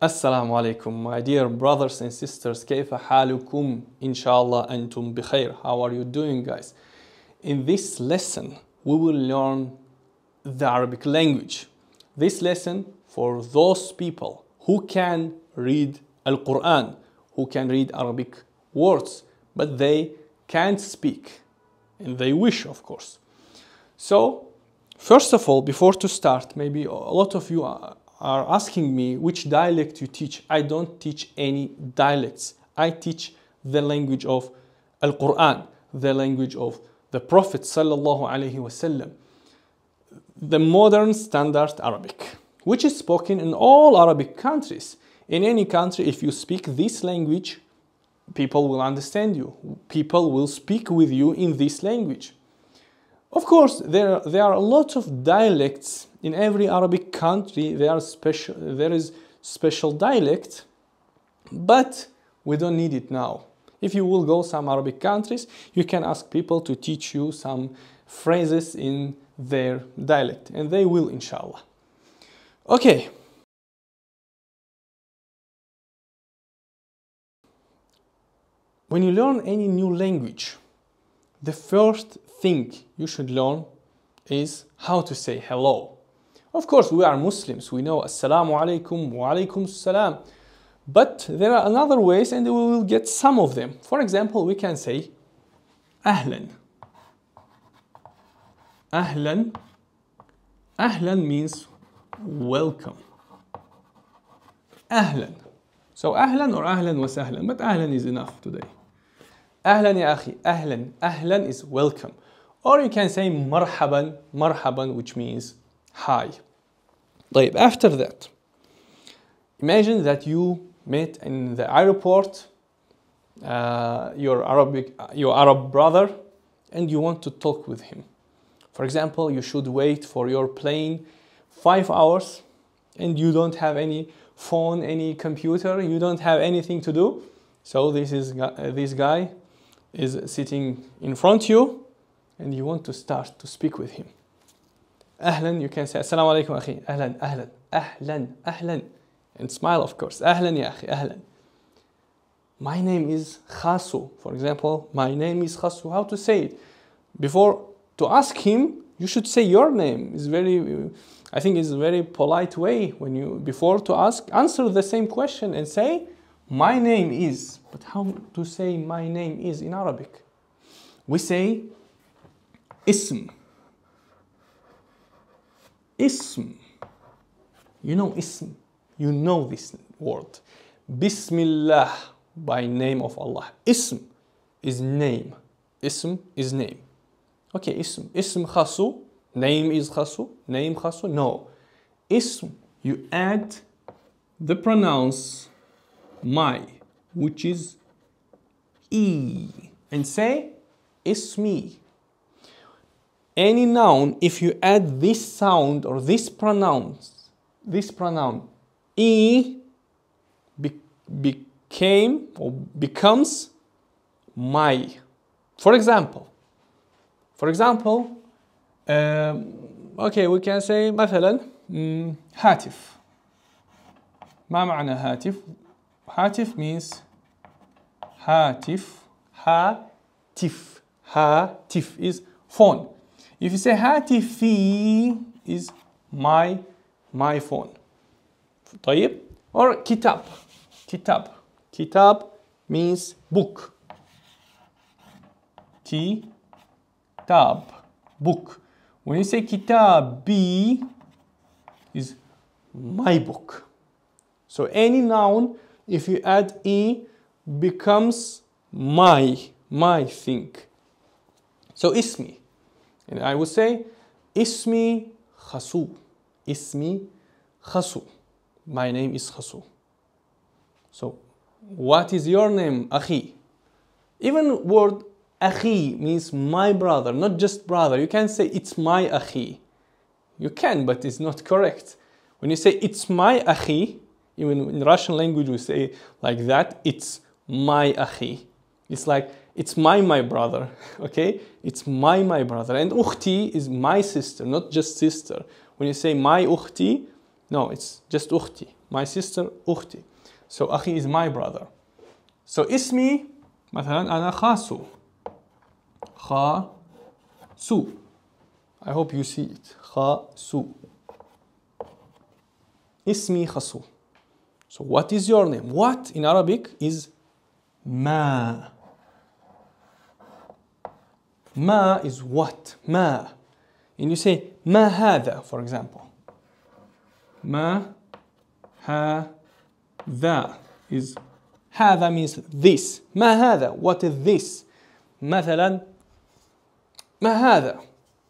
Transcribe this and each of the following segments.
Assalamu alaikum, my dear brothers and sisters. Kaifa halukum? Inshallah antum bikhair. How are you doing, guys? In this lesson, we will learn the Arabic language. This lesson for those people who can read Al Quran, who can read Arabic words, but they can't speak. And they wish, of course. So, first of all, before to start, maybe a lot of you are are asking me which dialect you teach. I don't teach any dialects. I teach the language of Al Quran, the language of the Prophet sallallahu alaihi wasallam, the modern standard Arabic, which is spoken in all Arabic countries. In any country, if you speak this language, people will understand you. People will speak with you in this language. Of course, there, there are a lot of dialects in every Arabic country. There, are special, there is special dialect, but we don't need it now. If you will go some Arabic countries, you can ask people to teach you some phrases in their dialect, and they will, inshallah. Okay. When you learn any new language, the first think you should learn is how to say hello. Of course, we are Muslims, we know Assalamu alaikum wa alaikum salam. But there are another ways and we will get some of them. For example, we can say Ahlan. Ahlan. Ahlan means welcome. Ahlan. So Ahlan or Ahlan was Ahlan, but Ahlan is enough today. Ahlan ya akhi, Ahlan. Ahlan is welcome or you can say marhaban, marhaban, which means hi. طيب, after that, imagine that you met in the airport uh, your Arabic, your Arab brother, and you want to talk with him. For example, you should wait for your plane five hours, and you don't have any phone, any computer, you don't have anything to do. So this is uh, this guy is sitting in front you and you want to start to speak with him. Ahlan, you can say Assalamu alaikum akhi. Ahlan, ahlan, ahlan, ahlan. And smile, of course. Ahlan ya akhi, ahlan. My name is Khasu. For example, my name is Khasu. How to say it? Before to ask him, you should say your name. It's very, I think it's a very polite way when you, before to ask, answer the same question and say, my name is. But how to say my name is in Arabic? We say, Ism. Ism. You know Ism. You know this word. Bismillah, by name of Allah. Ism is name. Ism is name. Okay, ism. Ism khasu. Name is khasu. Name khasu. No. Ism, you add the pronouns my, which is e, and say ismi any noun, if you add this sound or this pronoun, this pronoun, e be, became or becomes my. For example, for example, um, okay, we can say مثلا mm, هاتف. ما معنى هاتف؟ هاتف means هاتف هاتف هاتف is phone. If you say hati fi is my my phone طيب or kitab, kitab, kitab means book Kitab, book when you say kitab b is my book so any noun if you add e becomes my my thing so ismi and I would say, Ismi Khasu. Ismi Khasu. My name is Khasu. So, what is your name? Akhi. Even word Akhi means my brother, not just brother. You can say it's my Akhi. You can, but it's not correct. When you say it's my Akhi, even in Russian language we say like that, it's my Akhi. It's like it's my my brother okay it's my my brother and ukhti is my sister not just sister when you say my ukhti no it's just ukhti my sister ukhti so akhi is my brother so ismi مثلا انا خاسو خاسو I hope you see it خاسو ismi خاسو So what is your name? What in Arabic is ma Ma is what? Ma. And you say, Ma hada, for example. Ma ha, tha is hada means this. Ma hada, what is this? مثلا ما هذا؟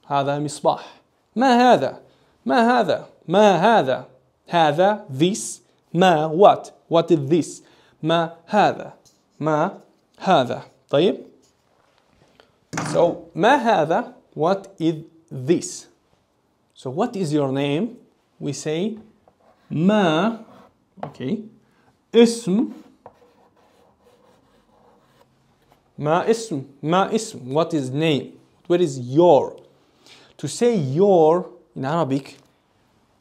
هذا مصباح. ما هذا؟ ما هذا؟ ما هذا؟ هذا this ما what what is this ما هذا ما هذا طيب so, ما هذا? What is this? So, what is your name? We say ما okay اسم ما اسم ما اسم what is name what is your to say your in Arabic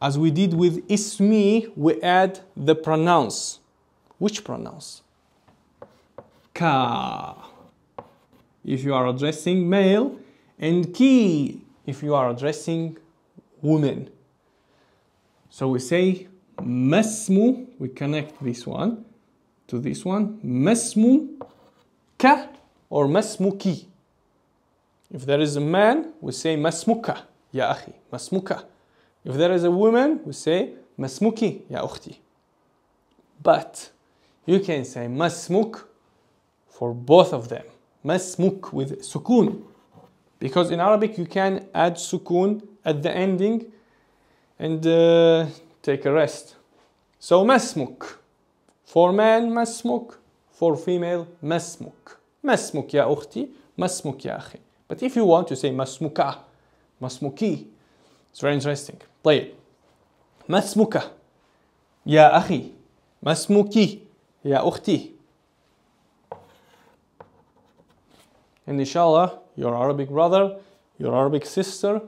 as we did with ismi we add the pronouns. which pronouns? ka if you are addressing male and ki if you are addressing woman. So we say masmu, we connect this one to this one, masmu ka or masmuki. If there is a man, we say masmuka, ya akhi, masmuka. If there is a woman, we say masmuki, ya ukhti. But you can say masmuk for both of them masmuk with sukun. Because in Arabic you can add sukun at the ending and uh, take a rest. So masmuk. For man masmuk, for female masmuk. Masmuk ya ukhti, masmuk ya akhi. But if you want to say masmuka, masmuki, it's very interesting. Play it. Masmuka, ya akhi. Masmuki, ya ukhti. and inshallah your Arabic brother, your Arabic sister,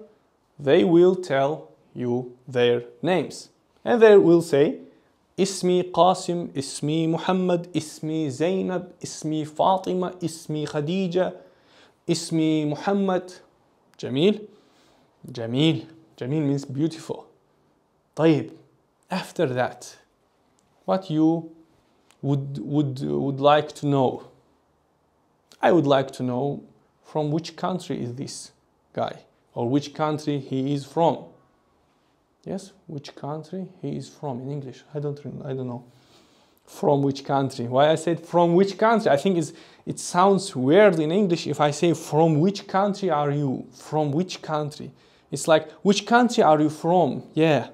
they will tell you their names. And they will say, Ismi Qasim, Ismi Muhammad, Ismi Zainab, Ismi Fatima, Ismi Khadija, Ismi Muhammad. Jamil, Jamil, Jamil means beautiful. طيب, after that, what you would, would, would like to know? I would like to know from which country is this guy or which country he is from. Yes, which country he is from in English. I don't I don't know from which country. Why I said from which country? I think it's, it sounds weird in English if I say from which country are you? From which country? It's like which country are you from? Yeah.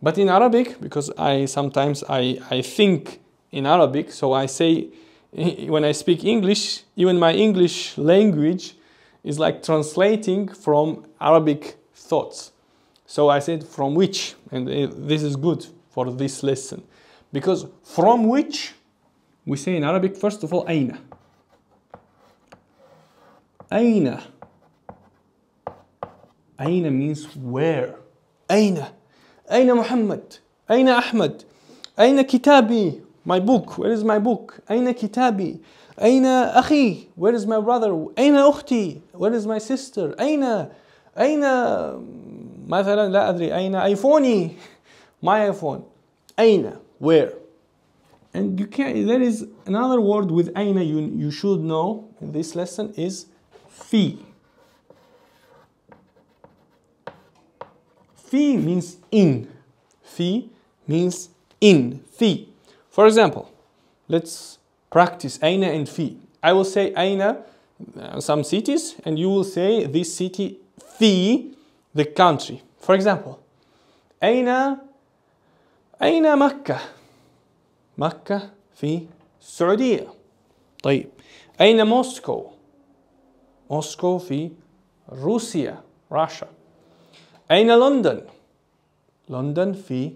But in Arabic, because I sometimes I, I think in Arabic, so I say when I speak English, even my English language is like translating from Arabic thoughts. So I said from which, and uh, this is good for this lesson. Because from which, we say in Arabic, first of all, aina. Aina. Aina means where. Aina. Aina Muhammad. Aina Ahmed. Aina Kitabi. My book, where is my book? Aina kitabi. Aina أخي? Where is my brother? Aina أختي? Where is my sister? Aina? أين مثلا لا أدري أين أيفوني? My iPhone. أين? Where? And you can there is another word with أين you, you should know in this lesson is في. في means in. في means in. في for example, let's practice Aina and Fi. I will say Aina, uh, some cities, and you will say this city, Fi, the country. For example, Aina, Aina Makkah. "Makkah fi" السعودية طيب "aina Moscow," "Moscow fi" Russia, Russia. "aina London," "London fi"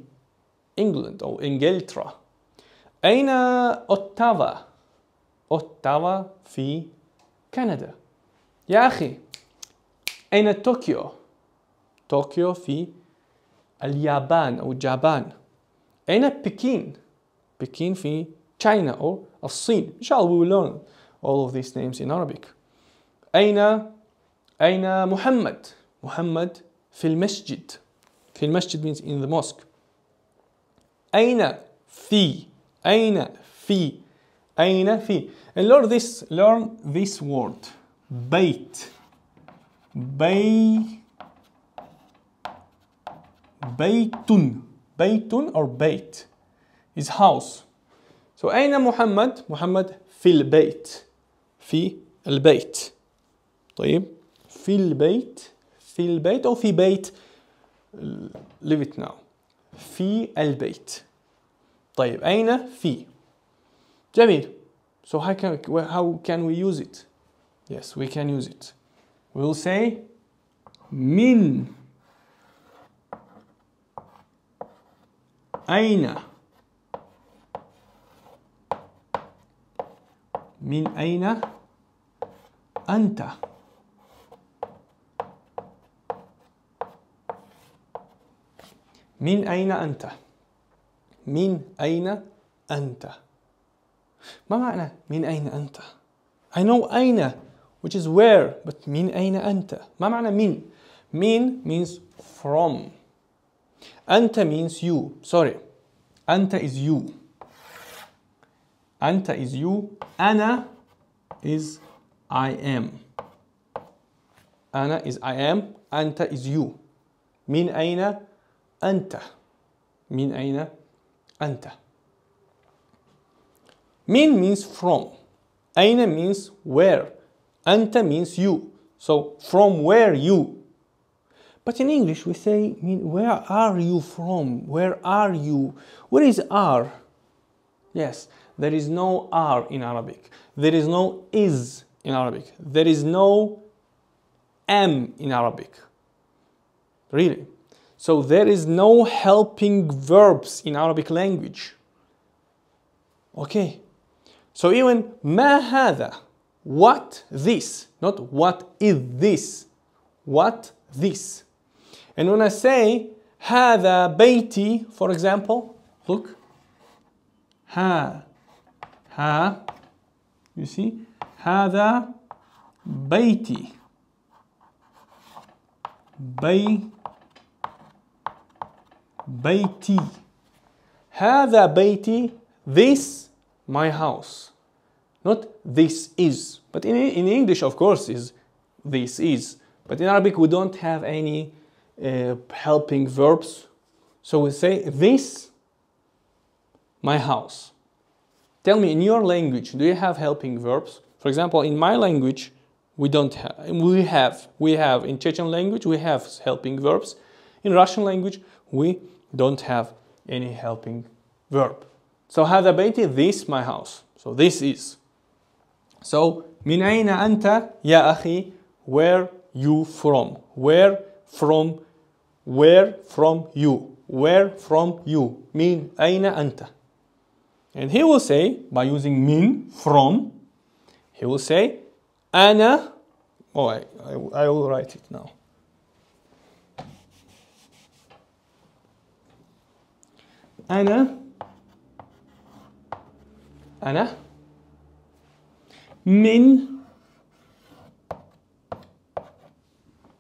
England or Ingeltra. أين أوتاوا؟ أوتاوا في كندا يا أخي أين طوكيو؟ طوكيو في اليابان أو جابان أين بكين؟ بكين في تشاينا أو الصين إن شاء الله we will learn all of these names in Arabic أين أين محمد؟ محمد في المسجد في المسجد means in the mosque أين في أين في أين في learn this learn this word بيت بي بيت بيت or بيت is house so أين محمد محمد في البيت في البيت طيب في البيت في البيت أو في بيت leave it now في البيت طيب أين في جميل so how can how can we use it yes we can use it we'll say من أين من أين أنت من أين أنت من أين أنت ما معنى من أين أنت I know أين which is where but من أين أنت ما معنى من من means from أنت means you sorry أنت is you أنت is you أنا is I am أنا is I am أنت is you من أين أنت من أين أنت Min means from. Aina means where. Anta means you. So from where you. But in English we say mean where are you from? Where are you? Where is are? Yes, there is no are in Arabic. There is no is in Arabic. There is no am in Arabic. Really. So there is no helping verbs in Arabic language. Okay. So even ma hada, what this, not what is this, what this. And when I say hada baiti, for example, look, ha, ha, you see, hada baiti, baiti. بيتي هذا بيتي this my house not this is but in, in English of course is this is but in Arabic we don't have any uh, helping verbs so we say this my house tell me in your language do you have helping verbs for example in my language we don't have we have we have in Chechen language we have helping verbs in Russian language we don't have any helping verb. So هذا بيتي this my house. So this is. So من أين أنت يا أخي where you from where from where from you where from you من أين أنت and he will say by using min from he will say أنا oh I, I, I will write it now أنا أنا من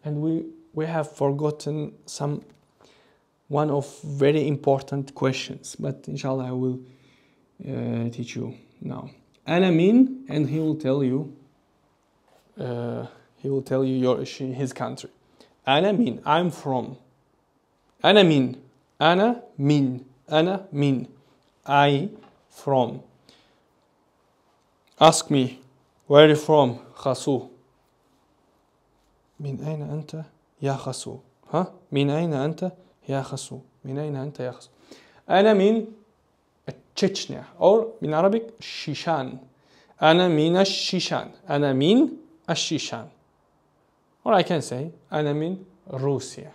and we we have forgotten some one of very important questions but inshallah I will uh, teach you now أنا من and he will tell you uh, he will tell you your his country أنا من I'm from أنا من أنا من أنا من I from ask me where are you from خسو من أين أنت يا خسو ها من أين أنت يا خسو من أين أنت يا خسو أنا من تشيتشنيا أو من عربي شيشان أنا من الشيشان أنا من الشيشان or I can say أنا من روسيا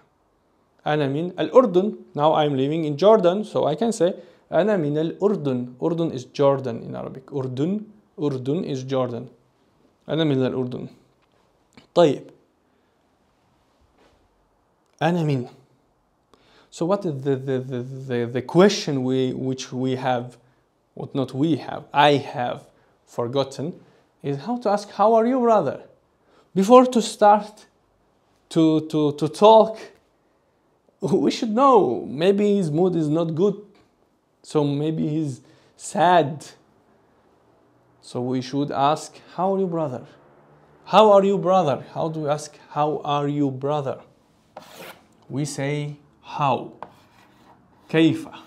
أنا من الأردن now I'm living in Jordan so I can say أنا من الأردن أردن is Jordan in Arabic أردن أردن is Jordan أنا من الأردن طيب أنا من So what is the, the, the, the, the question we, which we have, what not we have, I have forgotten is how to ask, how are you brother? Before to start to, to, to talk we should know. Maybe his mood is not good. So maybe he's sad. So we should ask, How are you, brother? How are you, brother? How do we ask, How are you, brother? We say, How? Kaifa.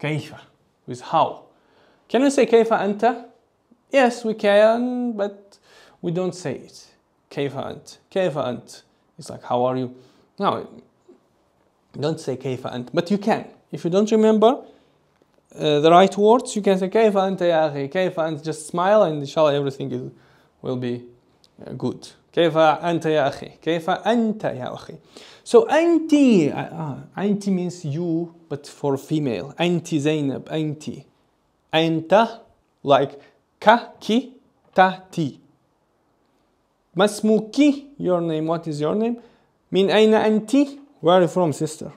Kaifa with how. Can we say Kaifa Anta? Yes, we can, but we don't say it. كيف أنت it's like how are you no don't say كيف but you can if you don't remember uh, the right words you can say كيف أنت يا just smile and inshallah everything is, will be uh, good كيف أنت يا أخي كيف أنت يا أخي so أنتي uh, أنتي uh, means you but for female أنتي زينب أنتي أنت like ka ki ta ti ما اسمك your name what is your name من أين أنت where are you from sister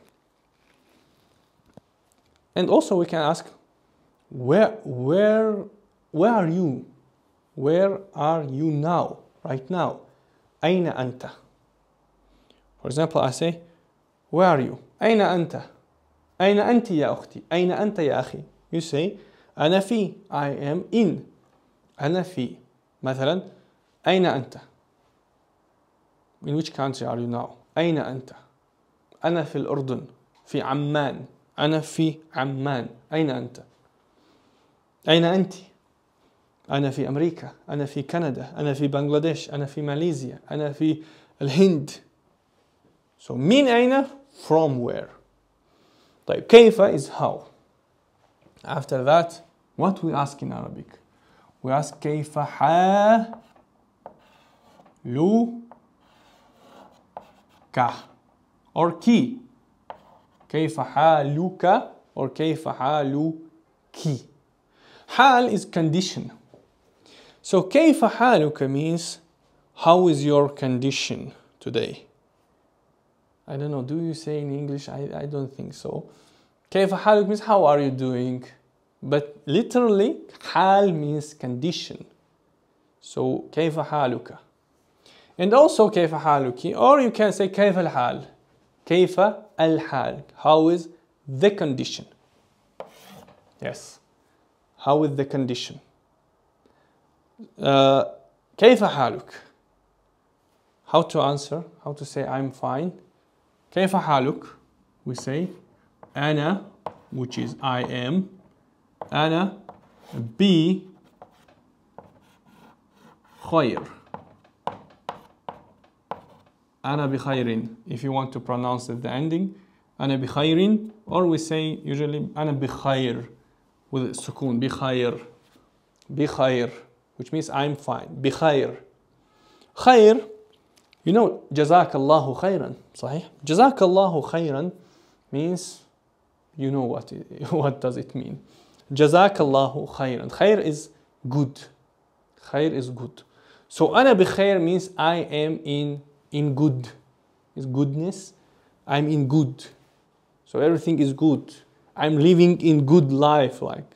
and also we can ask where where where are you where are you now right now أين أنت for example I say where are you أين أنت أين أنت يا أختي أين أنت يا أخي you say أنا في I am in أنا في مثلا أين أنت in which country are you now? أين أنت؟ أنا في الأردن في عمان أنا في عمان أين أنت؟ أين أنتِ؟ أنا في أمريكا أنا في كندا أنا في بنغلاديش أنا في ماليزيا أنا في الهند So من أين from where طيب كيف is how After that what we ask in Arabic We ask كيف حالو or ki. كيف حالك or كيف حالك. Hal is condition. So كيف حالك means how is your condition today? I don't know, do you say in English? I, I don't think so. كيف حالك means how are you doing? But literally, hal means condition. So كيف حالك? And also كيف حالك or you can say كيف الحال كيف الحال how is the condition yes how is the condition uh, كيف حالك how to answer how to say I'm fine كيف حالك we say أنا which is I am أنا بخير ana bikhairin if you want to pronounce the ending ana bikhairin or we say usually ana bikhair with sukun bikhair bikhair which means i'm fine bikhair khair you know jazakallahu khairan sahih jazakallahu khairan means you know what what does it mean jazakallahu khairan khair is good khair is good so ana bikhair means i am in in good is goodness. I'm in good. So everything is good. I'm living in good life like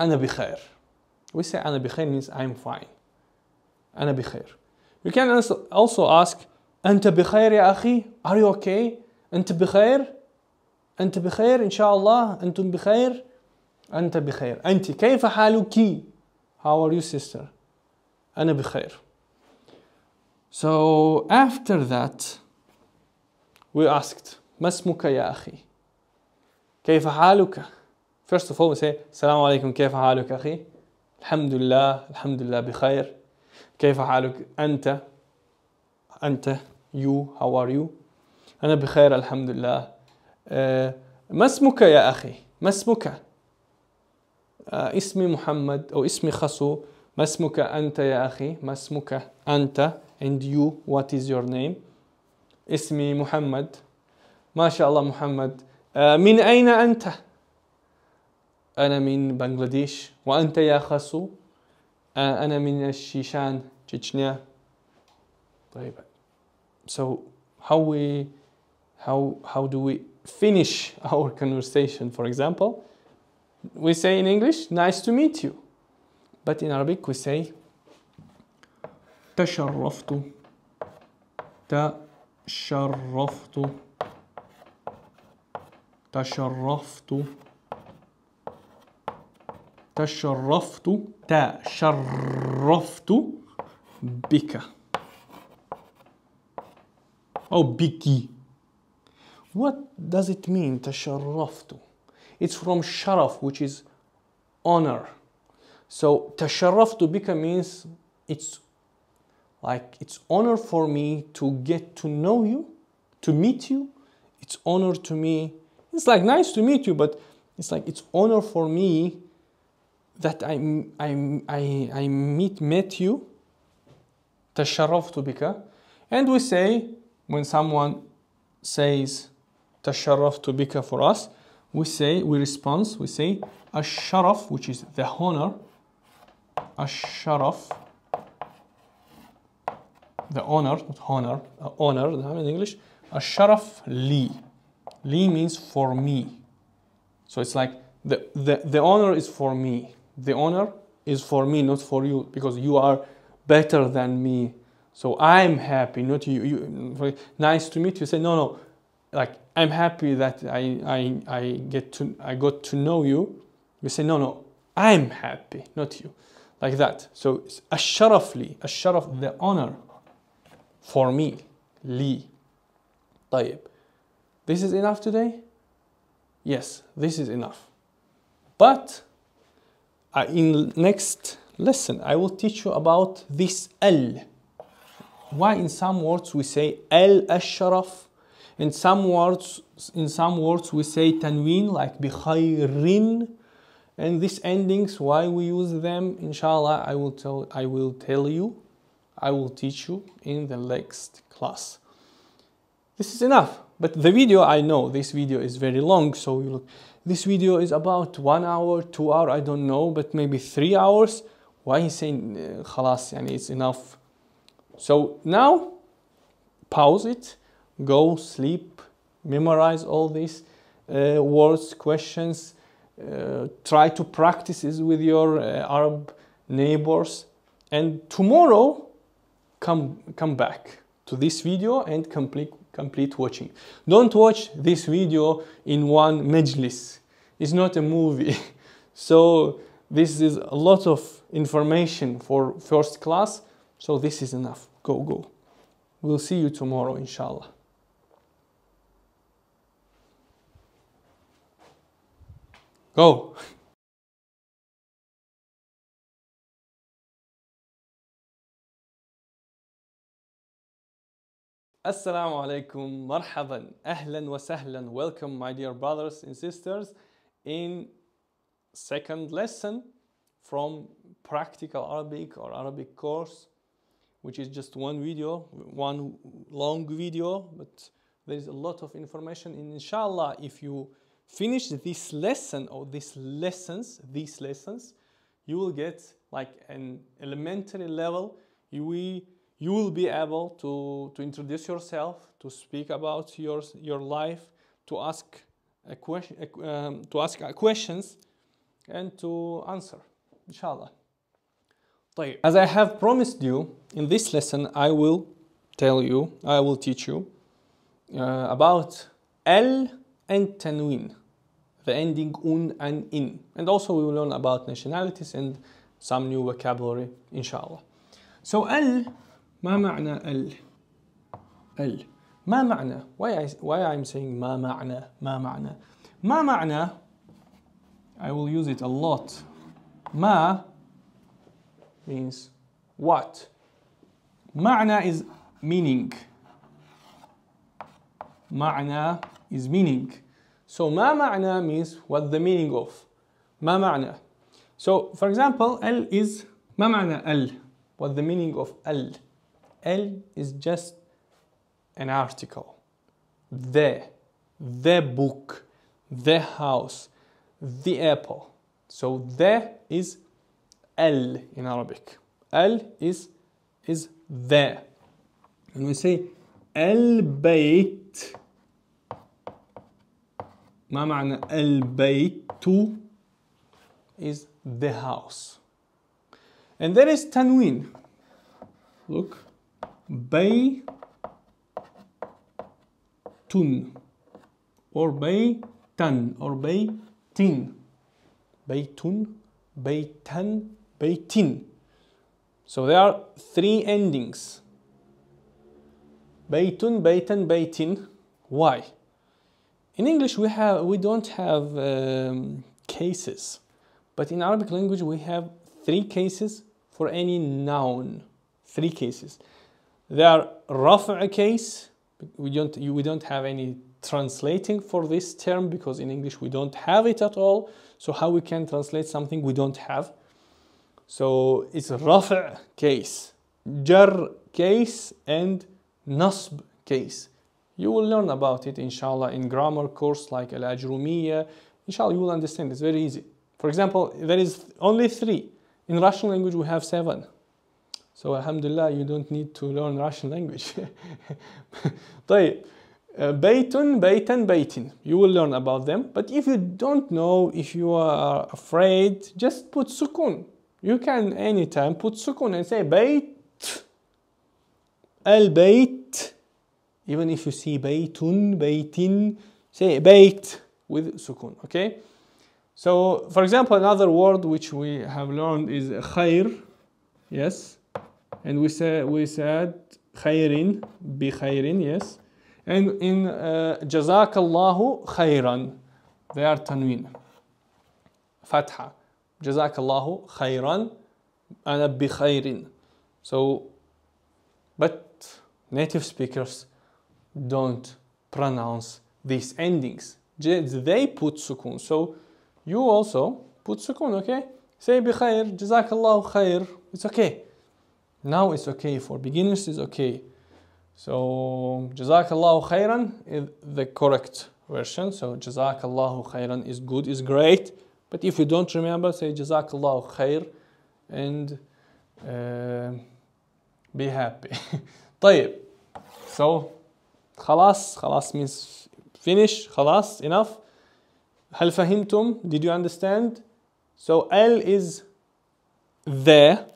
أنا بخير. We say أنا بخير means I'm fine. أنا بخير. You can also ask أنت بخير يا أخي? Are you okay? أنت بخير? أنت بخير إن شاء بخير أنت بخير أنت كيف حالك How are you sister أنا بخير So after that we asked ما اسمك يا أخي كيف حالك First of all we say السلام عليكم كيف حالك أخي الحمد لله الحمد لله بخير كيف حالك أنت أنت you how are you أنا بخير الحمد لله Uh, ما اسمك يا أخي ما اسمك uh, اسمي محمد أو اسمي خصو ما اسمك أنت يا أخي ما اسمك أنت And you, what is your name? اسمي محمد ما شاء الله محمد من أين أنت؟ أنا من بنغلاديش وأنت يا خسو أنا من الشيشان طيب so how we how how do we finish our conversation for example we say in English nice to meet you but in Arabic we say تشرفت تشرفت تشرفت تشرفت تشرفت بك أو بك What does it mean تشرفت? It's from sharaf which is honor. So تشرفت بك means it's like it's honor for me to get to know you to meet you it's honor to me it's like nice to meet you but it's like it's honor for me that i i i, I meet met you تشرفت tubika, and we say when someone says تشرفت tubika for us we say we respond we say a الشرف which is the honor a الشرف the honor, not honor, uh, honor, in English, a sharaf Li means for me. So it's like the, the, the honor is for me. The honor is for me, not for you, because you are better than me. So I'm happy, not you. you nice to meet you. Say, no, no, like I'm happy that I, I, I get to, I got to know you. You say, no, no, I'm happy, not you. Like that. So, a a sharaf the honor for me li, طيب this is enough today yes this is enough but uh, in next lesson I will teach you about this l. why in some words we say al sharaf, in some words in some words we say tanween like bikhayrin and these endings why we use them inshallah i will tell i will tell you I will teach you in the next class. This is enough, but the video, I know this video is very long, so you look, this video is about one hour, two hour, I don't know, but maybe three hours. Why he's saying, خلاص, yani it's enough. So now, pause it, go sleep, memorize all these uh, words, questions, uh, try to practice with your uh, Arab neighbors. And tomorrow, come, come back to this video and complete, complete watching. Don't watch this video in one majlis. It's not a movie. so this is a lot of information for first class. So this is enough. Go, go. We'll see you tomorrow, inshallah. Go. Assalamu alaikum, marhaban, ahlan wa sahlan. Welcome, my dear brothers and sisters, in second lesson from practical Arabic or Arabic course, which is just one video, one long video, but there is a lot of information. And inshallah, if you finish this lesson or these lessons, these lessons, you will get like an elementary level. You will you will be able to, to introduce yourself, to speak about your, your life, to ask, a question, um, to ask uh, questions and to answer, inshallah. As I have promised you, in this lesson I will tell you, I will teach you uh, about el and tanwin, the ending un and in. And also we will learn about nationalities and some new vocabulary, inshallah. So al ما معنى ال ال ما معنى why I, why I'm saying ما معنى ما معنى ما معنى I will use it a lot ما means what معنى is meaning معنى is meaning so ما معنى means what the meaning of ما معنى so for example ال is ما معنى ال what the meaning of ال L is just an article. The, the book, the house, the apple. So the is L in Arabic. L is is the. And we say البيت ما معنى البيت is the house. And there is tanwin. Look. بيتن or بيتن or بيتن بيتن بيتن بيتن So there are three endings. بيتن بيتن بيتن Why? In English we have we don't have um, cases, but in Arabic language we have three cases for any noun. Three cases. They are رفع case. We don't, you, we don't have any translating for this term because in English we don't have it at all. So how we can translate something we don't have? So it's رفع case, jar case and nasb case. You will learn about it inshallah in grammar course like al-ajrumiyya. Inshallah you will understand, it's very easy. For example, there is only three. In Russian language we have seven. So alhamdulillah, you don't need to learn Russian language. طيب بيت بيتا you will learn about them but if you don't know if you are afraid just put sukun you can anytime put sukun and say بيت البيت even if you see بيت بيت say بيت with sukun okay so for example another word which we have learned is خير yes and we said we said khairin bi khairin yes and in uh, jazakallahu uh, khairan they are tanwin fatha jazakallahu khairan ana bi khairin so but native speakers don't pronounce these endings they put sukun so you also put sukun okay say bi khair jazakallahu khair it's okay now it's okay, for beginners it's okay. So Jazakallahu khairan is the correct version. So Jazakallahu khairan is good, is great. But if you don't remember, say Jazakallahu khair and uh, be happy. طيب. So خلاص خلاص means finish خلاص enough. هل فهمتم? Did you understand? So L is there.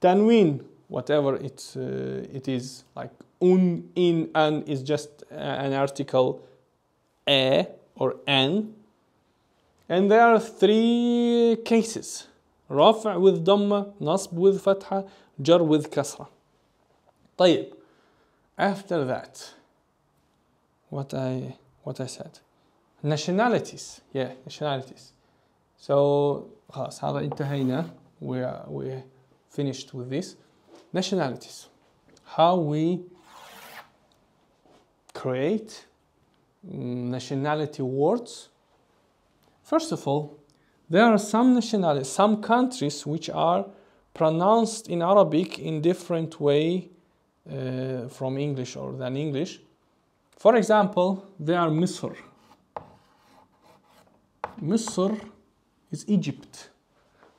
Tanween whatever it, uh, it is, like un, in, an is just uh, an article a or an. And there are three cases. رفع with ضمة, نصب with فتحة, jar with كسرة. طيب. After that, what I, what I said. Nationalities. Yeah, nationalities. So خلاص هذا انتهينا. We, are, we finished with this nationalities, how we create mm, nationality words. First of all, there are some nationalities, some countries which are pronounced in Arabic in different way uh, from English or than English. For example, there are Misr. Misr is Egypt.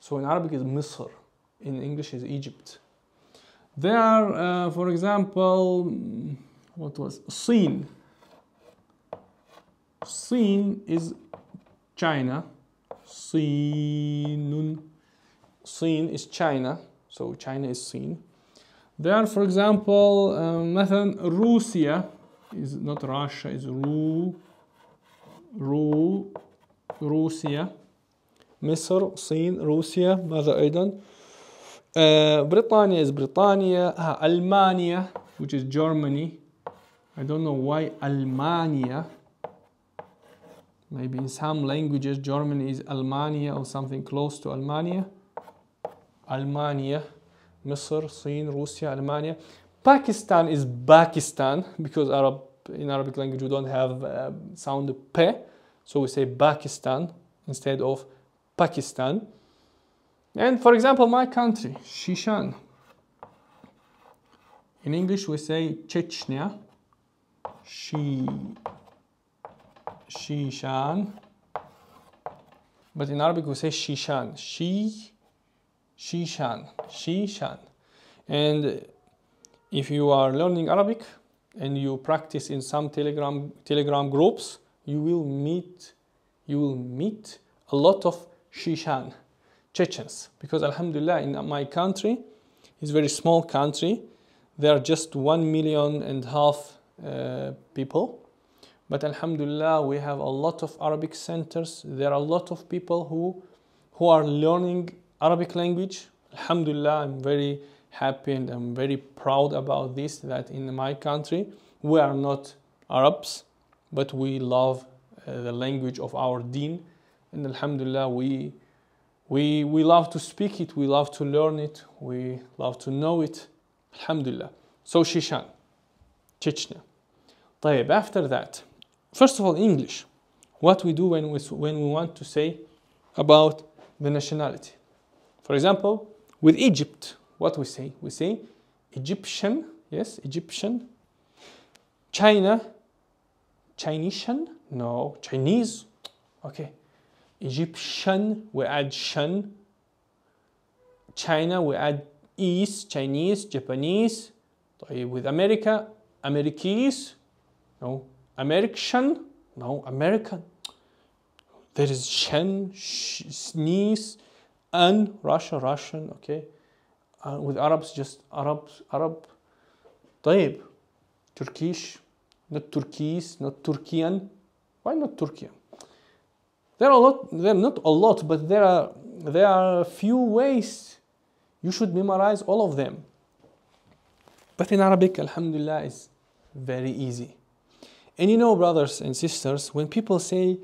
So in Arabic is Misr, in English is Egypt. There are, uh, for example, what was Sin. Sin is China. Sinun. Sin is China. So China is Sin. There are, for example, um, Russia is not Russia, is Ru, Ru, Russia. Misr صين, Russia. ماذا أيضا؟ uh, Britannia is Britannia. Ah, Almania, which is Germany. I don't know why Almania. Maybe in some languages German is Almania or something close to Almania. Almania, Misr, Sin, Russia, Almania. Pakistan is Pakistan because Arab in Arabic language we don't have uh, sound p, so we say Pakistan instead of Pakistan. And for example, my country, Shishan. In English, we say Chechnya, She, Shishan. But in Arabic, we say Shishan, She, Shishan, Shishan. And if you are learning Arabic and you practice in some Telegram Telegram groups, you will meet you will meet a lot of Shishan. Chechens because Alhamdulillah in my country it's a very small country there are just one million and a half uh, people but Alhamdulillah we have a lot of Arabic centers there are a lot of people who who are learning Arabic language Alhamdulillah I'm very happy and I'm very proud about this that in my country we are not Arabs but we love uh, the language of our deen and Alhamdulillah we we, we love to speak it, we love to learn it, we love to know it. Alhamdulillah. So Shishan, Chechnya. طيب, after that, first of all, English. What we do when we, when we want to say about the nationality. For example, with Egypt, what we say? We say Egyptian, yes, Egyptian. China, Chinesian, no, Chinese, okay. Egyptian we add Shen. China we add East Chinese, Japanese. with America, Americese. No, American. No, American. There is Shen, sneeze, and Russia, Russian. Okay. Uh, with Arabs, just Arabs, Arab. طيب Turkish, not Turkish, not Turkian. Why not Turkian? There are a lot, there not a lot, but there are there are a few ways you should memorize all of them. But in Arabic, Alhamdulillah is very easy. And you know, brothers and sisters, when people say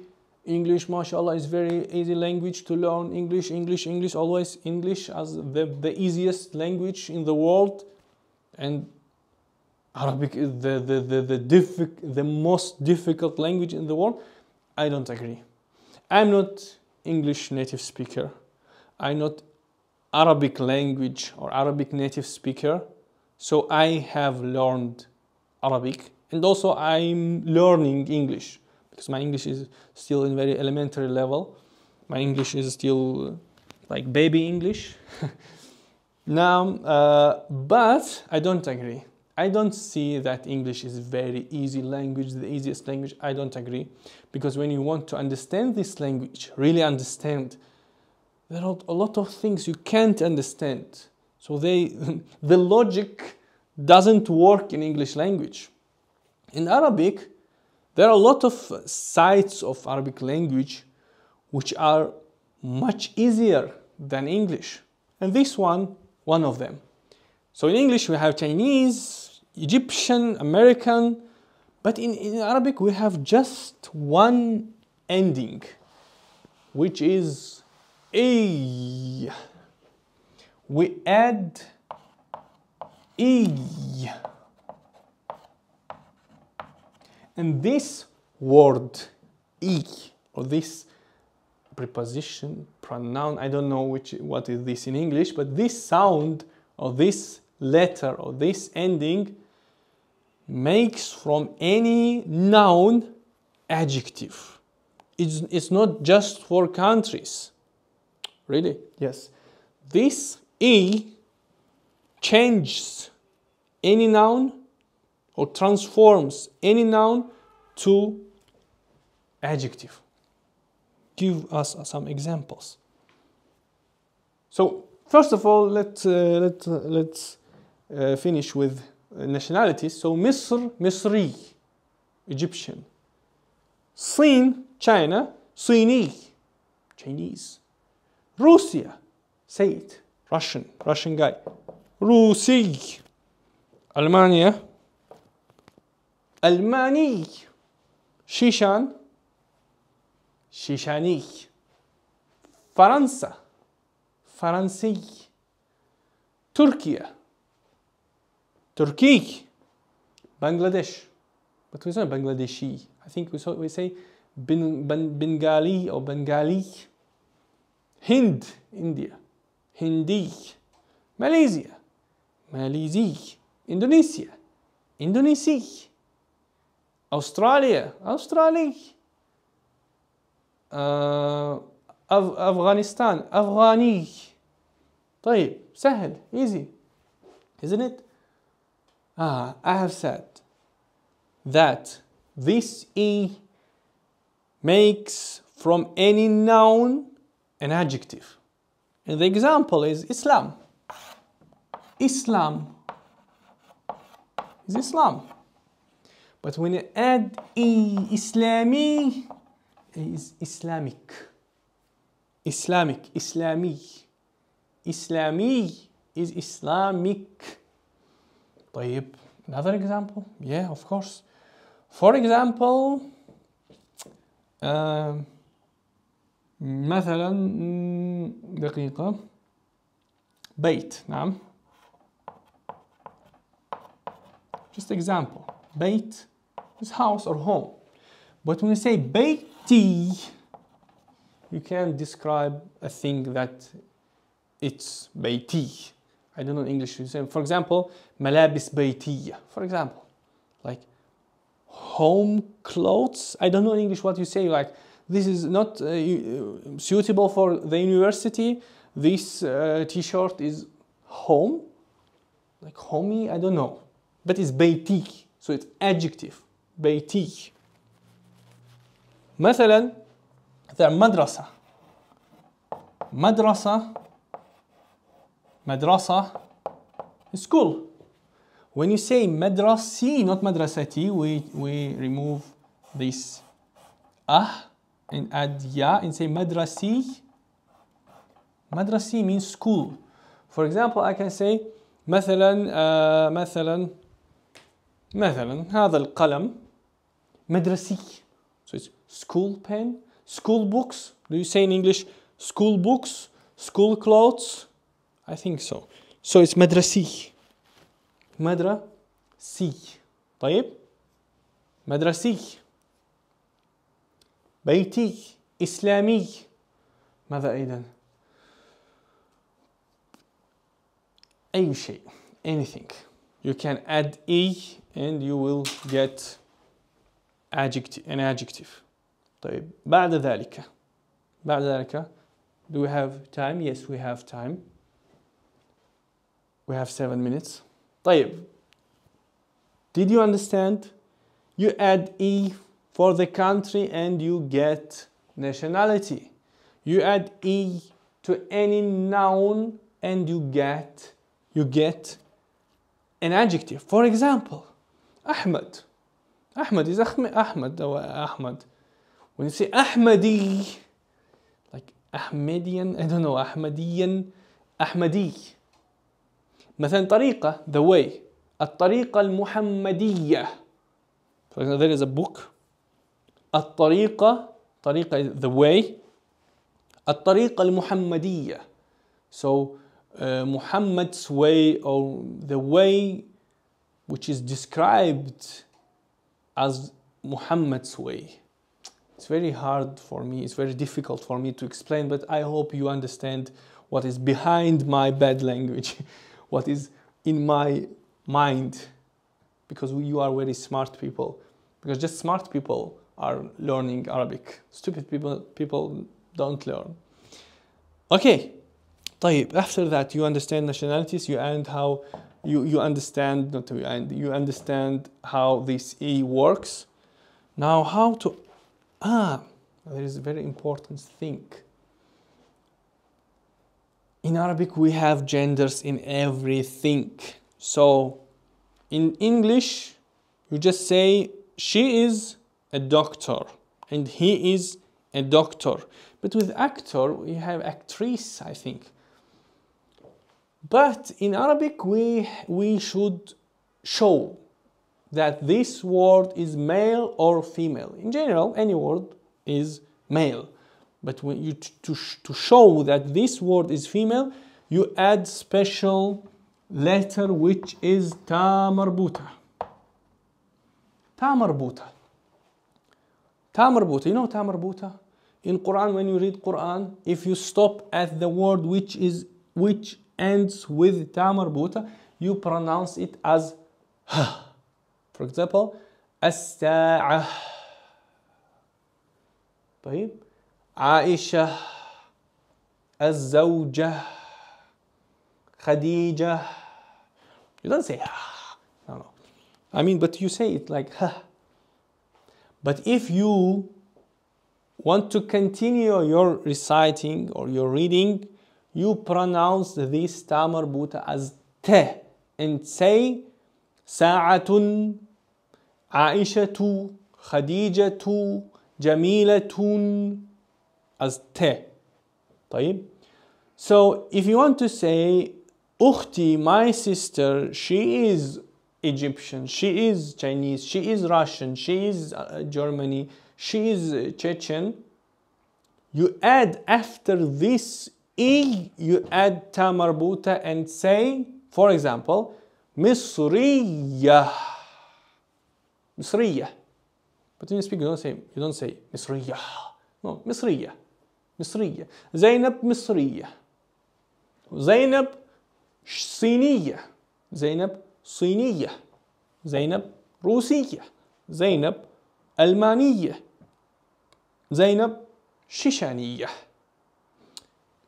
English, mashallah, is very easy language to learn. English, English, English, always English as the, the easiest language in the world. And Arabic is the, the, the, the, the most difficult language in the world. I don't agree. I'm not English native speaker. I'm not Arabic language or Arabic native speaker. So I have learned Arabic and also I'm learning English because my English is still in very elementary level. My English is still like baby English. now, uh, but I don't agree. I don't see that English is very easy language, the easiest language. I don't agree. Because when you want to understand this language, really understand, there are a lot of things you can't understand. So they, the logic doesn't work in English language. In Arabic, there are a lot of sides of Arabic language which are much easier than English. And this one, one of them. So in English we have Chinese, Egyptian, American, but in, in Arabic we have just one ending, which is a. We add e. And this word e or this preposition, pronoun, I don't know which what is this in English, but this sound or this letter or this ending makes from any noun adjective. It's, it's not just for countries. Really? Yes. This E changes any noun or transforms any noun to adjective. Give us some examples. So first of all, let, uh, let, uh, let's uh, finish with uh, nationalities. So Misr, Misri, Egyptian. Sin, China, Sini, Chinese. Russia, say it, Russian, Russian guy. Rusi, Almanya, Almani, Shishan, Shishani, Faransa, Faransi, Turkey, Turkey, Bangladesh. But we say Bangladeshi. I think we, we say Bengali or Bengali. Hind, India. Hindi, Malaysia. Malaysia, Indonesia. Indonesia. Australia, Australia. Uh, أف... أفغانستان أفغاني طيب سهل easy isn't it Ah, I have said that this E makes from any noun an adjective. And the example is Islam. Islam is Islam. But when you add E, Islami, is Islamic. Islamic, Islami. Islami is Islamic. طيب another example yeah of course for example uh, مثلا دقيقة بيت نعم just example بيت is house or home but when you say بيتي you can describe a thing that it's بيتي I don't know English. For example, malabis baytiya. For example, like home clothes. I don't know English what you say. Like this is not uh, uh suitable for the university. This uh, T-shirt is home, like homey. I don't know, but it's baytik. So it's adjective. Baytik. مثلا there madrasa. Madrasa madrasa is school. When you say madrasi, not madrasati, we, we remove this ah and add ya and say madrasi. Madrasi means school. For example, I can say مثلا uh, مثلا مثلا هذا القلم مدرسي. So it's school pen, school books. Do you say in English school books, school clothes? I think so. So it's مدرسي. مدرسي. طيب؟ مدرسي. بيتي. إسلامي. ماذا أيضا؟ أي شيء. Anything. You can add E and you will get adjective, an adjective. طيب بعد ذلك بعد ذلك do we have time? Yes, we have time. We have seven minutes. طيب. Did you understand? You add E for the country and you get nationality. You add E to any noun and you get you get an adjective. For example, Ahmed. Ahmed is Ahmed, uh, Ahmed When you say Ahmadi, like Ahmadian. I don't know, Ahmadian, Ahmadi. مثلا طريقة the way الطريقة المحمدية for example there is a book الطريقة طريقة the way الطريقة المحمدية so uh, Muhammad's way or the way which is described as Muhammad's way it's very hard for me it's very difficult for me to explain but I hope you understand what is behind my bad language what is in my mind because you are very smart people because just smart people are learning Arabic stupid people people don't learn okay طيب after that you understand nationalities you and how you you understand not to and you understand how this e works now how to ah there is a very important thing in Arabic we have genders in everything. So in English you just say she is a doctor and he is a doctor. But with actor we have actress I think. But in Arabic we we should show that this word is male or female. In general any word is male. But when you to, to show that this word is female, you add special letter which is tamarbuta. Tamarbuta. Tamarbuta. You know tamarbuta? In Quran, when you read Quran, if you stop at the word which is which ends with tamarbuta, you pronounce it as ha. For example, as-sa'ah. Aisha, الزوجة خديجة. You don't say, no, no. I mean, but you say it like, But if you want to continue your reciting or your reading, you pronounce this ta as te and say sa'atun, tu jamila jamilatun, as te. طيب. So if you want to say أختي, my sister, she is Egyptian, she is Chinese, she is Russian, she is uh, Germany, she is Chechen. You add after this e, you add "tamarbuta" and say, for example, Misriya. Misriya. But when you speak, you don't say you don't say Misriya. No, Misriya. مصرية زينب مصرية زينب صينية زينب صينية زينب روسية زينب ألمانية زينب شيشانية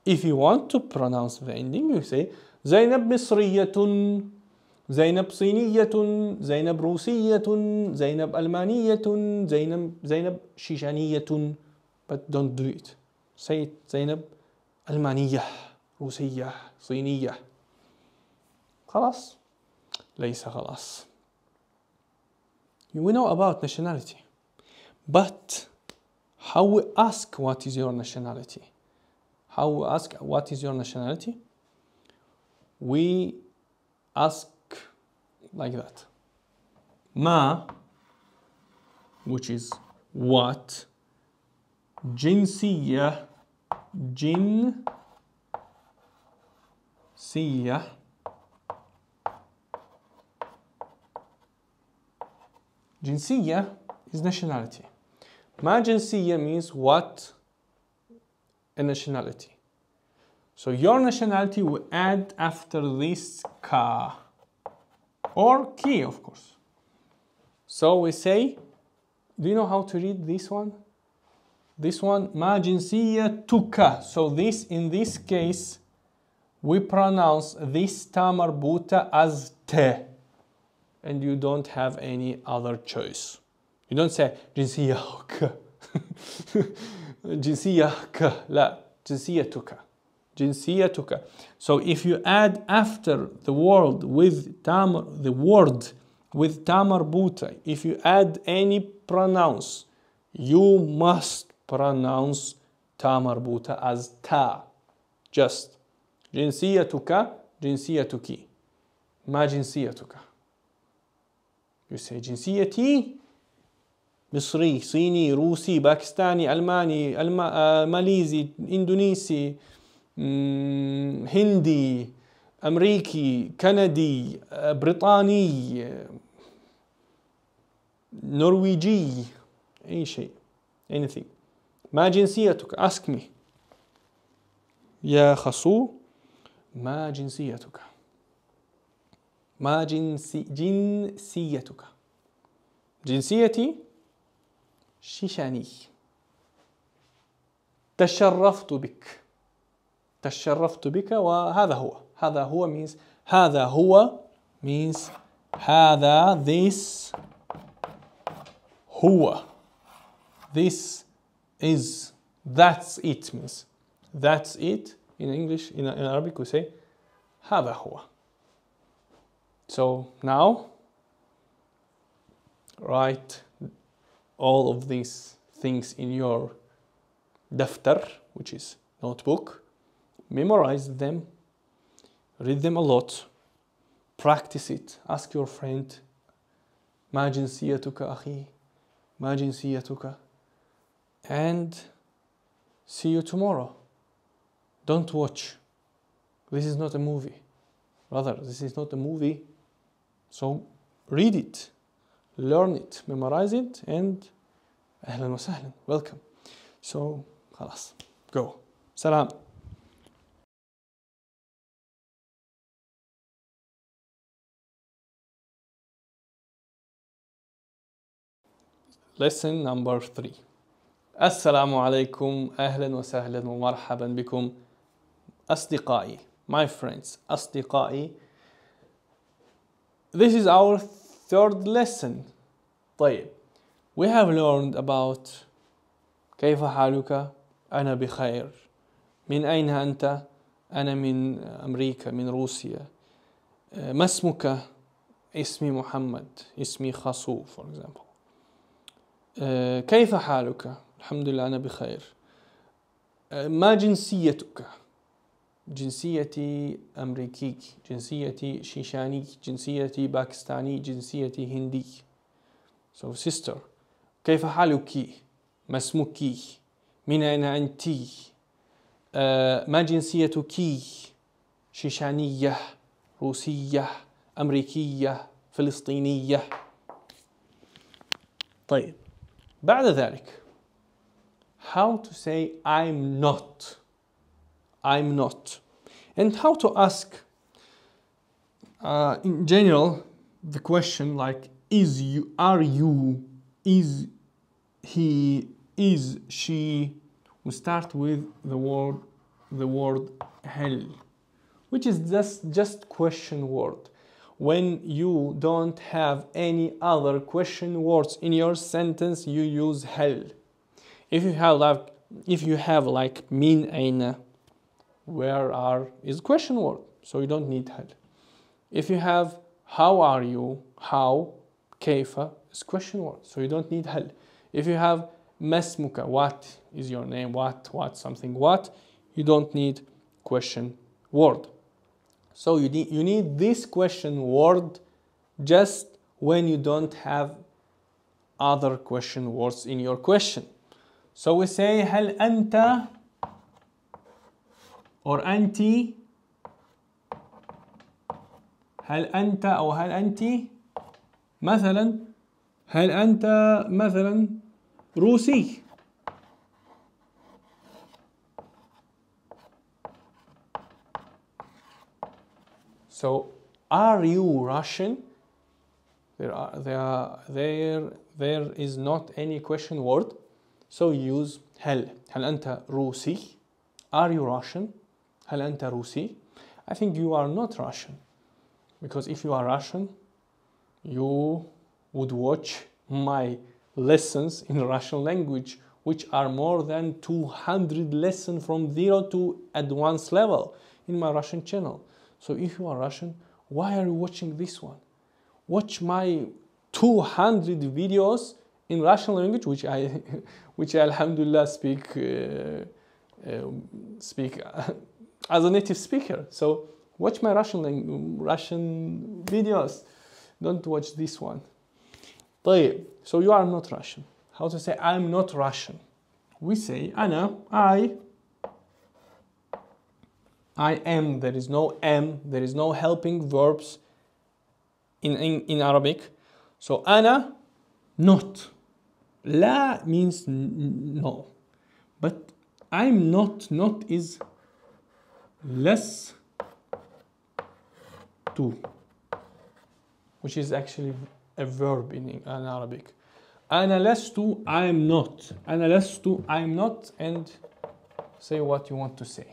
If you want to pronounce the ending you say زينب مصرية زينب صينية زينب روسية زينب ألمانية زينب زينب شيشانية but don't do it سيد زينب ألمانية روسية صينية خلاص ليس خلاص we know about nationality but how we ask what is your nationality how we ask what is your nationality we ask like that ma which is what جنسية جنسية jinsiya is nationality Ma jinsiya means what a nationality so your nationality we add after this ka or ki, of course so we say do you know how to read this one this one, ma tuka. So this, in this case, we pronounce this tamar buta as te. And you don't have any other choice. You don't say jinsiya jinsiyaka. La. Jinsiyatuka. tuka. So if you add after the word with tamar, the word with tamar buta, if you add any pronouns, you must pronounce تا مربوطة as تا just جنسيتك جنسيتك ما جنسيتك you say جنسيتي مصري صيني روسي باكستاني ألماني ألما, آه, ماليزي إندونيسي مم, هندي أمريكي كندي آه, بريطاني آه, نرويجي أي شيء anything ما جنسيتك ask me يا خصو ما جنسيتك ما جنسي جنسيتك جنسيتي شيشاني تشرفت بك تشرفت بك وهذا هو هذا هو means هذا هو means هذا this هو this is that's it means. That's it in English, in, in Arabic we say هذا هو. So now write all of these things in your daftar, which is notebook, memorize them, read them a lot, practice it, ask your friend, ما جنسيتك أخي؟ ما جنسيتك؟ and see you tomorrow. Don't watch. This is not a movie. Rather, this is not a movie. So read it, learn it, memorize it, and أهلا وسهلا, welcome. So خلاص, go. Salam. Lesson number three. السلام عليكم أهلا وسهلا ومرحبا بكم أصدقائي my friends أصدقائي This is our third lesson طيب we have learned about كيف حالك أنا بخير من أين أنت أنا من أمريكا من روسيا ما اسمك اسمي محمد اسمي خصو for example أه، كيف حالك الحمد لله أنا بخير ما جنسيتك؟ جنسيتي أمريكي جنسيتي شيشاني جنسيتي باكستاني جنسيتي هندي So sister كيف حالك؟ ما اسمك؟ من أين أنت؟ آه، ما جنسيتك؟ شيشانية روسية أمريكية فلسطينية طيب بعد ذلك how to say I'm not. I'm not. And how to ask uh, in general the question like is you are you is he is she we start with the word the word hell which is just just question word when you don't have any other question words in your sentence you use hell if you have like if you have like min eine where are is question word so you don't need that if you have how are you how kefa is question word so you don't need hal if you have mesmuka what is your name what what something what you don't need question word so you need you need this question word just when you don't have other question words in your question so we say هل أنت or أنت هل أنت أو هل أنت مثلا هل أنت مثلا روسي So are you Russian? There, are, there, there, there is not any question word. So you use هل هل أنت روسي? Are you Russian? هل أنت روسي? I think you are not Russian because if you are Russian, you would watch my lessons in Russian language, which are more than 200 lessons from zero to advanced level in my Russian channel. So if you are Russian, why are you watching this one? Watch my 200 videos in Russian language, which I, which I alhamdulillah speak, uh, uh, speak uh, as a native speaker. So watch my Russian language, Russian videos. Don't watch this one. so you are not Russian. How to say I'm not Russian? We say Anna. I, I am. There is no am. There is no helping verbs in, in, in Arabic. So Anna, not. La means no. But I'm not, not is less to, which is actually a verb in, in Arabic. less to I'm not less to I'm not and say what you want to say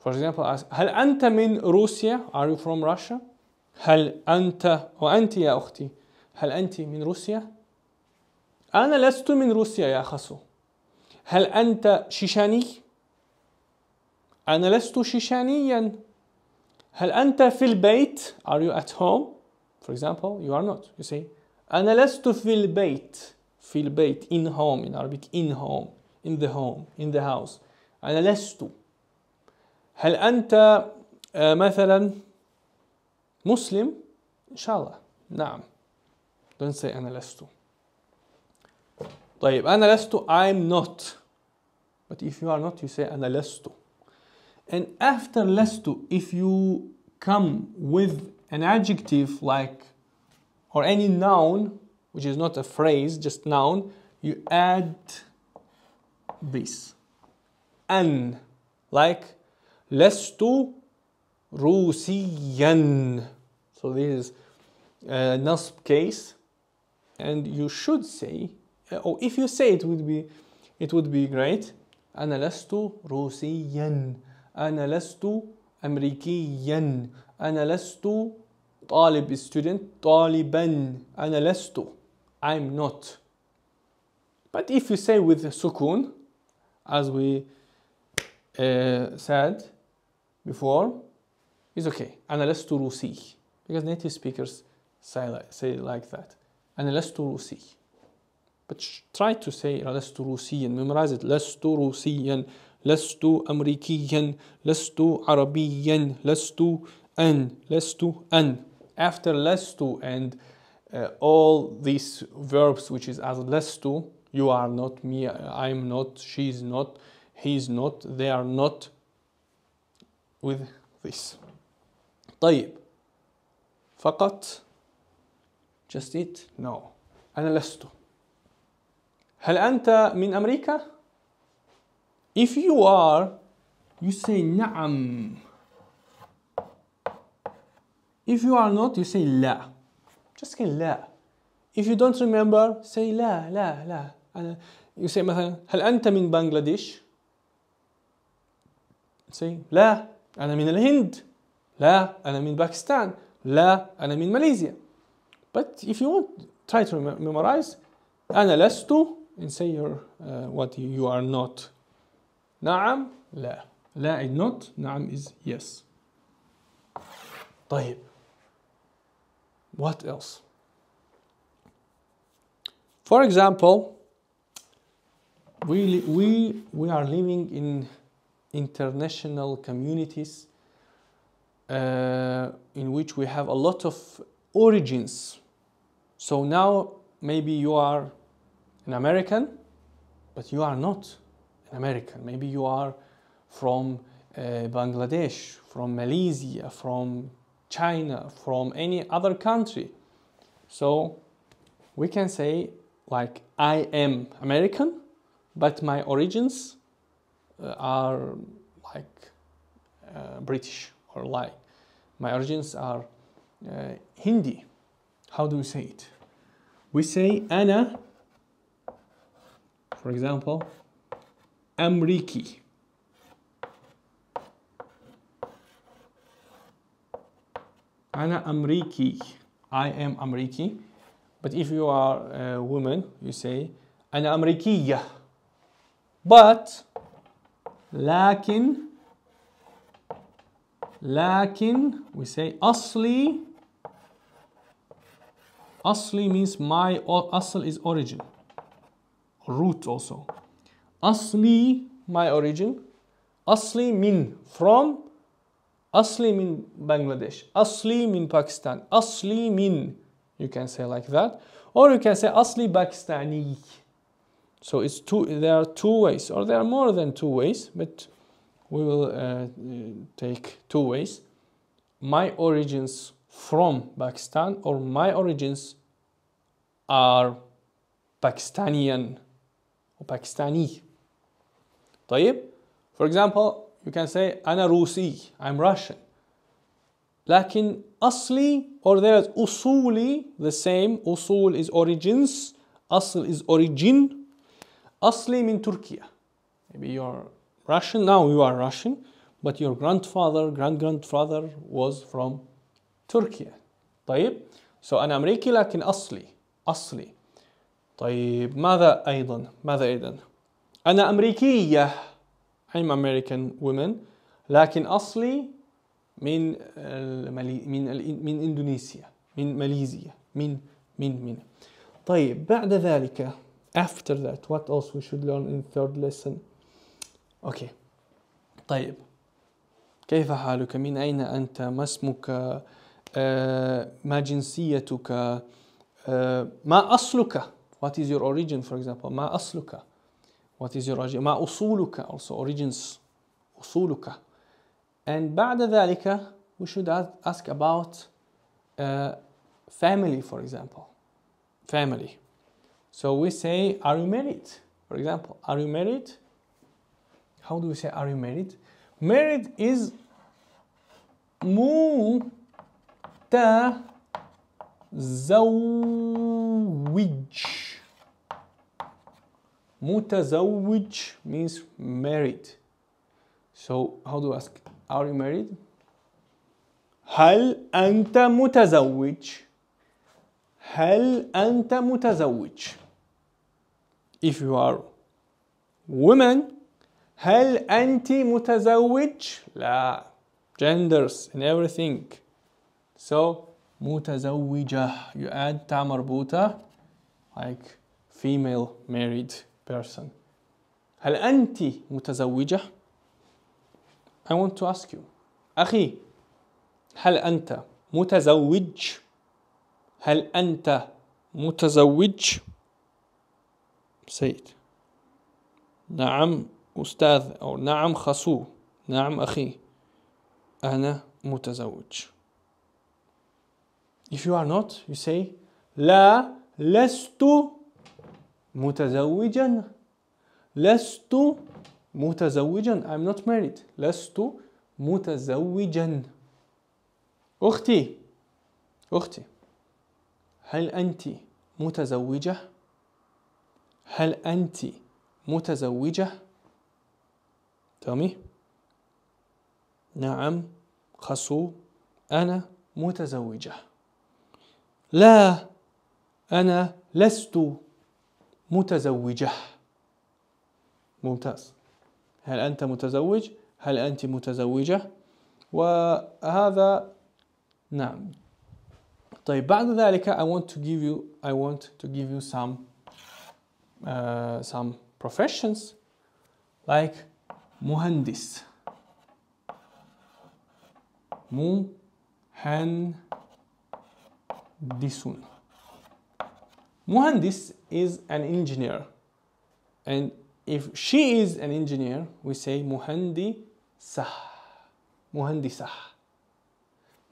for example ask, هل أنت من روسيا are you from Russia هل أنت أنت يا أختي هل أنت من روسيا أنا لست من روسيا يا خسو هل أنت شيشاني؟ أنا لست شيشانيا هل أنت في البيت؟ Are you at home? For example, you are not. You say أنا لست في البيت في البيت in home in Arabic in home in the home in the house أنا لست هل أنت آه، مثلا مسلم؟ إن شاء الله نعم don't say أنا لست طيب أنا لست I'm not but if you are not you say أنا لست and after لست if you come with an adjective like or any noun which is not a phrase just noun you add this an like لست روسيا so this is a nasb case and you should say uh, or oh, if you say it would be it would be great أنا لست روسيا أنا لست أمريكيا أنا لست طالب student طالبا أنا لست I'm not but if you say with sukun as we uh, said before it's okay أنا لست روسي because native speakers say like, say like that أنا لست روسي but try to say لست روسيا memorize it لست روسيا لست أمريكيا لست عربيا لست أن لست أن after لست and uh, all these verbs which is as لست you are not me I'm not she's not he's not they are not with this طيب فقط just it no أنا لست هل أنت من أمريكا؟ If you are, you say نعم. If you are not, you say لا. Just say لا. If you don't remember, say لا لا لا. أنا you say مثلا هل أنت من بنغلاديش؟ say لا أنا من الهند. لا أنا من باكستان. لا أنا من ماليزيا. But if you want, try to memorize. أنا لست and say your, uh, what you are not. نعم لا لا is not نعم is yes طيب what else for example we we we are living in international communities uh, in which we have a lot of origins so now maybe you are an American, but you are not an American. Maybe you are from uh, Bangladesh, from Malaysia, from China, from any other country. So we can say like I am American, but my origins uh, are like uh, British or like my origins are uh, Hindi. How do we say it? We say Anna for example, Amriki. Ana Amriki. I am Amriki. But if you are a woman, you say Ana Amrikiya. But lakin lakin we say asli asli means my asl is origin root also. Asli, my origin. Asli min, from. Asli min Bangladesh. Asli min Pakistan. Asli min. You can say like that. Or you can say Asli Pakistani. So it's two, there are two ways, or there are more than two ways, but we will uh, take two ways. My origins from Pakistan or my origins are Pakistanian. Pakistani. طيب For example, you can say أنا روسي I'm Russian. لكن أصلي or there is أصولي the same أصول is origins أصل is origin أصلي من تركيا maybe you're Russian now you are Russian but your grandfather grand grandfather was from Turkey طيب so أنا أمريكي لكن أصلي أصلي طيب ماذا أيضا ماذا أيضا أنا أمريكية I'm American woman لكن أصلي من من من إندونيسيا من ماليزيا من من من طيب بعد ذلك after that what else we should learn in third lesson okay طيب كيف حالك من أين أنت ما اسمك آه ما جنسيتك آه ما أصلك What is your origin, for example? Ma asluka. What is your origin? Ma usuluka, also origins. Usuluka. And بعد ذلك, we should ask about uh, family, for example. Family. So we say, are you married? For example, are you married? How do we say are you married? Married is متزوج Mutazawwij means married. So how do I ask? Are you married? هل أنت متزوج؟ هل أنت متزوج؟ If you are woman, هل أنت متزوج؟ لا. Genders and everything. So متزوجة you add tamar buta, like female married person هل أنت متزوجة؟ I want to ask you أخي هل أنت متزوج؟ هل أنت متزوج؟ سيد نعم أستاذ أو نعم خصو نعم أخي أنا متزوج If you are not you say لا لست متزوجا لست متزوجا I'm not married لست متزوجا أختي أختي هل أنت متزوجة؟ هل أنت متزوجة؟ تومي نعم خصو أنا متزوجة لا أنا لست متزوجة ممتاز هل أنت متزوج؟ هل أنت متزوجة؟ وهذا نعم طيب بعد ذلك I want to give you I want to give you some uh, some professions like مهندس مهندسون مهندس is an engineer. And if she is an engineer, we say مهندسة مهندسة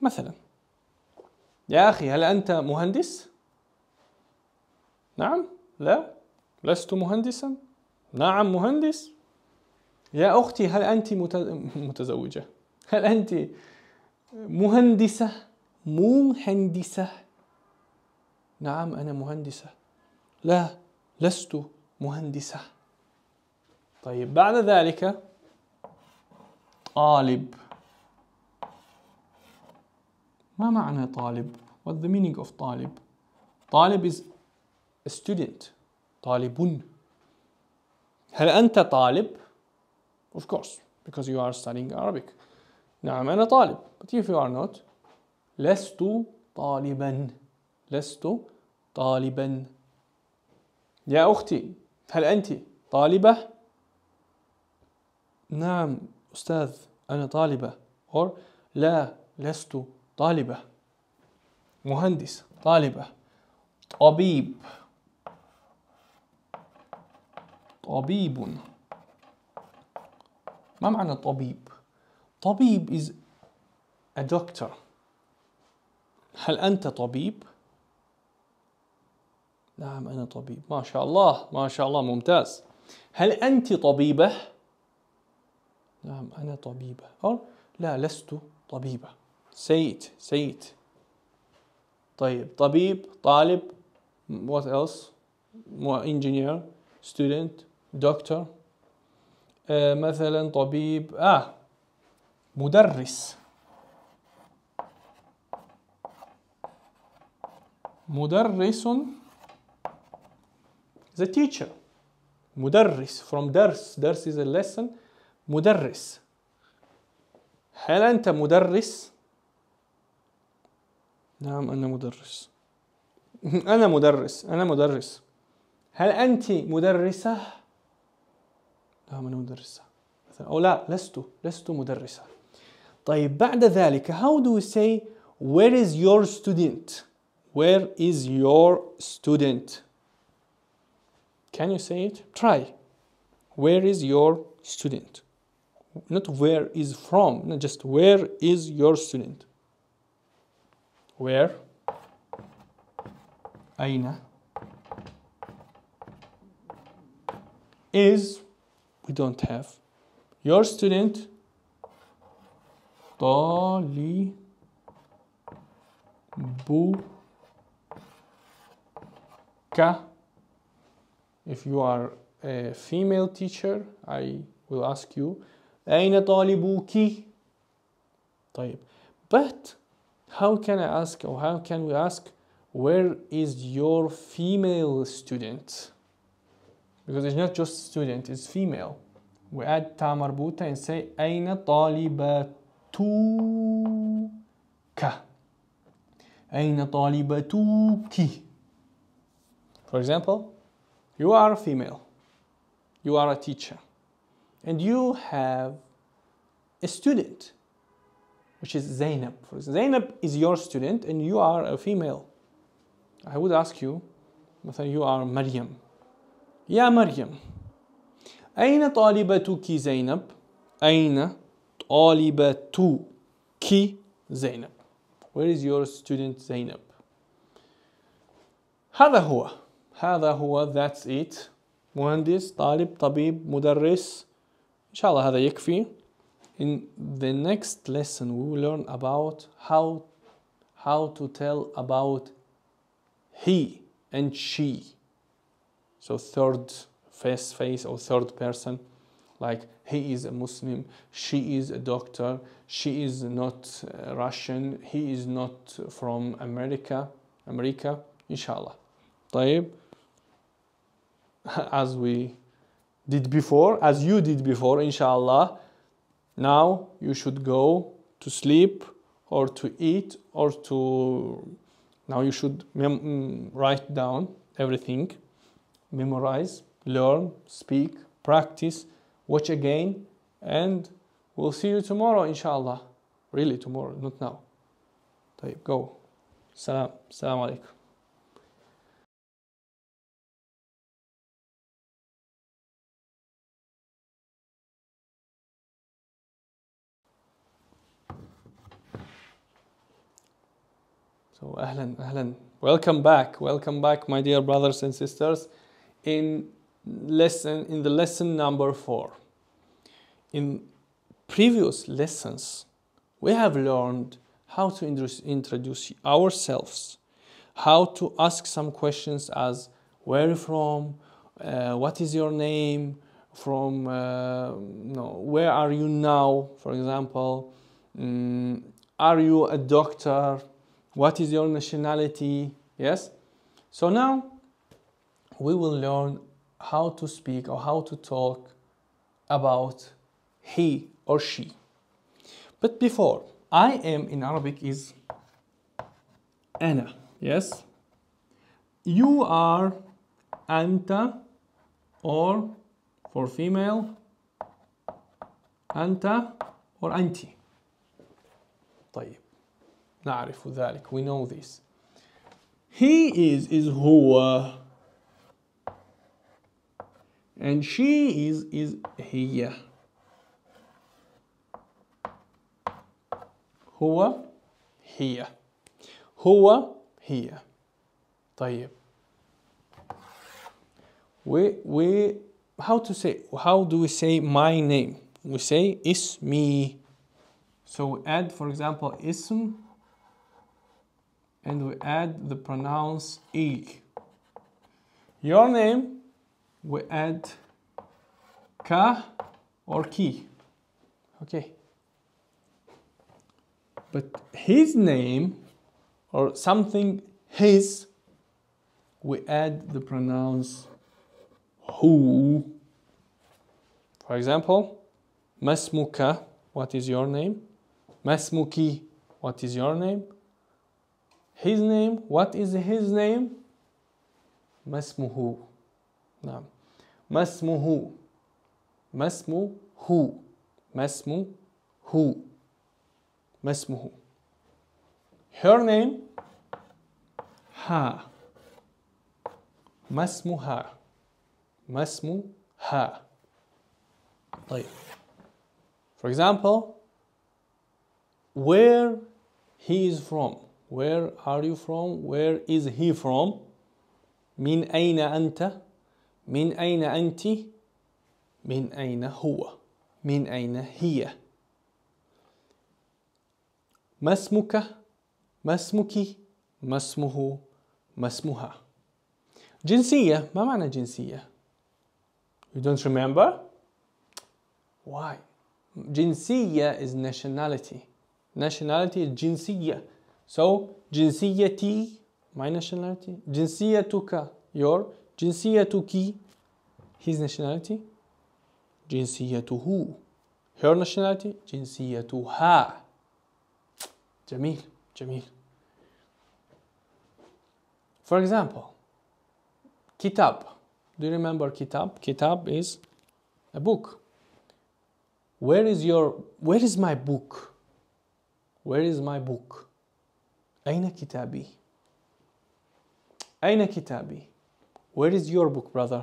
مثلا يا أخي هل أنت مهندس؟ نعم لا لست مهندسا نعم مهندس يا أختي هل أنت متزوجة؟ هل أنت مهندسة؟ مهندسة نعم أنا مهندسة لا لست مهندسة طيب بعد ذلك طالب ما معنى طالب؟ What the meaning of طالب؟ طالب is a student طالب هل أنت طالب؟ Of course because you are studying Arabic نعم أنا طالب but if you are not لست طالباً لست طالبا يا أختي هل أنت طالبة؟ نعم أستاذ أنا طالبة or لا لست طالبة مهندس طالبة طبيب طبيب ما معنى طبيب؟ طبيب is a doctor هل أنت طبيب؟ نعم أنا طبيب ما شاء الله ما شاء الله ممتاز هل أنت طبيبة؟ نعم أنا طبيبة أو لا لست طبيبة سيد سيد طيب طبيب طالب what else engineer student doctor آه مثلا طبيب آه مدرس مدرس the teacher مدرس from درس درس is a lesson مدرس هل أنت مدرس؟ نعم أنا مدرس أنا مدرس أنا مدرس هل أنت مدرسة؟ نعم أنا مدرسة أو لا لست لست مدرسة طيب بعد ذلك how do we say where is your student? where is your student? Can you say it? Try. Where is your student? Not where is from, not just where is your student? Where? Aina. Is, we don't have. Your student, Bu. ka if you are a female teacher I will ask you أين talibuki." طيب but how can I ask or how can we ask where is your female student because it's not just student it's female we add ta and say أين طالبتك أين طالبتك for example you are a female, you are a teacher, and you have a student, which is Zainab. Zainab is your student, and you are a female. I would ask you, مثلا you are Maryam. يا مريم أين طالبتك زينب؟ أين طالبتك زينب؟ Where is your student زينب؟ هذا هو هذا هو that's it مهندس طالب طبيب مدرس إن شاء الله هذا يكفي In the next lesson we will learn about how how to tell about he and she so third face face or third person like he is a muslim she is a doctor she is not russian he is not from america america inshallah طيب as we did before, as you did before, inshallah. Now you should go to sleep or to eat or to. Now you should mm, write down everything, memorize, learn, speak, practice, watch again, and we'll see you tomorrow, inshallah. Really, tomorrow, not now. طيب go. Salam. Salam alaikum. So, ahlan, ahlan. Welcome back. Welcome back, my dear brothers and sisters. In lesson in the lesson number 4. In previous lessons, we have learned how to introduce ourselves, how to ask some questions as where you from, uh, what is your name, from uh, no, where are you now, for example, mm, are you a doctor, what is your nationality? Yes? So now we will learn how to speak or how to talk about he or she. But before, I am in Arabic is Anna. Yes? You are anta or for female anta or anti. طيب نعرف ذلك we know this he is is هو and she is is هي هو هي هو هي طيب we we how to say how do we say my name we say اسمي. so add for example اسم and we add the pronouns e. Your name, we add ka or ki. Okay. But his name or something his, we add the pronouns who. For example, masmuka, what is your name? Masmuki, what is your name? his name what is his name masmuhu نعم مسمه مسمه مسمه مسمه her name Ha. مسمها مسمها طيب for example where he is from where are you from where is he from من أين أنت من أين أنت من أين هو من أين هي ما اسمك ما اسمك ما اسمه ما اسمها جنسية ما معنى جنسية You don't remember? Why? جنسية is nationality nationality is جنسية so jinsiyati, my nationality, jinsiyatuka, your, jinsiyatuki, his nationality, jinsiyatuhu, her nationality, jinsiyatuha. جميل جميل. For example, kitab. Do you remember kitab? Kitab is a book. Where is your where is my book? Where is my book? أين كتابي؟ أين كتابي؟ Where is your book, brother?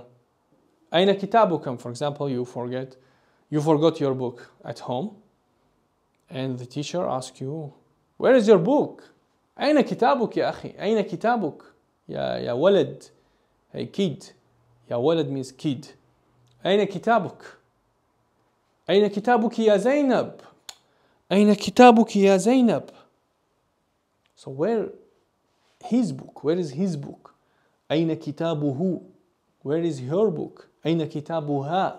أين كتابك؟ For example, you forget, you forgot your book at home, and the teacher asks you, Where is your book? أين كتابك يا أخي؟ أين كتابك؟ يا يا ولد, hey kid, يا ولد means kid. أين كتابك؟ أين كتابك يا زينب؟ أين كتابك يا زينب؟ So where his book? Where is his book? أين كتابه? Where is her book? أين كتابها?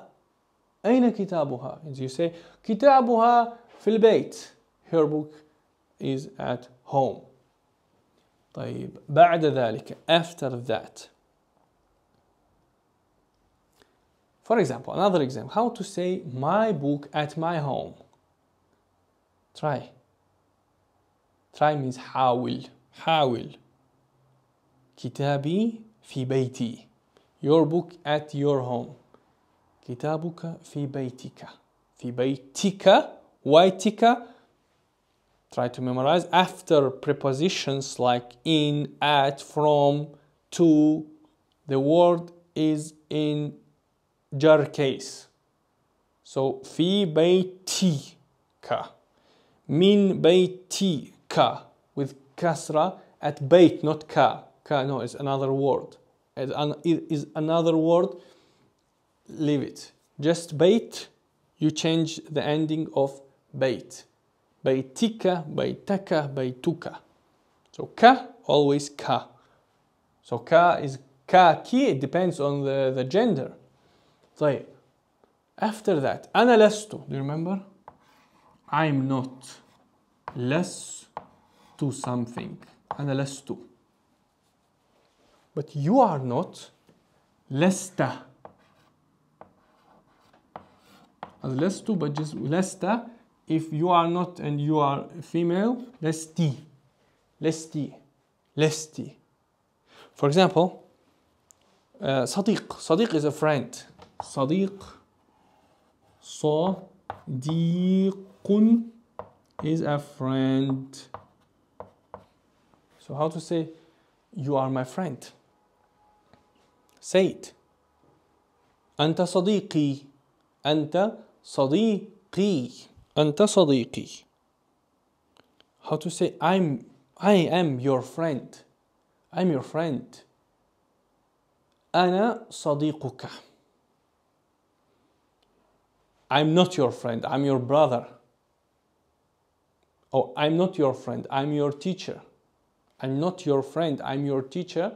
أين كتابها? And you say كتابها في البيت. Her book is at home. طيب بعد ذلك after that For example, another example, how to say my book at my home. Try try means حاول حاول كتابي في بيتي your book at your home كتابك في بيتك في بيتك ويتك try to memorize after prepositions like in at from to the word is in jar case so في بيتك من بيتك ka with kasra at bait, not ka. Ka, no, is another word. It is another word. Leave it. Just bait. You change the ending of bait. Baitika, baitaka, baituka. So ka always ka. So ka is ka ki. It depends on the, the gender. So After that, أنا Do you remember? I'm not. less to something less to, but you are not And less to, but just لست if you are not and you are female ti, less ti. for example uh, صديق صديق is a friend صديق صديق is a friend so how to say, you are my friend? Say it. أنت صديقي. أنت صديقي. أنت صديقي. How to say, I'm, I am your friend. I'm your friend. أنا صديقك. I'm not your friend, I'm your brother. Oh, I'm not your friend, I'm your teacher. I'm not your friend I'm your teacher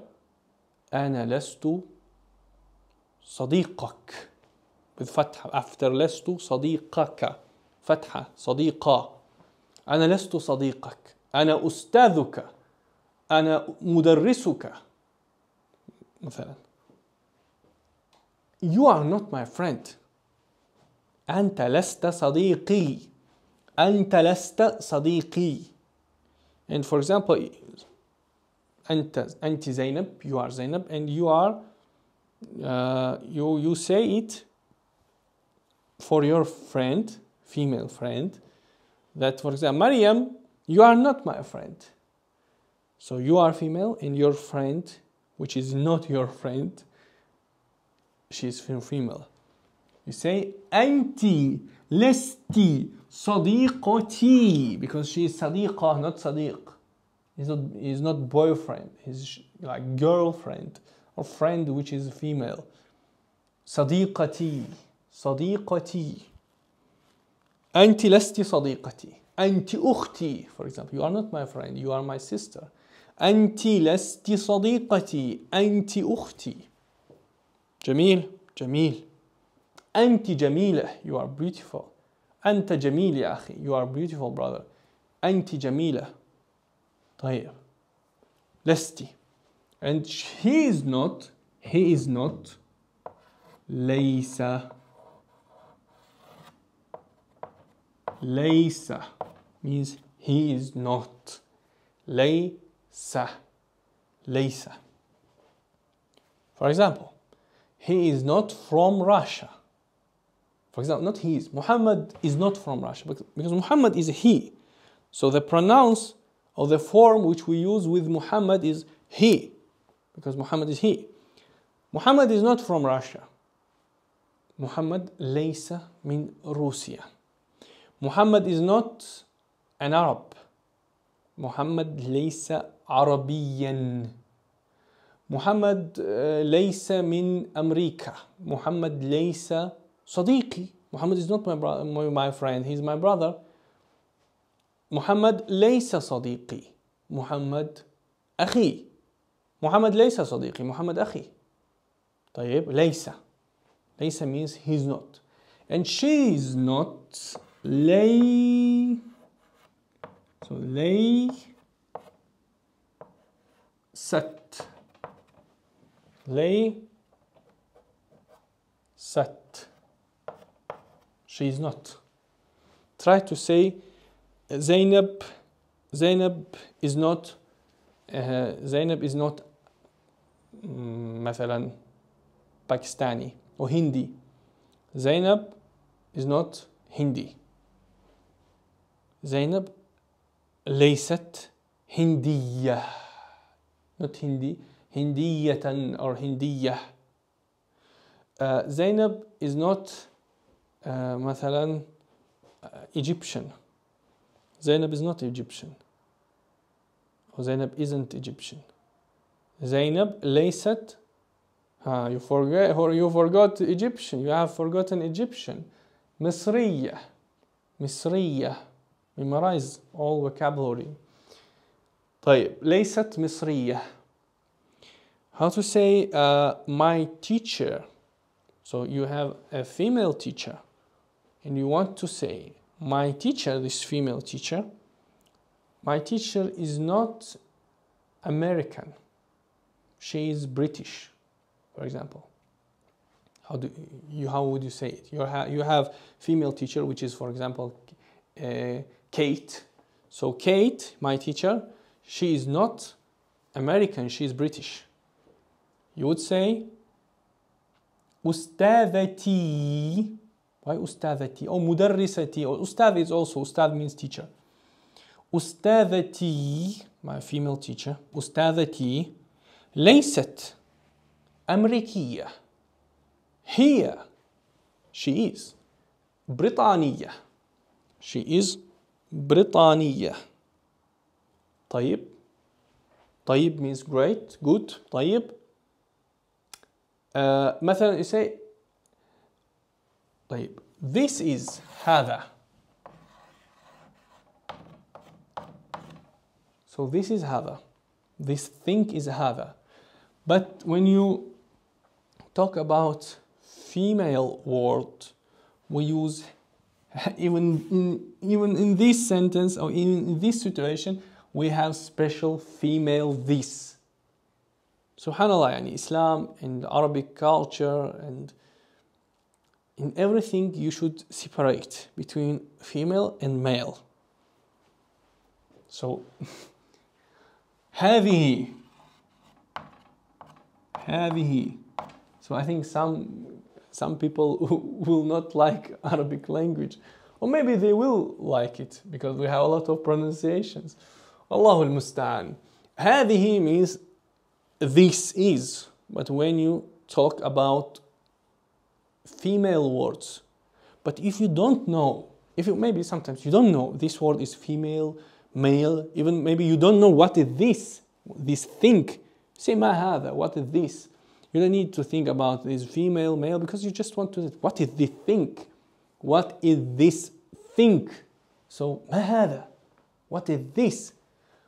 أنا لست صديقك بالفتحة after لست صديقك فتحة صديقة أنا لست صديقك أنا أستاذك أنا مدرسك مثلا You are not my friend أنت لست صديقي أنت لست صديقي and for example أنت أنت زينب you are زينب and you are uh, you you say it for your friend female friend that for example Mariam you are not my friend so you are female and your friend which is not your friend she is female you say anti lesti صديقتي because she is صديقة not صديق He's not, he's not boyfriend, he's like girlfriend or friend which is female. صديقتي صديقتي أنت لست صديقتي أنت أختي for example you are not my friend you are my sister أنت لست صديقتي أنت أختي جميل جميل أنت جميلة you are beautiful أنت جميل يا أخي you are beautiful brother أنت جميلة طيب لستي and he is not he is not ليس ليس means he is not ليس ليس for example he is not from Russia for example not he is Muhammad is not from Russia because Muhammad is he so they pronounce or the form which we use with Muhammad is he, because Muhammad is he. Muhammad is not from Russia. Muhammad laysa min Russia. Muhammad is not an Arab. Muhammad laysa عربيا. Muhammad ليس من أمريكا. محمد ليس صديقي. Muhammad is not my, my friend, he's my brother. محمد ليس صديقي محمد أخي محمد ليس صديقي محمد أخي طيب ليس ليس means he's not and she is not لي so لي ست لي ست she is not try to say Zainab, Zainab is not eh, Zainab is not مثلا mm, Pakistani or Hindi. Zainab is not Hindi. Zainab ليست هندية not Hindi هندية or هندية uh, Zainab is not uh, مثلا uh, Egyptian Zainab is not Egyptian. Or Zainab isn't Egyptian. Zainab laysat. Ah, you forget or you forgot Egyptian. You have forgotten Egyptian. Misriya. Misriya. Memorize all vocabulary. طيب ليست مصرية how to say uh, my teacher so you have a female teacher and you want to say my teacher, this female teacher, my teacher is not American. She is British, for example. How do you? How would you say it? You have you have female teacher, which is, for example, uh, Kate. So Kate, my teacher, she is not American. She is British. You would say, Ustavati وهي أستاذتي أو مدرستي أو أستاذ is also أستاذ means teacher أستاذتي my female teacher أستاذتي ليست أمريكية هي she is بريطانية she is بريطانية طيب طيب means great good طيب uh, مثلا you say طيب this is هذا so this is هذا this thing is هذا but when you talk about female world we use even in, even in this sentence or even in this situation we have special female this subhanallah yani islam and arabic culture and in everything you should separate between female and male. So heavy, heavy. So I think some some people will not like Arabic language. Or maybe they will like it because we have a lot of pronunciations. Allahu mustan Heavy means this is. But when you talk about female words. But if you don't know, if you maybe sometimes you don't know this word is female, male, even maybe you don't know what is this, this thing. Say mahada, what is this? You don't need to think about this female, male, because you just want to what is this thing? What is this thing? So mahada, what is this?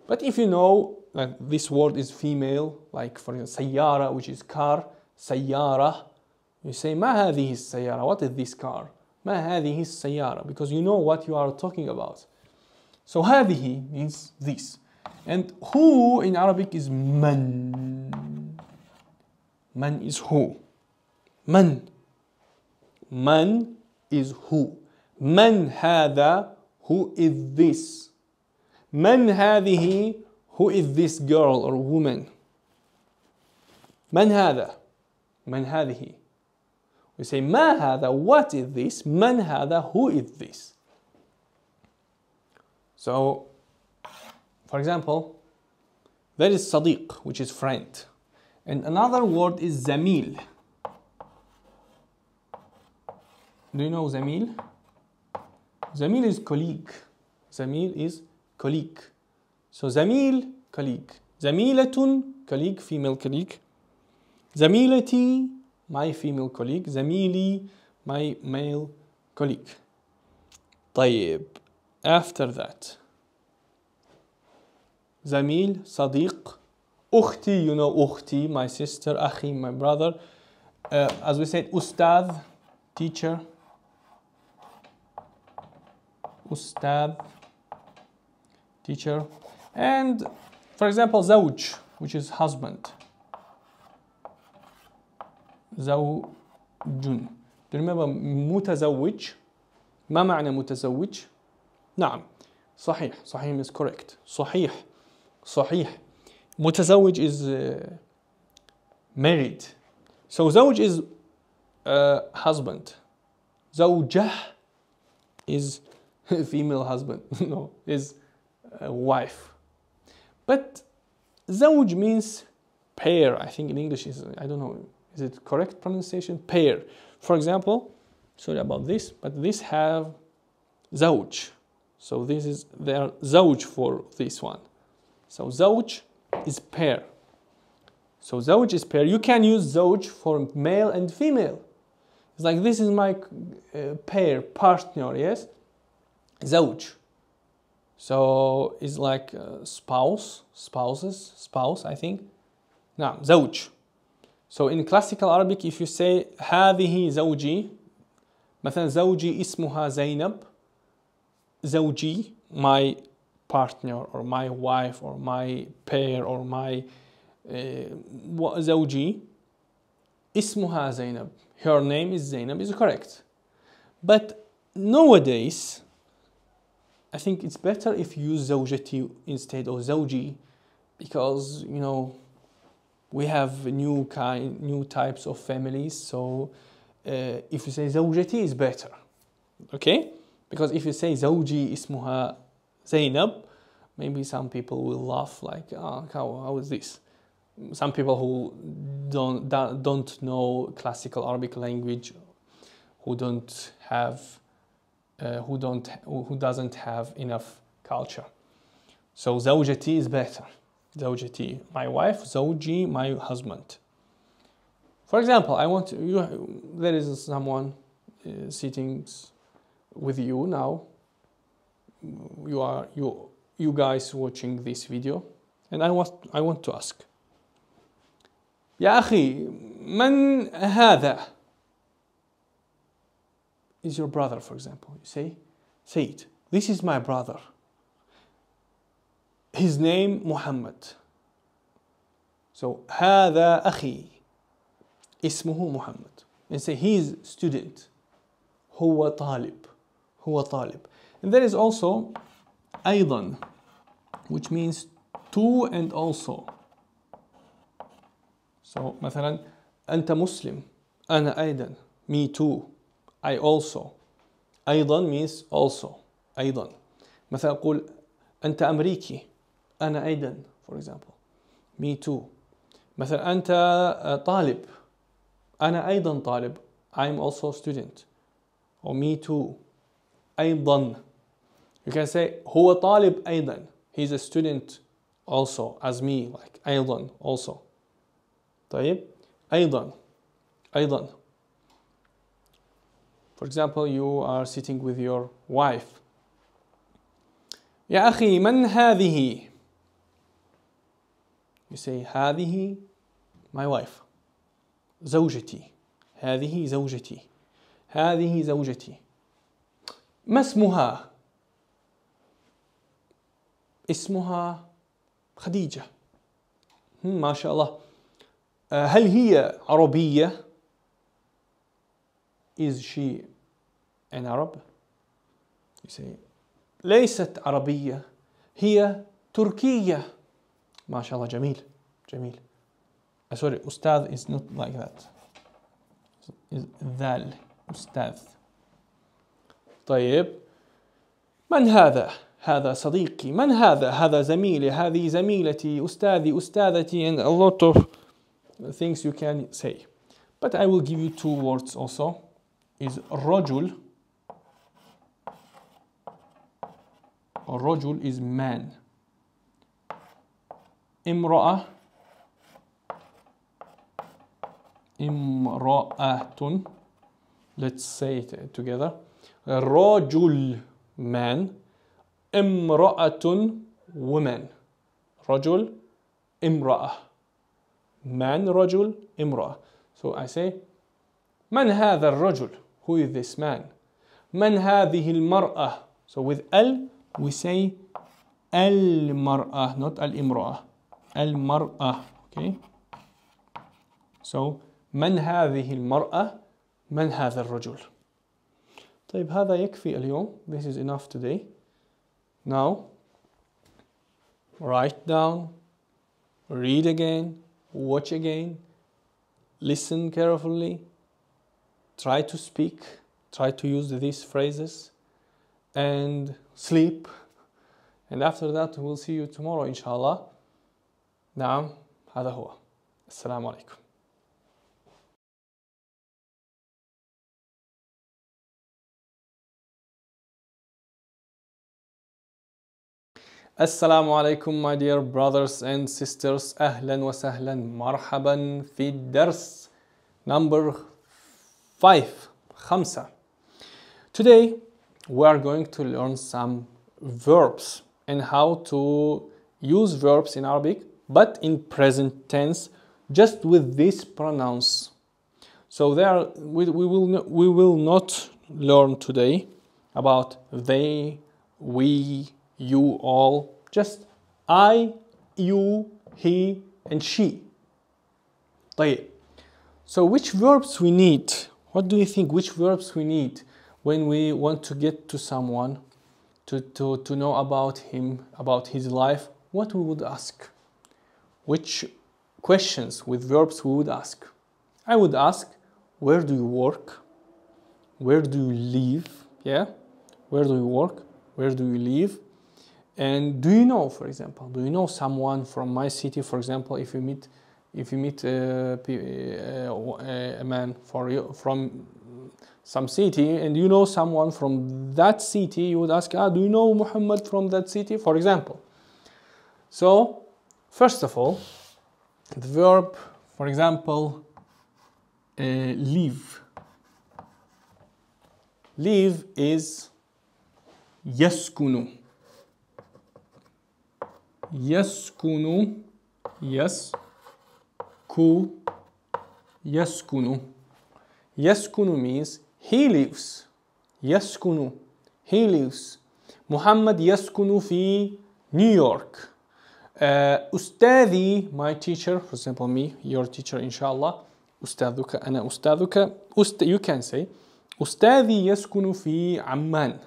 But if you know that like, this word is female, like for example, sayara, which is car, sayara, you say, ما هذه السيارة? What is this car? ما هذه السيارة? Because you know what you are talking about. So هذه means this. And who in Arabic is man. Man is who? Man. Man is who? من هذا who is this? من هذه who is this girl or woman? من هذا؟ من هذه؟ we say, ما هذا what is this? من هذا who is this? So, for example, there is صديق which is friend. And another word is zamil. Do you know zamil? Zamil is colleague. Zamil is colleague. So zamil, colleague. زميلة colleague, female colleague. زميلتي my female colleague زميلي my male colleague طيب after that زميل صديق أختي you know أختي my sister أخي my brother uh, as we said أستاذ teacher أستاذ teacher and for example زوج which is husband you remember متزوج ما معنى متزوج؟ نعم صحيح صحيح is correct صحيح صحيح متزوج is uh, married so زوج is uh, husband زوجة is female husband no is uh, wife but زوج means pair I think in English is I don't know is it correct pronunciation? Pair. For example, sorry about this, but this have zauch. So this is their zauch for this one. So zauch is pair. So zauch is pair. You can use zauch for male and female. It's like this is my uh, pair, partner, yes? zauch. So it's like uh, spouse, spouses, spouse, I think. Now, zauch. So in classical Arabic, if you say هذه زوجي مثلا زوجي اسمها زينب زوجي my partner or my wife or my pair or my uh, زوجي اسمها زينب her name is Zainab is correct but nowadays I think it's better if you use زوجتي instead of زوجي because you know we have new kind, new types of families. So uh, if you say زوجتي is better, okay? Because if you say زوجي اسمها Zainab, maybe some people will laugh like, oh, how, how is this? Some people who don't, don't know classical Arabic language, who don't have, uh, who don't, who doesn't have enough culture. So زوجتي is better. زوجتي my wife زوجي my husband for example I want to, you there is someone uh, sitting with you now you are you you guys watching this video and I want I want to ask يا أخي من هذا is your brother for example you say say it this is my brother his name Muhammad. So هذا أخي اسمه محمد and say he's student هو طالب هو طالب and there is also أيضا which means to and also so مثلا أنت مسلم أنا أيضا me too I also أيضا means also أيضا مثلا أقول أنت أمريكي أنا أيضا for example me too مثلا أنت طالب أنا أيضا طالب I'm also a student or me too أيضا you can say هو طالب أيضا he's a student also as me like أيضا also طيب أيضا أيضا For example, you are sitting with your wife. يا أخي من هذه؟ You say هذه my wife زوجتي هذه زوجتي هذه زوجتي ما اسمها اسمها خديجة ما شاء الله هل هي عربية is she an Arab you say ليست عربية هي تركية ما شاء الله جميل جميل سوري uh, أستاذ is not like that ذال أستاذ طيب من هذا؟ هذا صديقي من هذا؟ هذا زميلي هذه زميلتي أستاذي أستاذتي and a lot of things you can say but I will give you two words also is رجل رجل is man imra'a imra'atun let's say it together rajul man imra'atun woman rajul imra'a man rajul imra'a so i say man hadha rajul who is this man man hadhihi al so with al we say al-mar'ah not al-imra'ah المرأة okay so من هذه المرأة من هذا الرجل طيب هذا يكفي اليوم this is enough today now write down read again watch again listen carefully try to speak try to use these phrases and sleep and after that we'll see you tomorrow inshallah نعم هذا هو السلام عليكم السلام عليكم my dear brothers and sisters أهلا وسهلا مرحبا في الدرس number 5 خمسة Today we are going to learn some verbs and how to use verbs in Arabic but in present tense just with this pronouns. So there we, we, will, no, we will not learn today about they, we, you all, just I, you, he and she. طيب. So which verbs we need? What do you think which verbs we need when we want to get to someone, to, to, to know about him, about his life? What we would ask? which questions with verbs we would ask. I would ask, where do you work? Where do you live? Yeah, where do you work? Where do you live? And do you know, for example, do you know someone from my city? For example, if you meet if you meet a, uh, a, uh, uh, a man you, from some city and you know someone from that city, you would ask, ah, do you know Muhammad from that city, for example? So First of all, the verb, for example, uh, leave. Leave is يسكن yes, يسكو يسكن يسكن means he lives يسكن he lives محمد يسكن في نيويورك uh, ustadi, my teacher for example me your teacher inshallah ustaduka, الله ustaduka, أنا أست you can say ustadi يسكن في عمان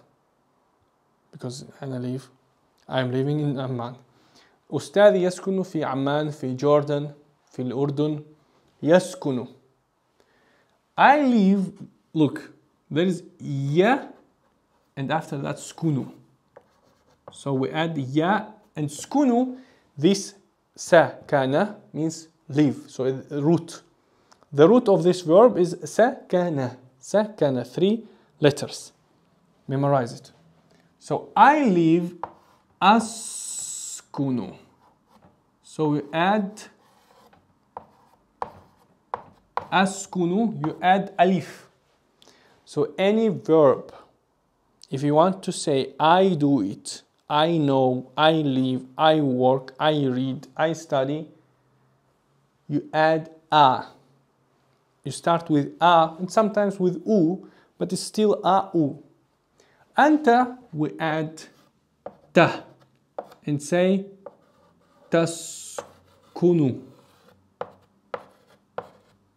because أنا live I'm living in عمان أستاذي يسكن في عمان في Jordan في الأردن يسكن I live look there is ya and after that skunu so we add ya and skunu this sakana means leave, so root. The root of this verb is sakana. Sakana, three letters. Memorize it. So I leave askunu. So we add askunu, you add alif. So any verb, if you want to say I do it, I know, I live, I work, I read, I study. You add a. You start with a and sometimes with u, but it's still a u. Anta, we add ta and say taskunu.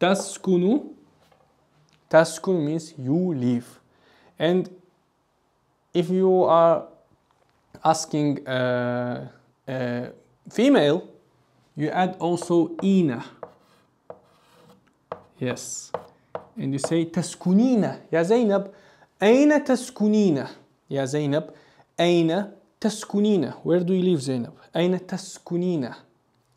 Taskunu. Taskunu means you live. And if you are asking uh, uh, female, you add also ina. Yes. And you say تسكنين يا زينب أين تسكنين يا زينب أين تسكنين Where do you live زينب أين تسكنين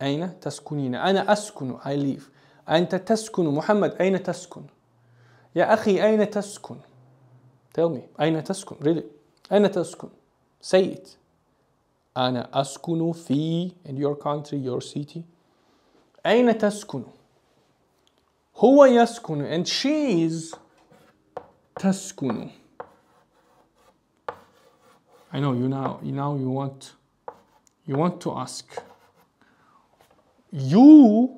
أين تسكنين أنا أسكن I live أنت تسكن محمد أين تسكن يا أخي أين تسكن Tell me أين تسكن Really أين تسكن Say it. Ana askunu fi in your country, your city. أين تسكن؟ Huwa يسكن and she is تسكن. I know you now you now you want you want to ask. You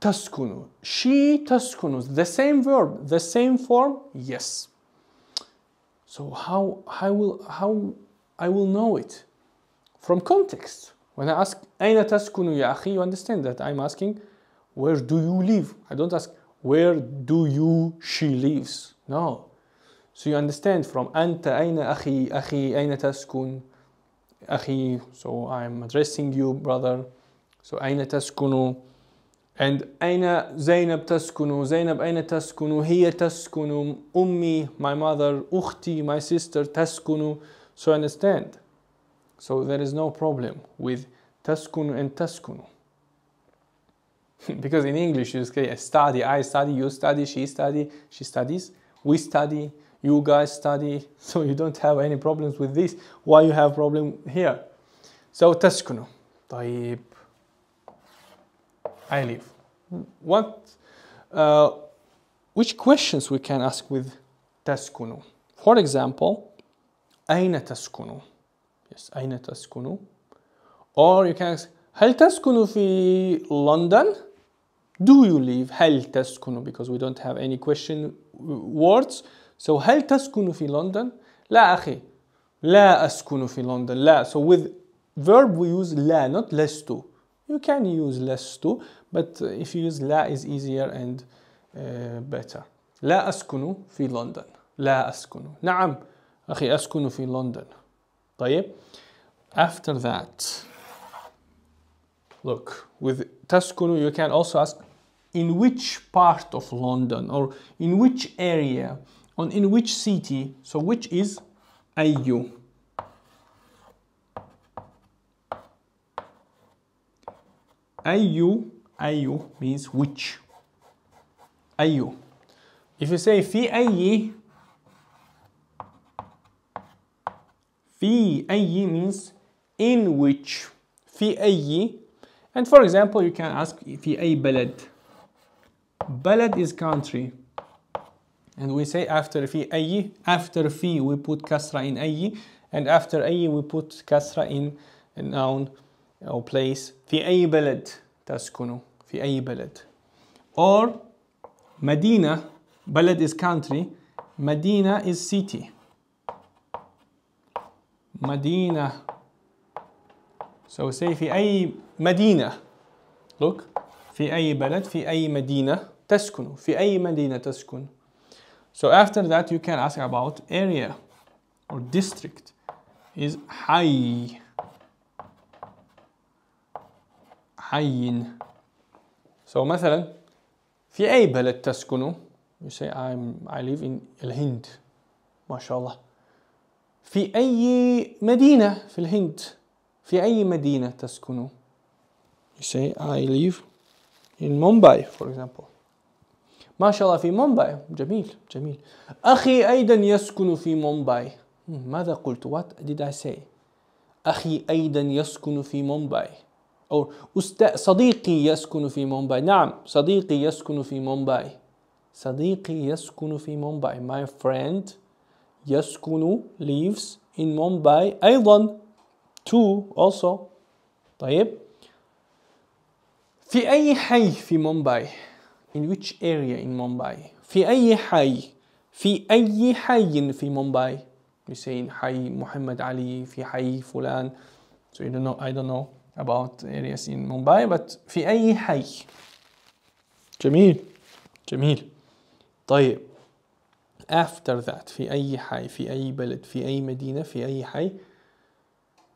تسكن. She تسكن. The same verb, the same form? Yes. So how how will how I will know it from context. When I ask, أين تسكن ya أخي? You understand that I'm asking, where do you live? I don't ask, where do you, she lives? No. So you understand from أنت أين أخي? أخي tas تسكن? أخي, so I'm addressing you, brother. So tas kunu," And kunu," Zainab تسكن؟ tas kunu," تسكن؟ "Tas تسكن. ummi, my mother. uhti, my sister. kunu. So understand. So there is no problem with taskunu and taskunu. because in English you say I study, I study, you study, she study, she studies, we study, you guys study. So you don't have any problems with this. Why you have problem here? So taskunu. طيب I leave. What, uh, which questions we can ask with taskunu? For example, أين تسكن yes أين تسكن or you can ask هل تسكن في لندن do you live هل تسكن because we don't have any question words so هل تسكن في لندن لا أخي لا أسكن في لندن لا so with verb we use لا not لست you can use لست but if you use لا is easier and uh, better لا أسكن في لندن لا أسكن نعم أخي أسكن في لندن طيب after that look with تسكن you can also ask in which part of London or in which area on in which city so which is أي أي أي means which أي if you say في أي في أي means in which في أي and for example you can ask في أي بلد بلد is country and we say after في أي after في we put kasra in أي and after أي we put kasra in a noun or place في أي بلد تسكن في أي بلد or Medina بلد is country Medina is city مدينة so say في أي مدينة look في أي بلد في أي مدينة تسكن في أي مدينة تسكن so after that you can ask about area or district is حي حي so مثلا في أي بلد تسكن you say I'm I live in الهند ما شاء الله في أي مدينة في الهند في أي مدينة تسكن You say I live in Mumbai for example ما شاء الله في مومباي جميل جميل أخي أيضا يسكن في مومباي ماذا قلت what did I say أخي أيضا يسكن في مومباي أو أست... صديقي يسكن في مومباي نعم صديقي يسكن في مومباي صديقي يسكن في مومباي my friend يسكن lives in مومباي أيضا to also طيب في أي حي في مومباي in which area in مومباي في أي حي في أي حي في مومباي we say حي محمد علي في حي فلان so you don't know I don't know about areas in Mumbai but في أي حي جميل جميل طيب after that في أي حي في أي بلد في أي مدينة في أي حي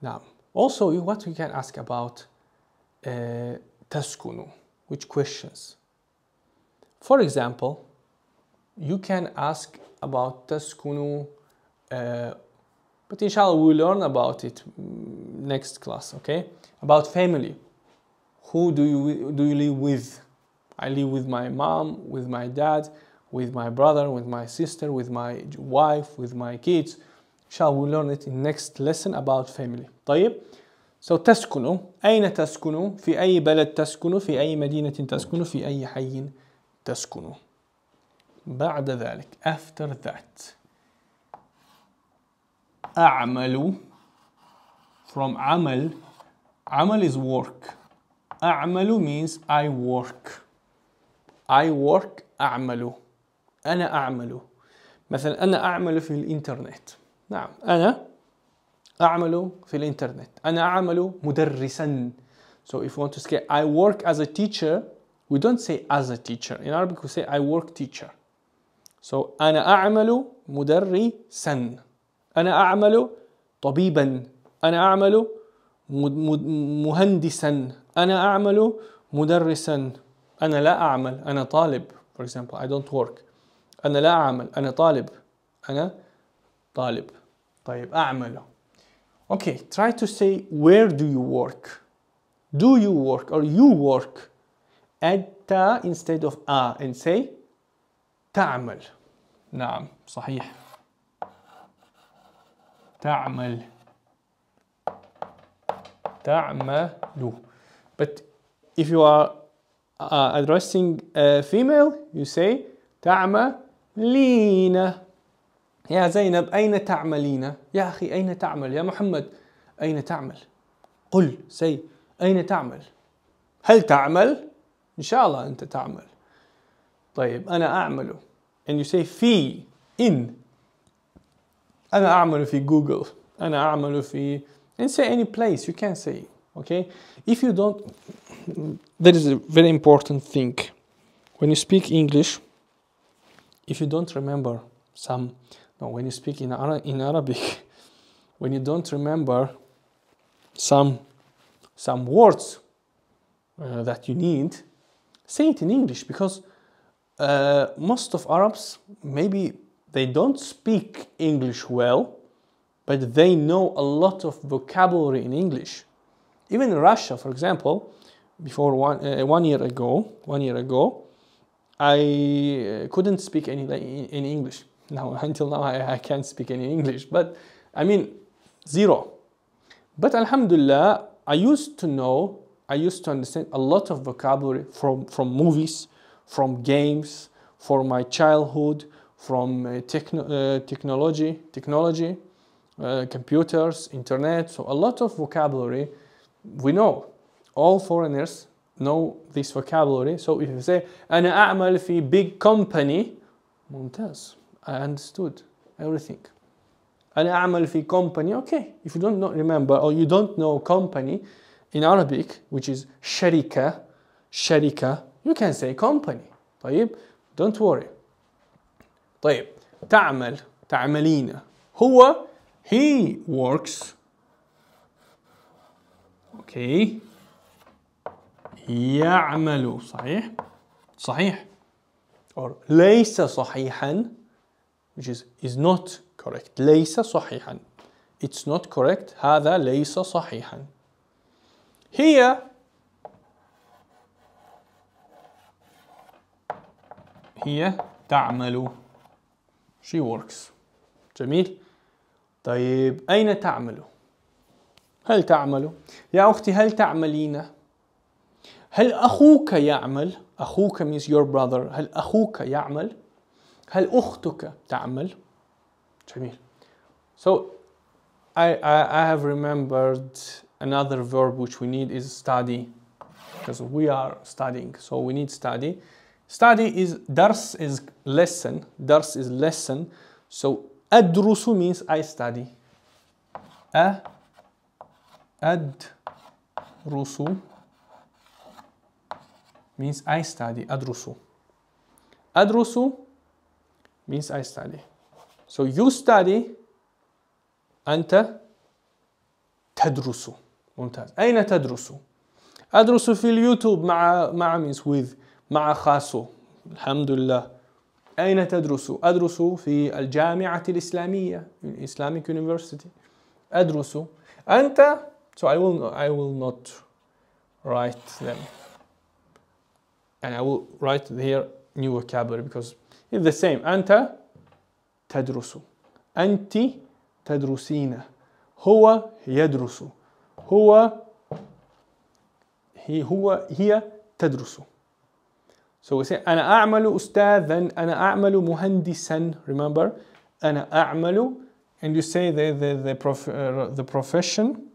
نعم also what you can ask about uh, تسكنوا which questions for example you can ask about تسكنوا uh, but inshallah we'll learn about it mm, next class okay about family who do you do you live with i live with my mom with my dad with my brother, with my sister, with my wife, with my kids. Shall we learn it in next lesson about family. طيب So تسكن أين تسكن في أي بلد تسكن في أي مدينة تسكن في أي حي تسكن بعد ذلك after that أعمل from عمل عمل is work أعمل means I work I work أعمل أنا أعمل مثلا أنا أعمل في الإنترنت نعم أنا أعمل في الإنترنت أنا أعمل مدرسا So if you want to say I work as a teacher we don't say as a teacher in Arabic we say I work teacher So أنا أعمل مدرسا أنا أعمل طبيبا أنا أعمل مهندسا أنا أعمل مدرسا أنا لا أعمل أنا طالب for example I don't work أنا لا أعمل أنا طالب أنا طالب طيب أعمل Okay, try to say where do you work? Do you work or you work? Add ta instead of a and say تعمل نعم صحيح تعمل تعمل but if you are uh, addressing a female you say تعمل لينا يا زينب أين تعملين يا أخي أين تعمل يا محمد أين تعمل قل سي أين تعمل هل تعمل إن شاء الله أنت تعمل طيب أنا أعمل and you say في in أنا أعمل في جوجل أنا أعمل في and say any place you can say okay if you don't that is a very important thing when you speak English if you don't remember some, no, when you speak in, Ara in Arabic, when you don't remember some, some words uh, that you need, say it in English because uh, most of Arabs, maybe they don't speak English well, but they know a lot of vocabulary in English. Even in Russia, for example, before one, uh, one year ago, one year ago, I uh, couldn't speak any in English. Now until now I, I can't speak any English, but I mean zero. But Alhamdulillah, I used to know, I used to understand a lot of vocabulary from from movies, from games, from my childhood, from uh, techno uh, technology, technology, uh, computers, internet. So a lot of vocabulary we know. All foreigners know this vocabulary. So if you say, أنا أعمل في big company, Montez, I understood everything. أنا أعمل في company, okay. If you don't know, remember or you don't know company in Arabic, which is شركة, شركة, you can say company. طيب, don't worry. طيب, تعمل, تعملين. هو, he works. Okay. يعمل صحيح صحيح or ليس صحيحا which is is not correct ليس صحيحا it's not correct هذا ليس صحيحا هي هي تعمل she works جميل طيب أين تعمل؟ هل تعمل؟ يا أختي هل تعملين؟ هل أخوك يعمل؟ أخوك means your brother هل أخوك يعمل؟ هل أختك تعمل؟ جميل So I, I, I have remembered another verb which we need is study because we are studying so we need study study is dars is lesson dars is lesson so adrusu means I study a ad rusu means I study أدرسو أدرسو means I study so you study أنت تدرس ممتاز أين تدرس؟ أدرس في اليوتيوب مع مع means with مع خاصو. الحمد لله أين تدرس؟ أدرس في الجامعة الإسلامية Islamic University أدرس أنت so I will I will not write them and I will write here new vocabulary because it's the same. Anta tadrusu. Anti tadrusina. Huwa yadrusu. Huwa he huwa hiya tadrusu. So we say ana a'malu ustadhan, ana a'malu muhandisan. Remember, ana a'malu and you say the the the, prof, uh, the profession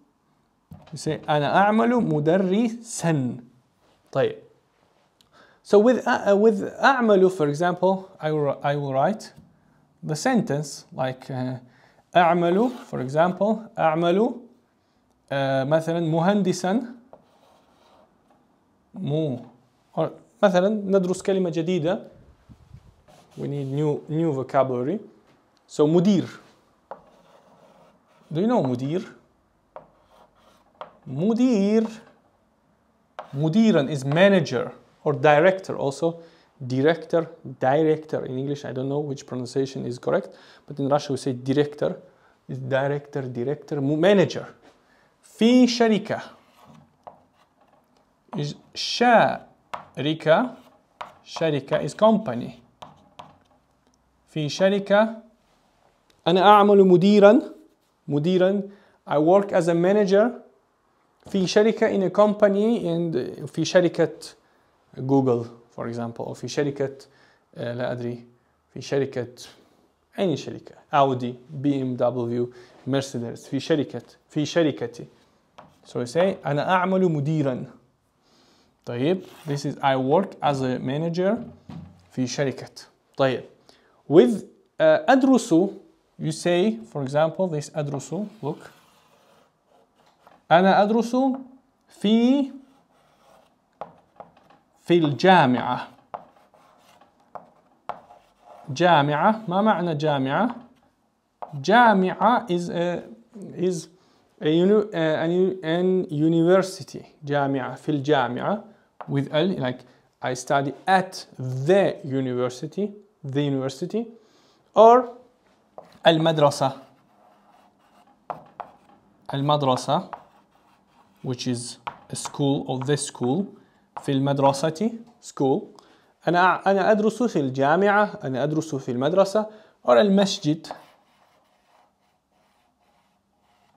you say ana a'malu mudarrisan. طيب so with, uh, uh with أعمل, for example, I will, I will write the sentence like uh, for example, أعمل uh, مثلا مهندسا مو or مثلا ندرس كلمة جديدة we need new new vocabulary so مدير do you know مدير مدير مديرا is manager or director also director director in english i don't know which pronunciation is correct but in russia we say director is director director manager في شركه is شركه شركه is company في شركه انا اعمل مديرا مديرا I work as a manager في شركه in a company and في uh, شركه Google, for example, or في شركة uh, لا أدري في شركة Audi, BMW, Mercedes في شركة في شركتي So you say أنا أعمل مديرا طيب This is I work as a manager في شركة طيب With uh, eh, أدرس You say, for example, this أدرس Look أنا أدرس في في الجامعة جامعة ما معنى جامعة؟ جامعة is a, is a, an, an university جامعة في الجامعة with L like I study at the university the university or المدرسة المدرسة which is a school or the school في المدرسة school أنا أنا أدرس في الجامعة أنا أدرس في المدرسة or المسجد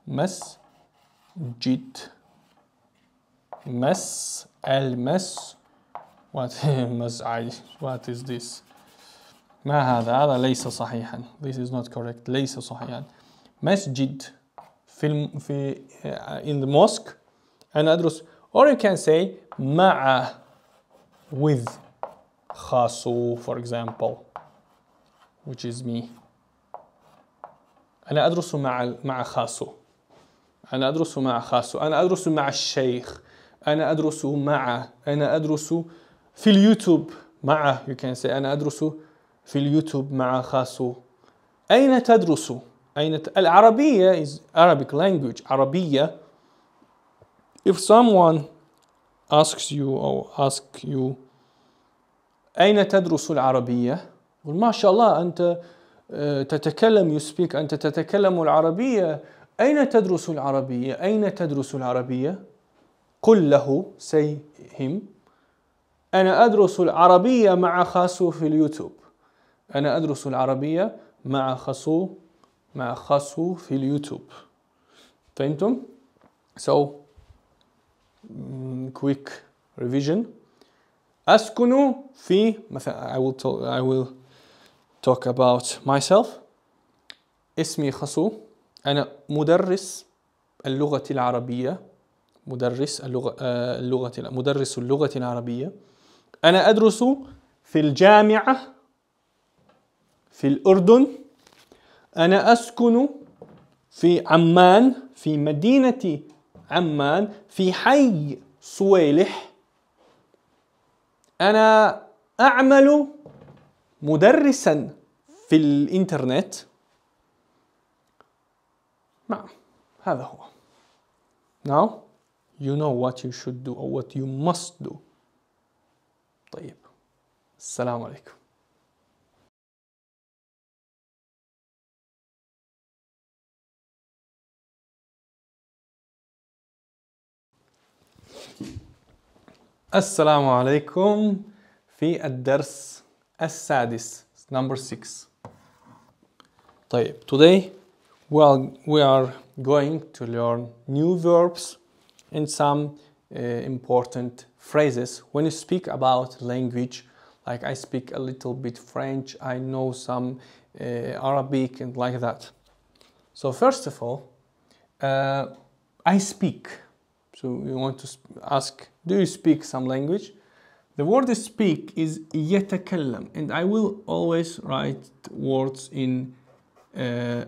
مسجد مس المس what مس عادي what is this ما هذا هذا ليس صحيحا this is not correct ليس صحيحا مسجد في الم... في in the mosque أنا أدرس Or you can say مع with خاصو for example which is me أنا أدرس مع مع خاصو أنا أدرس مع خاصو أنا أدرس مع الشيخ أنا أدرس مع أنا أدرس في اليوتيوب مع you can say أنا أدرس في اليوتيوب مع خاصو أين تدرس؟ أين ت... العربية is Arabic language عربية If someone asks you or ask you أين تدرس العربية؟ ما شاء الله أنت آه، تتكلم you speak أنت تتكلم العربية أين تدرس العربية؟ أين تدرس العربية؟ قل له say him أنا أدرس العربية مع خاسو في اليوتيوب أنا أدرس العربية مع خاسو مع خاسو في اليوتيوب فهمتم؟ So Mm, quick revision أسكن في مثلا I will talk, I will talk about myself اسمي خصو أنا مدرس اللغة العربية مدرس اللغة آه، اللغة مدرس اللغة العربية أنا أدرس في الجامعة في الأردن أنا أسكن في عمان في مدينة عمان في حي صويلح أنا أعمل مدرسا في الإنترنت نعم هذا هو Now you know what you should do or what you must do طيب السلام عليكم السلام عليكم في الدرس السادس number 6 طيب today well we are going to learn new verbs and some uh, important phrases when you speak about language like I speak a little bit French I know some uh, Arabic and like that so first of all uh, I speak so you want to ask do you speak some language? The word speak is "yetakallam," and I will always write words in uh,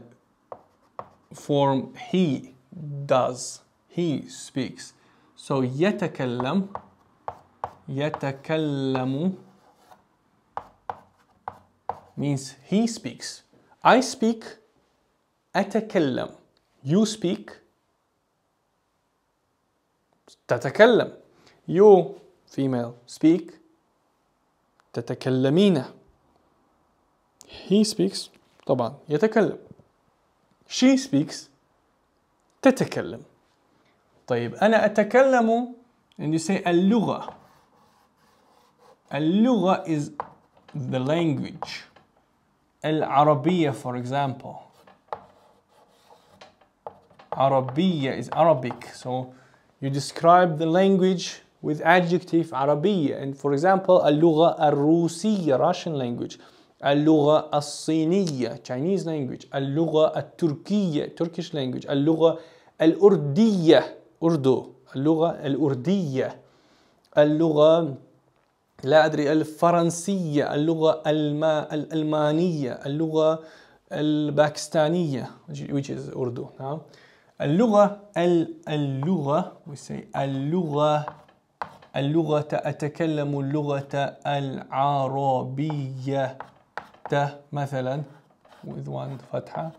form he does, he speaks. So "yetakallam," "yetakallamu" means he speaks. I speak "atakallam." You speak "tatakallam." You, female, speak. تتكلمين. He speaks. طبعا يتكلم. She speaks. تتكلم. طيب أنا أتكلم and you say اللغة. اللغة is the language. العربية for example. Arabiya is Arabic. So you describe the language with adjective عربية and for example اللغة الروسية Russian language اللغة الصينية Chinese language اللغة التركية Turkish language اللغة الأردية أردو اللغة الأردية اللغة لا أدري الفرنسية اللغة الما الألمانية اللغة الباكستانية which is أردو نعم اللغة ال اللغة we say اللغة اللغة أتكلم اللغة العربية مثلا with one فتحة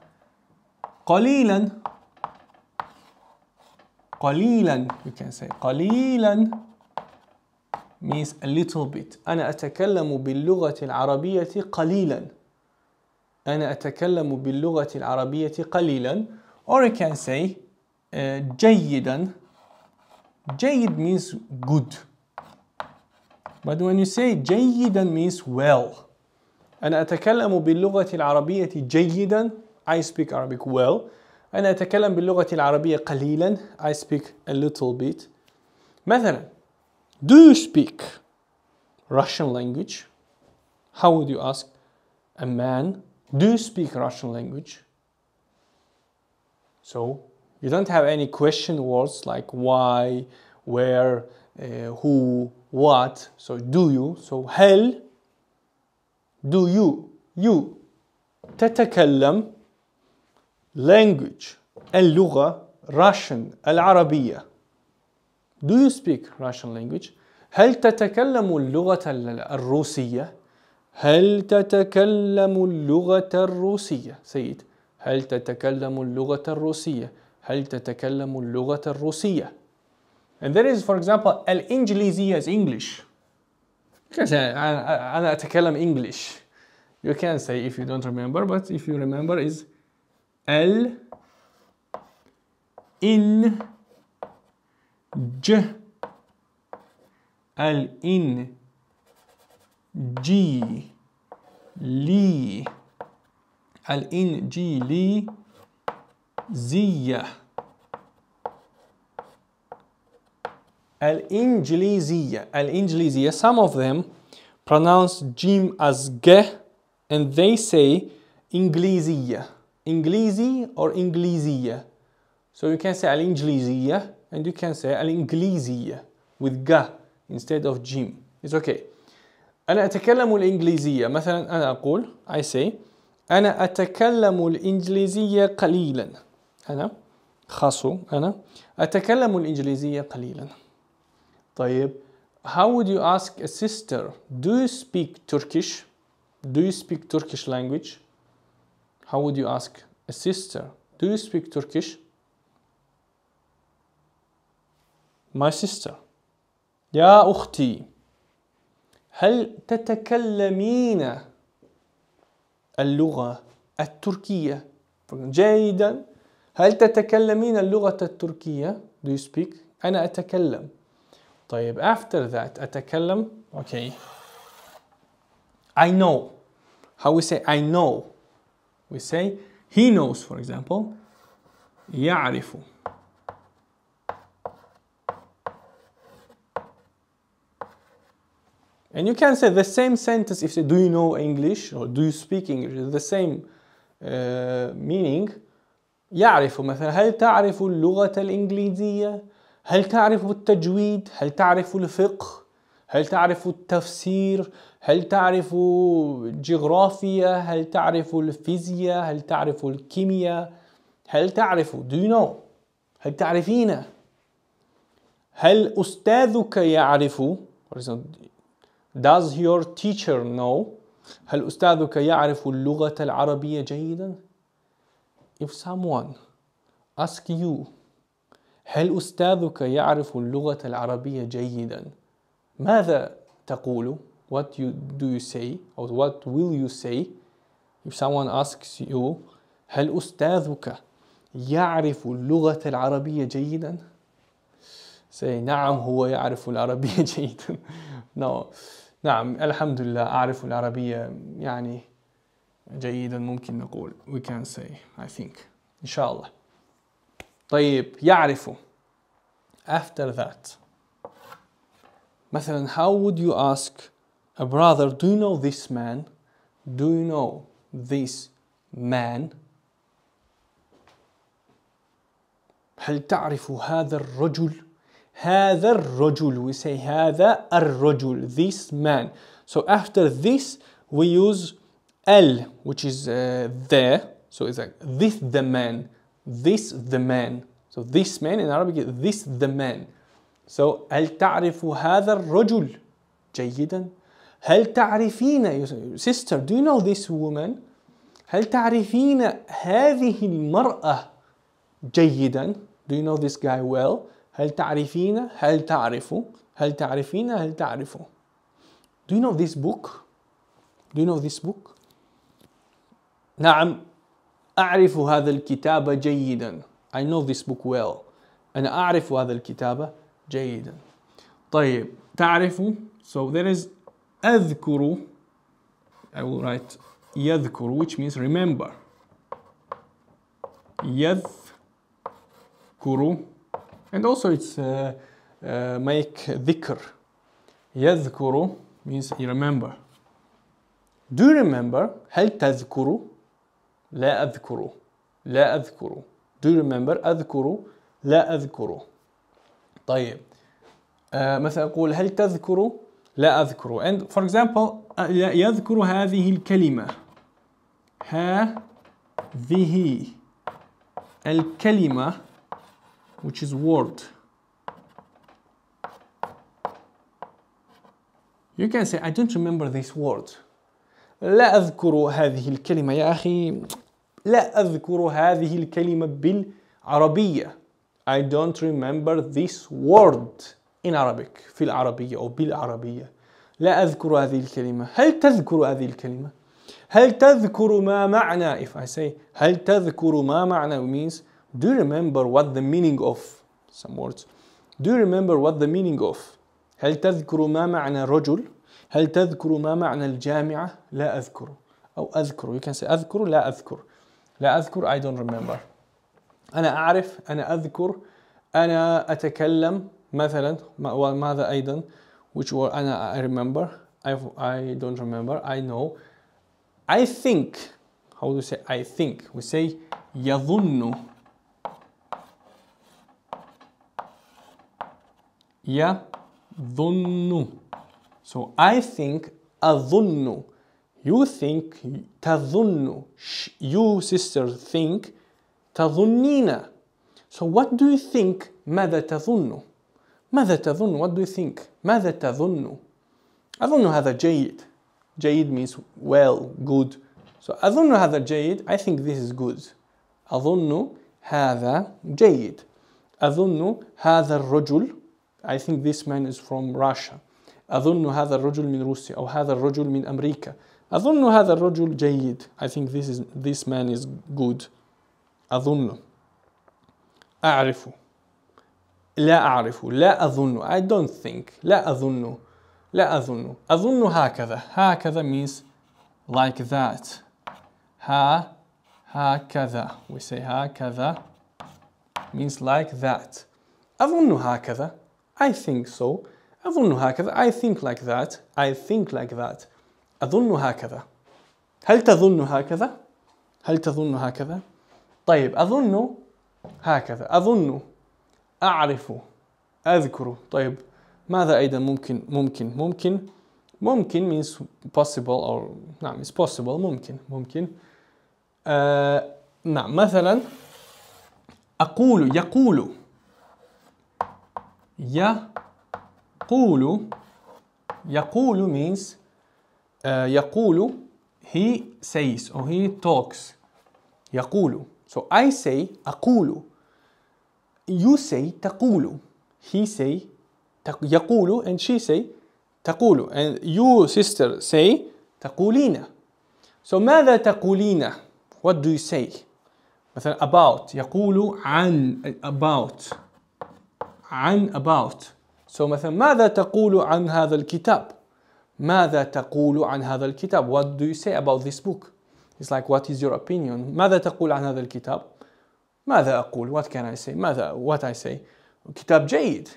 قليلا قليلا you can say قليلا means a little bit أنا أتكلم باللغة العربية قليلا أنا أتكلم باللغة العربية قليلا or you can say uh, جيدا جيد means good But when you say جيدا means well. أنا أتكلم باللغة العربية جيدا I speak Arabic well. أنا أتكلم باللغة العربية قليلا I speak a little bit. مثلا Do you speak Russian language? How would you ask a man Do you speak Russian language? So you don't have any question words like why, where, uh, who, what so do you so هل do you you تتكلم language اللغة Russian العربية do you speak Russian language هل تتكلم اللغة الروسية هل تتكلم اللغة الروسية سيد هل تتكلم اللغة الروسية هل تتكلم اللغة الروسية And there is for example الإنجليزية is English. You can say أنا, أنا English. You can say if you don't remember but if you remember is ال إن in g li لي in g li زيه Al-Injlizia. Al-Injlizia. Some of them pronounce Jim as G and they say Inglizia. Inglizi or Inglizia. So you can say Al-Injlizia and you can say Al-Inglizia with G instead of Jim. It's okay. I أنا أتكلم الإنجليزية مثلا أنا أقول I say أنا أتكلم الإنجليزية قليلا أنا خاصو أنا أتكلم الإنجليزية قليلا طيب how would you ask a sister do you speak Turkish do you speak Turkish language how would you ask a sister do you speak Turkish my sister يا أختي هل تتكلمين اللغة التركية جيدا هل تتكلمين اللغة التركية do you speak أنا أتكلم طيب after that أتكلم okay I know how we say I know we say he knows for example يعرف And you can say the same sentence if you say, do you know English or do you speak English? The same uh, meaning. يعرف مثلا هل تعرف اللغة الإنجليزية؟ هل تعرف التجويد؟ هل تعرف الفقه؟ هل تعرف التفسير؟ هل تعرف الجغرافيا؟ هل تعرف الفيزياء؟ هل تعرف الكيمياء؟ هل تعرف do you know؟ هل تعرفين؟ هل أستاذك يعرف؟ Does your teacher know؟ هل أستاذك يعرف اللغة العربية جيدا؟ If someone asks you هل أستاذك يعرف اللغة العربية جيدا؟ ماذا تقول؟ What you, do you say? Or what will you say? If someone asks you هل أستاذك يعرف اللغة العربية جيدا؟ Say نعم هو يعرف العربية جيدا. no. نعم الحمد لله أعرف العربية يعني جيدا ممكن نقول we can say I think إن شاء الله طيب يعرف after that مثلا how would you ask a brother do you know this man do you know this man هل تعرف هذا الرجل هذا الرجل we say هذا الرجل this man so after this we use l which is uh, there so it's like this the man this the man. So this man in Arabic, this the man. So هل تعرف هذا الرجل؟ جيدا. هل تعرفين sister do you know this woman؟ هل تعرفين هذه المرأة؟ جيدا. Do you know this guy well? هل تعرفين هل تعرف هل تعرفين هل تعرف Do you know this book? Do you know this book? نعم أعرف هذا الكتاب جيدا I know this book well أنا أعرف هذا الكتاب جيدا طيب تعرف so there is أذكر I will write يذكر which means remember يذكر and also it's uh, uh, make ذكر يذكر means you remember do you remember هل تذكر لا أذكر لا أذكر do you remember أذكر لا أذكر طيب آه مثلا أقول هل تذكر لا أذكر and for example يذكر هذه الكلمة هذه الكلمة which is word you can say I don't remember this word لا أذكر هذه الكلمة يا أخي لا أذكر هذه الكلمة بالعربية I don't remember this word in Arabic في العربية أو بالعربية لا أذكر هذه الكلمة هل تذكر هذه الكلمة؟ هل تذكر ما معنى if I say هل تذكر ما معنى means do you remember what the meaning of some words do you remember what the meaning of هل تذكر ما معنى رجل هل تذكر ما معنى الجامعة؟ لا أذكر أو أذكر you can say أذكر لا أذكر لا أذكر I don't remember أنا أعرف أنا أذكر أنا أتكلم مثلا وماذا أيضا which were أنا I remember I, I don't remember I know I think how do you say I think we say يظن يظن So I think أظن You think تظن You sister think تظنين So what do you think ماذا تظن ماذا تظن What do you think ماذا تظن أظن هذا جيد جيد means well good So أظن هذا جيد I think this is good أظن هذا جيد أظن هذا الرجل I think this man is from Russia أظن هذا الرجل من روسيا أو هذا الرجل من أمريكا أظن هذا الرجل جيد I think this, is, this man is good أظن أعرف لا أعرف لا أظن I don't think لا أظن لا أظن أظن هكذا هكذا means like that ها هكذا we say هكذا means like that أظن هكذا I think so أظن هكذا I think like that I think like that أظن هكذا هل تظن هكذا؟ هل تظن هكذا؟ طيب أظن هكذا أظن أعرف أذكر طيب ماذا أيضا ممكن ممكن ممكن ممكن means possible or نعم is possible ممكن ممكن آه نعم مثلا أقول يقول يقول Yaqulu. Yaqulu means uh, he says or he talks. Yaqulu. So I say Aqulu. You say Taqulu. He say Yaqulu and she say Taqulu. And you sister say Taqulina. So ماذا تقولين? What do you say? مثلا about يقول عن about عن about so مثلا ماذا تقول عن هذا الكتاب? ماذا تقول عن هذا الكتاب? What do you say about this book? It's like what is your opinion? ماذا تقول عن هذا الكتاب? ماذا أقول? What can I say? ماذا what I say? كتاب جيد.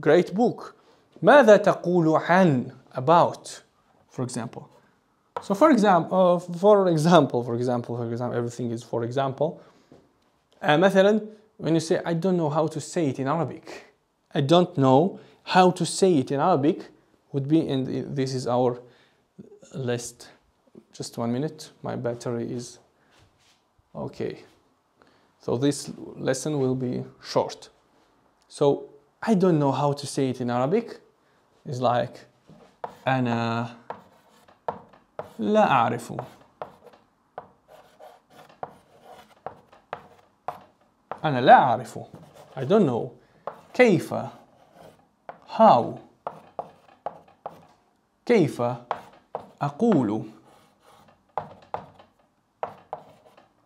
Great book. ماذا تقول عن about? For example. So for example, uh, for example, for example, for example, everything is for example. Uh, مثلا when you say I don't know how to say it in Arabic. I don't know how to say it in Arabic would be, and this is our last. Just one minute, my battery is okay. So this lesson will be short. So I don't know how to say it in Arabic. It's like أنا لا أعرف أنا لا أعرف I don't know كيف how كيف أقول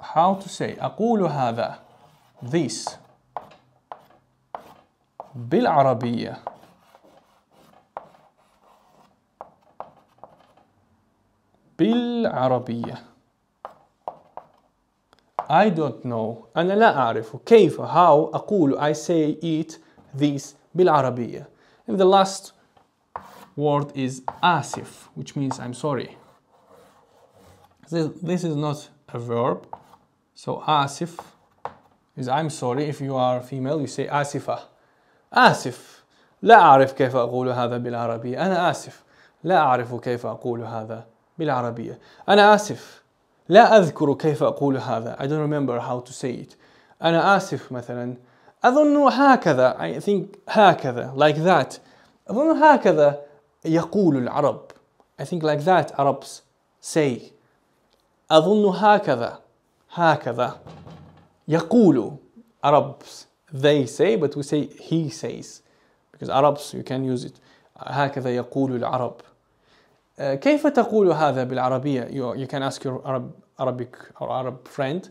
how to say أقول هذا this بالعربية بالعربية I don't know أنا لا أعرف كيف how أقول I say it these بالعربية and the last word is asif which means I'm sorry this, this is not a verb so asif is I'm sorry if you are female you say آسفة آسف لا أعرف كيف أقول هذا بالعربية أنا آسف لا أعرف كيف أقول هذا بالعربية أنا آسف لا أذكر كيف أقول هذا I don't remember how to say it أنا آسف مثلا أظن هكذا I think هكذا like that أظن هكذا يقول العرب I think like that Arabs say أظن هكذا هكذا يقول Arabs they say but we say he says because Arabs you can use it هكذا يقول العرب كيف تقول هذا بالعربية you, you can ask your Arab, Arabic or Arab friend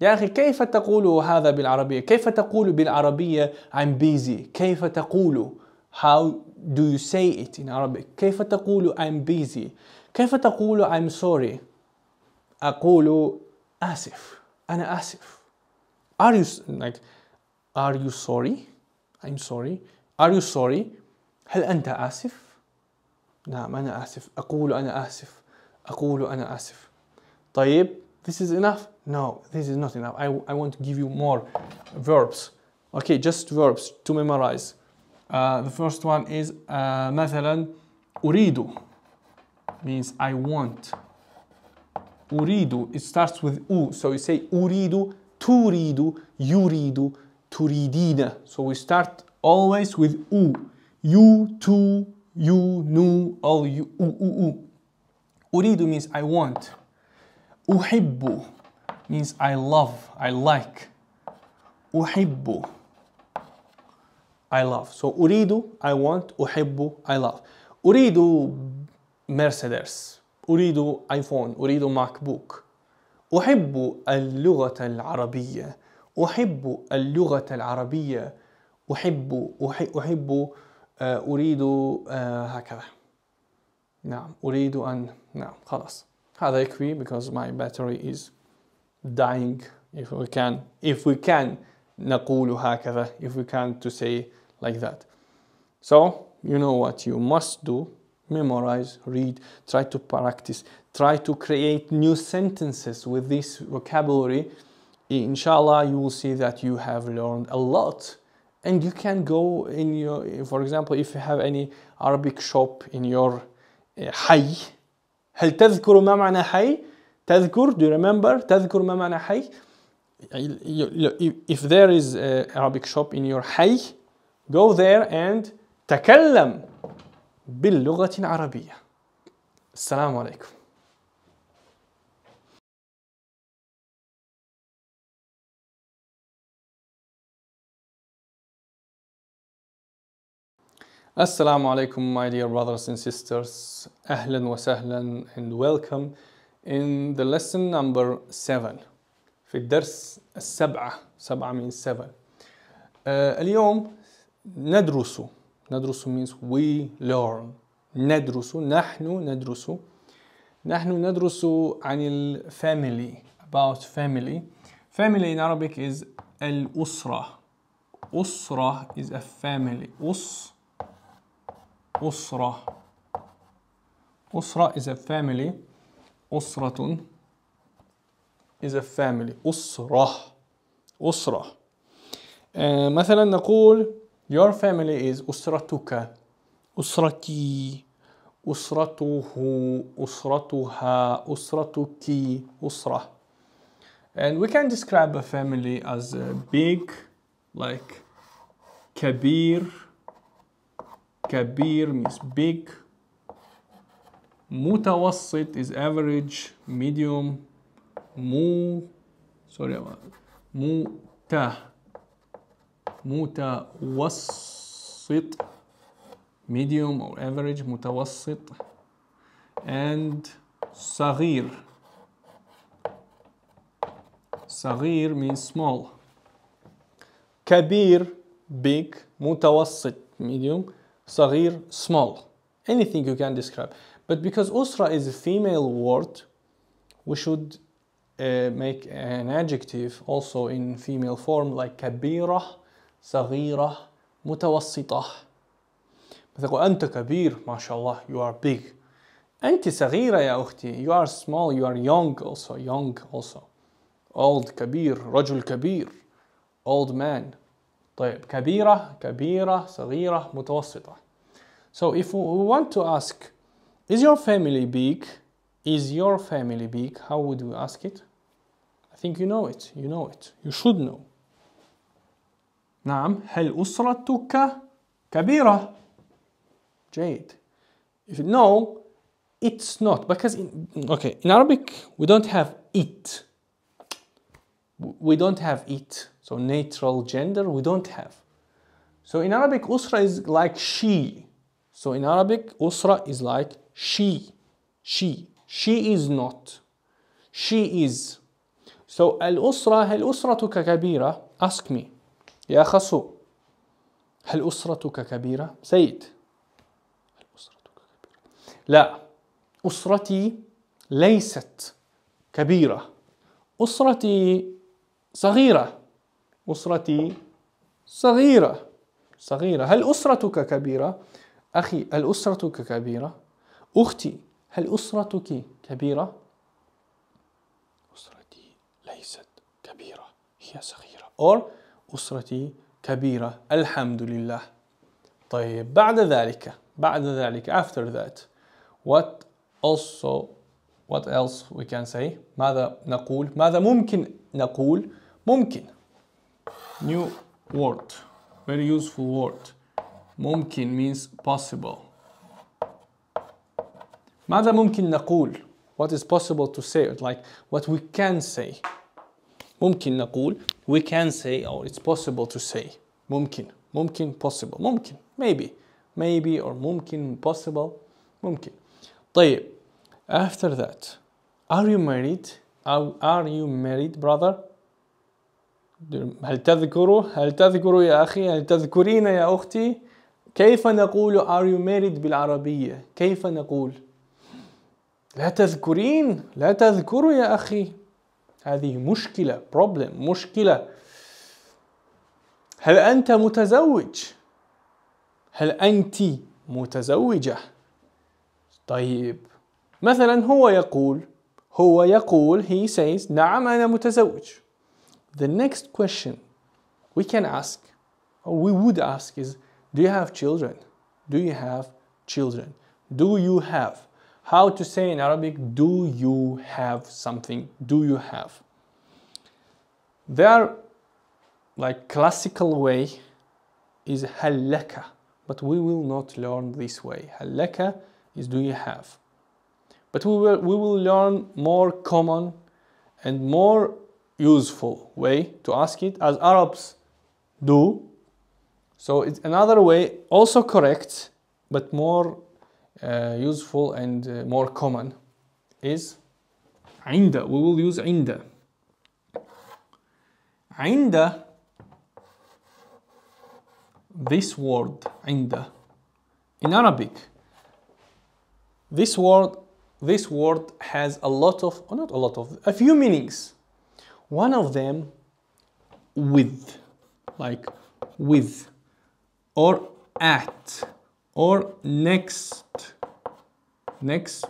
يا أخي كيف تقول هذا بالعربية؟ كيف تقول بالعربية I'm busy؟ كيف تقول How do you say it in Arabic؟ كيف تقول I'm busy؟ كيف تقول I'm sorry؟ أقول آسف أنا آسف Are you like Are you sorry? I'm sorry Are you sorry? هل أنت آسف؟ نعم أنا آسف أقول أنا آسف أقول أنا آسف طيب This is enough? No, this is not enough. I, I want to give you more verbs. Okay, just verbs to memorize. Uh, the first one is uh, مثلا أريد means I want. أريد it starts with u so you say أريد تريد يريد تريدين so we start always with u you to you nu all you u u u. أريد means I want. أحب means I love, I like. أحب I love. So أريد I want, أحب I love. أريد مرسيدس أريد آيفون أريد ماك بوك أحب اللغة العربية أحب اللغة العربية أحب أحب, أحب آه، أريد آه، هكذا نعم أريد أن نعم خلاص Hadekvi because my battery is dying. If we can, if we can, نقول هكذا, if we can to say like that. So, you know what you must do, memorize, read, try to practice, try to create new sentences with this vocabulary. Inshallah, you will see that you have learned a lot and you can go in your, for example, if you have any Arabic shop in your uh, هل تذكر ما معنى حي تذكر do you remember تذكر ما معنى حي if there is a Arabic shop in your حي go there and تكلم باللغة العربية السلام عليكم السلام عليكم my dear brothers and sisters. أهلا وسهلا and welcome in the lesson number 7 في الدرس السبعة سبعة means سبعة uh, اليوم ندرس ندرس means we learn ندرس نحن ندرس نحن ندرس عن الفاميلي about family family in Arabic is الأسرة أسرة is a family أسرة أسرة أسرة is a family أسرة is a family أسرة أسرة آه مثلا نقول your family is أسرتك أسرتي أسرته أسرتها أسرتك أسرة and we can describe a family as a uh, big like كبير Kabir means big. Mutawassit is average, medium. Mu, sorry about uh, Muta. Mutawassit, medium or average, mutawassit. And Saghir. Saghir means small. Kabir, big. Mutawassit, medium. Saghir, small. Anything you can describe. But because usra is a female word, we should uh, make an adjective also in female form like كبيرة, صغيرة, متوسطة. بتقول أنت كبير ما شاء الله you are big. أنت صغيرة يا أختي you are small you are young also young also. Old كبير رجل كبير old man طيب كبيرة كبيرة صغيرة متوسطة So if we want to ask is your family big is your family big how would we ask it I think you know it you know it you should know نعم هل أسرتك كبيرة جيد if you know it's not because in, okay in Arabic we don't have it we don't have it So neutral gender we don't have. So in Arabic, usra is like she. So in Arabic, usra is like she. She. She is not. She is. So الأسرة هل أسرتك كبيرة؟ Ask me. يا خسو هل أسرتك كبيرة؟ سيد هل أسرتك كبيرة؟ لا أسرتي ليست كبيرة أسرتي صغيرة أسرتي صغيرة صغيرة هل أسرتك كبيرة؟ أخي هل أسرتك كبيرة؟ أختي هل أسرتك كبيرة؟ أسرتي ليست كبيرة هي صغيرة or أسرتي كبيرة الحمد لله طيب بعد ذلك بعد ذلك after that what also what else we can say ماذا نقول ماذا ممكن نقول ممكن New word, very useful word. Mumkin means possible. ماذا ممكن نقول? What is possible to say? Like what we can say. ممكن نقول we can say or it's possible to say. ممكن. ممكن possible. ممكن. Maybe. Maybe or ممكن possible. ممكن. طيب. After that. Are you married? are you married brother? هل تذكر هل تذكر يا أخي هل تذكرين يا أختي كيف نقول are you married بالعربية كيف نقول لا تذكرين لا تذكر يا أخي هذه مشكلة problem مشكلة هل أنت متزوج هل أنت متزوجة طيب مثلا هو يقول هو يقول he says نعم أنا متزوج The next question we can ask, or we would ask, is Do you have children? Do you have children? Do you have? How to say in Arabic, do you have something? Do you have? There are like classical way is halaka, but we will not learn this way. Halaka is do you have? But we will, we will learn more common and more useful way to ask it as Arabs do. So it's another way, also correct, but more uh, useful and uh, more common is عند. We will use عند. عند this word عند in Arabic this word this word has a lot of not a lot of a few meanings one of them with, like with, or at, or next, next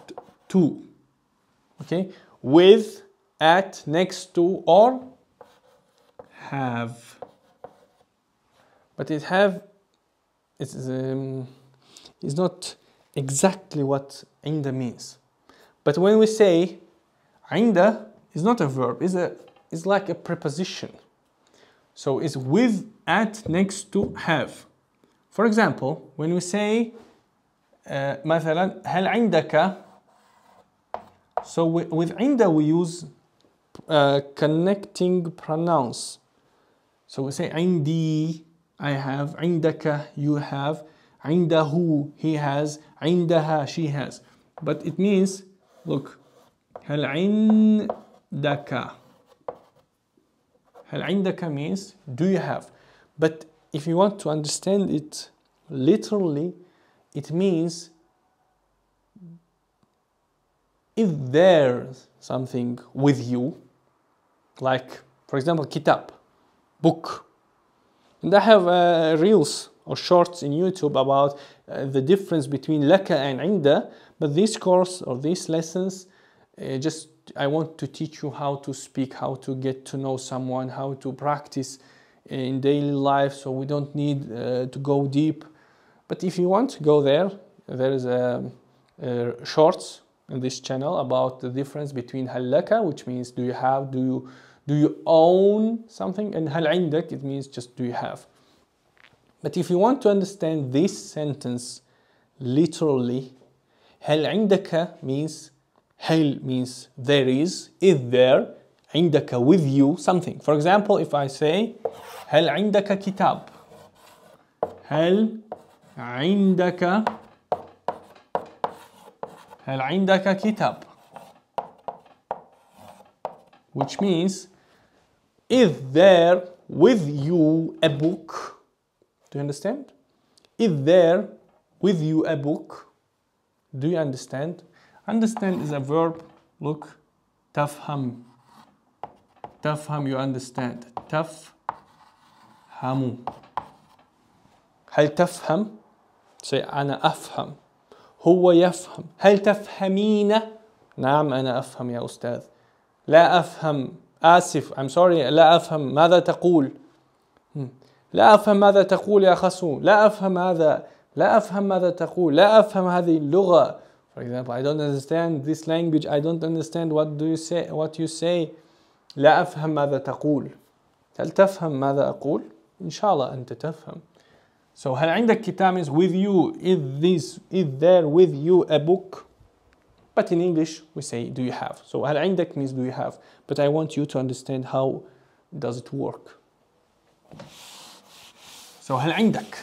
to. Okay, with, at, next to, or have. But it have, it's, um, it's not exactly what عند means. But when we say عند is not a verb, is a is like a preposition. So it's with, at, next to, have. For example, when we say uh, مثلا هل عندك So with عند we use uh, connecting pronouns. So we say عندي I have, عندك you have, عنده he has, عندها she has. But it means, look, هل عندك هل عندك means do you have but if you want to understand it literally it means if there's something with you like for example kitab book and I have uh, reels or shorts in YouTube about uh, the difference between laka and inda but this course or these lessons uh, just I want to teach you how to speak, how to get to know someone, how to practice in daily life. So we don't need uh, to go deep. But if you want to go there, there is a, uh, a uh, shorts in this channel about the difference between halaka, which means do you have, do you do you own something, and hal it means just do you have. But if you want to understand this sentence literally, hal means هل means there is, is there, عندك with you something. For example, if I say هل عندك كتاب هل عندك هل عندك كتاب which means is there with you a book do you understand is there with you a book do you understand Understand is a verb. Look, تفهم. تفهم you understand. تفهم. هل تفهم؟ say أنا أفهم. هو يفهم. هل تفهمين؟ نعم أنا أفهم يا أستاذ. لا أفهم. آسف. I'm sorry. لا أفهم. ماذا تقول؟ لا أفهم ماذا تقول يا خسو لا أفهم هذا لا أفهم ماذا تقول لا أفهم هذه اللغة For example, I don't understand this language. I don't understand what do you say what you say. لا أفهم ماذا تقول. هل تفهم ماذا أقول؟ إن شاء الله أنت تفهم. So هل عندك كتاب means with you is this is there with you a book? But in English we say do you have. So هل عندك means do you have. But I want you to understand how does it work. So هل عندك?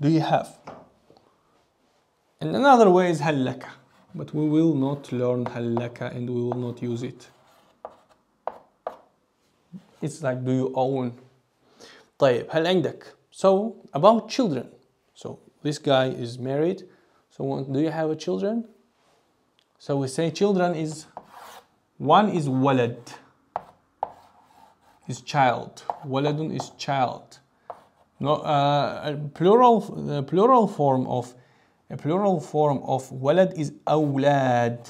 Do you have? And another way is هل لك? but we will not learn halaka and we will not use it. It's like do you own? طيب هل عندك? So about children. So this guy is married. So do you have a children? So we say children is one is walad is child. Waladun is child. No, uh, plural uh, plural form of a plural form of walad is awlad.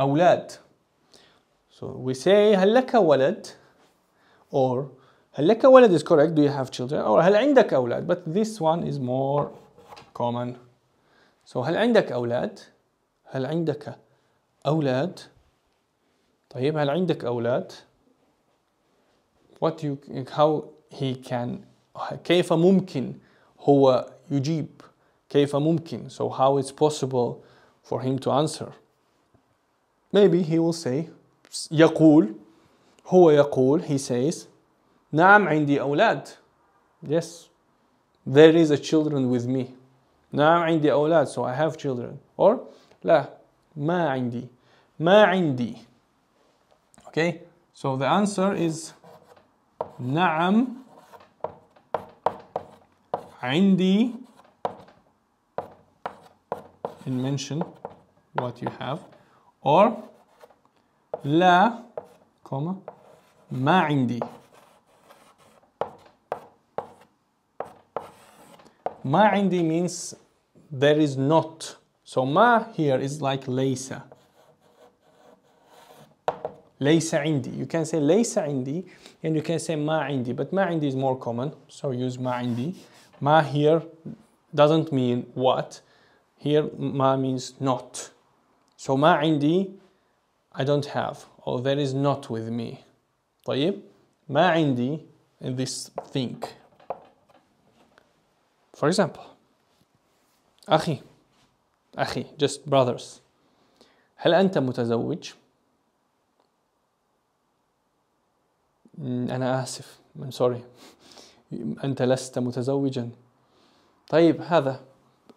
أولاد so we say هل لك or هل لك is correct do you have children or هل عندك أولاد but this one is more common so هل عندك أولاد هل عندك أولاد طيب هل عندك أولاد what you how he can كيف ممكن هو يجيب كيف ممكن so how it's possible for him to answer maybe he will say يقول هو يقول he says نعم عندي أولاد yes there is a children with me نعم عندي أولاد so I have children or لا ما عندي ما عندي okay so the answer is نعم find the and mention what you have or لا comma ما عندي ما عندي means there is not so ما here is like ليس ليس عندي you can say ليس عندي and you can say ما عندي but ما عندي is more common so use ما عندي Ma here doesn't mean what. Here, ma means not. So ma عندي, I don't have, or there is not with me. طيب, ma عندي in this thing. For example, أخي, أخي, just brothers. هل أنت متزوج؟ mm, أنا آسف, I'm sorry. أنت لست متزوجا طيب هذا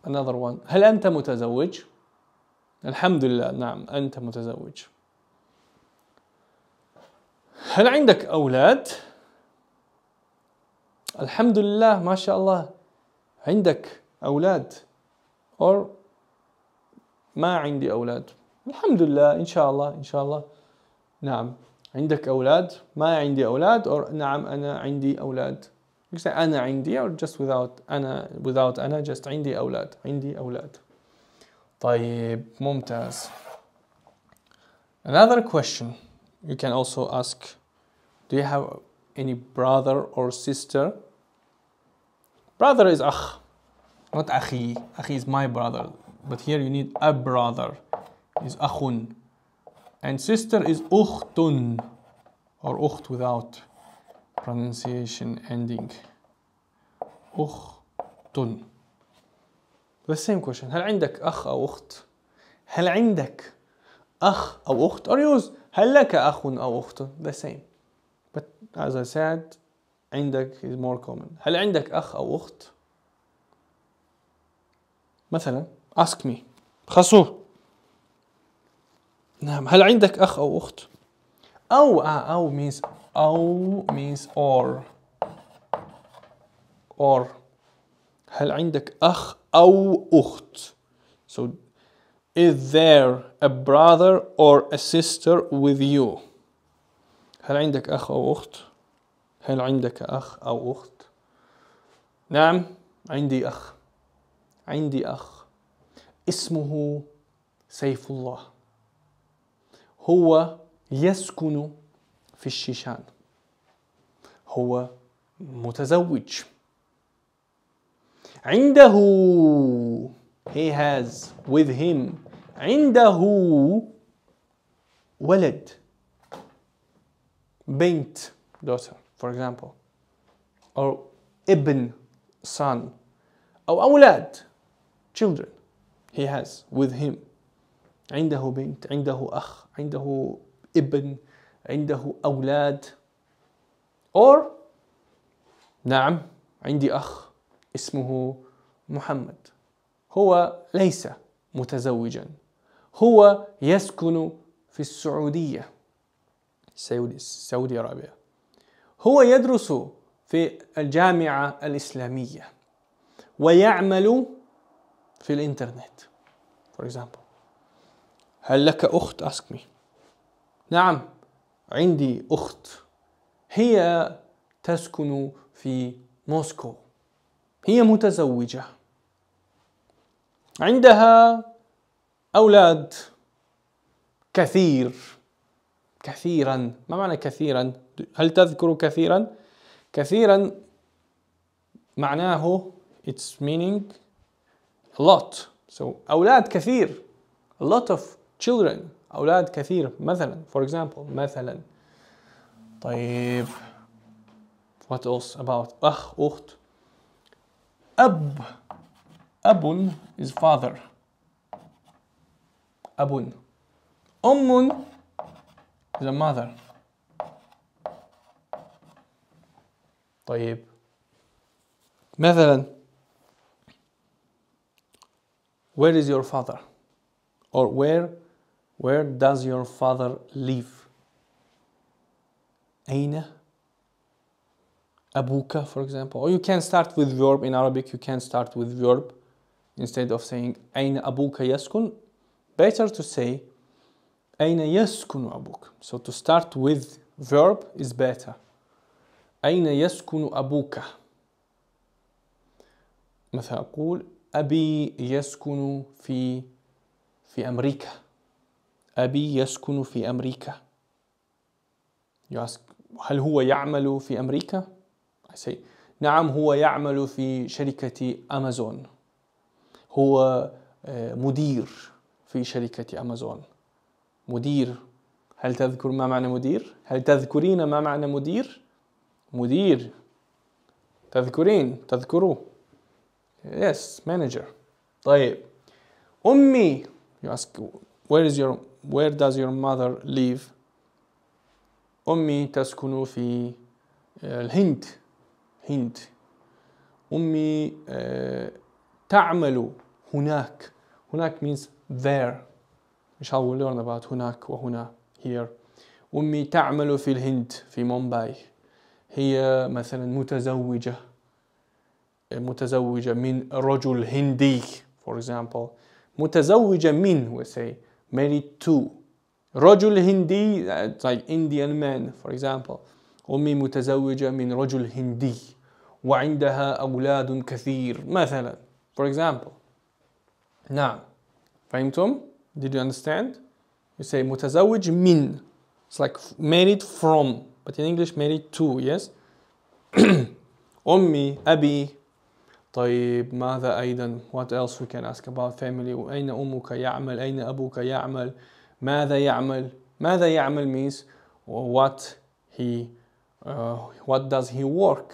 another one هل أنت متزوج؟ الحمد لله نعم أنت متزوج هل عندك أولاد؟ الحمد لله ما شاء الله عندك أولاد or ما عندي أولاد الحمد لله إن شاء الله إن شاء الله نعم عندك أولاد ما عندي أولاد or نعم أنا عندي أولاد You say أنا عندي or just without أنا without أنا just عندي أولاد عندي أولاد. طيب ممتاز. Another question you can also ask Do you have any brother or sister? Brother is أخ not أخي أخي is my brother but here you need a brother is أخ and sister is أختن or أخت without pronunciation ending أخت the same question هل عندك أخ أو أخت؟ هل عندك أخ أو أخت or use هل لك أخ أو أخت؟ the same but as I said عندك is more common هل عندك أخ أو أخت؟ مثلا ask me خسو نعم هل عندك أخ أو أخت؟ أو آه أو means أو means or or هل عندك أخ أو أخت so is there a brother or a sister with you هل عندك أخ أو أخت هل عندك أخ أو أخت نعم عندي أخ عندي أخ اسمه سيف الله هو يسكن في الشيشان هو متزوج عنده he has with him عنده ولد بنت daughter for example or ابن son أو أولاد children he has with him عنده بنت عنده أخ عنده ابن عنده أولاد or نعم عندي أخ اسمه محمد هو ليس متزوجا هو يسكن في السعودية سعودي, سعودي عربية هو يدرس في الجامعة الإسلامية ويعمل في الإنترنت for example هل لك أخت ask me نعم عندي أخت هي تسكن في موسكو هي متزوجة عندها أولاد كثير كثيرا ما معنى كثيرا هل تذكر كثيرا كثيرا معناه it's meaning a lot so أولاد كثير a lot of children أولاد كثير مثلا for example مثلا طيب what else about أخ أخت أب أب is father أب أم is a mother طيب مثلا where is your father or where Where does your father live? Aina? abuka, for example or you can start with verb in Arabic you can start with verb instead of saying Aina abuka yaskun. better to say أين يسكن abuk. so to start with verb is better Aina Yaskun abuka. مثلا أقول أبي يسكن في في أمريكا أبي يسكن في أمريكا You ask هل هو يعمل في أمريكا؟ I say نعم هو يعمل في شركة أمازون هو آه، مدير في شركة أمازون مدير هل تذكر ما معنى مدير؟ هل تذكرين ما معنى مدير؟ مدير تذكرين تذكروا yes manager طيب أمي you ask where is your Where does your mother live? أمي تسكن في آه، الهند هند أمي آه، تعمل هناك هناك means there إن شاء الله learn about هناك وهنا here أمي تعمل في الهند في مومباي هي مثلا متزوجة آه، متزوجة من رجل هندي for example متزوجة من we say married two. رجل هندي it's like Indian man for example أمي متزوجة من رجل هندي وعندها أولاد كثير مثلا for example نعم فهمتم؟ Did you understand? You say متزوج من It's like married from but in English married to yes أمي أبي طيب ماذا أيضا what else we can ask about family وأين أمك يعمل أين أبوك يعمل ماذا يعمل ماذا يعمل means what he uh, what does he work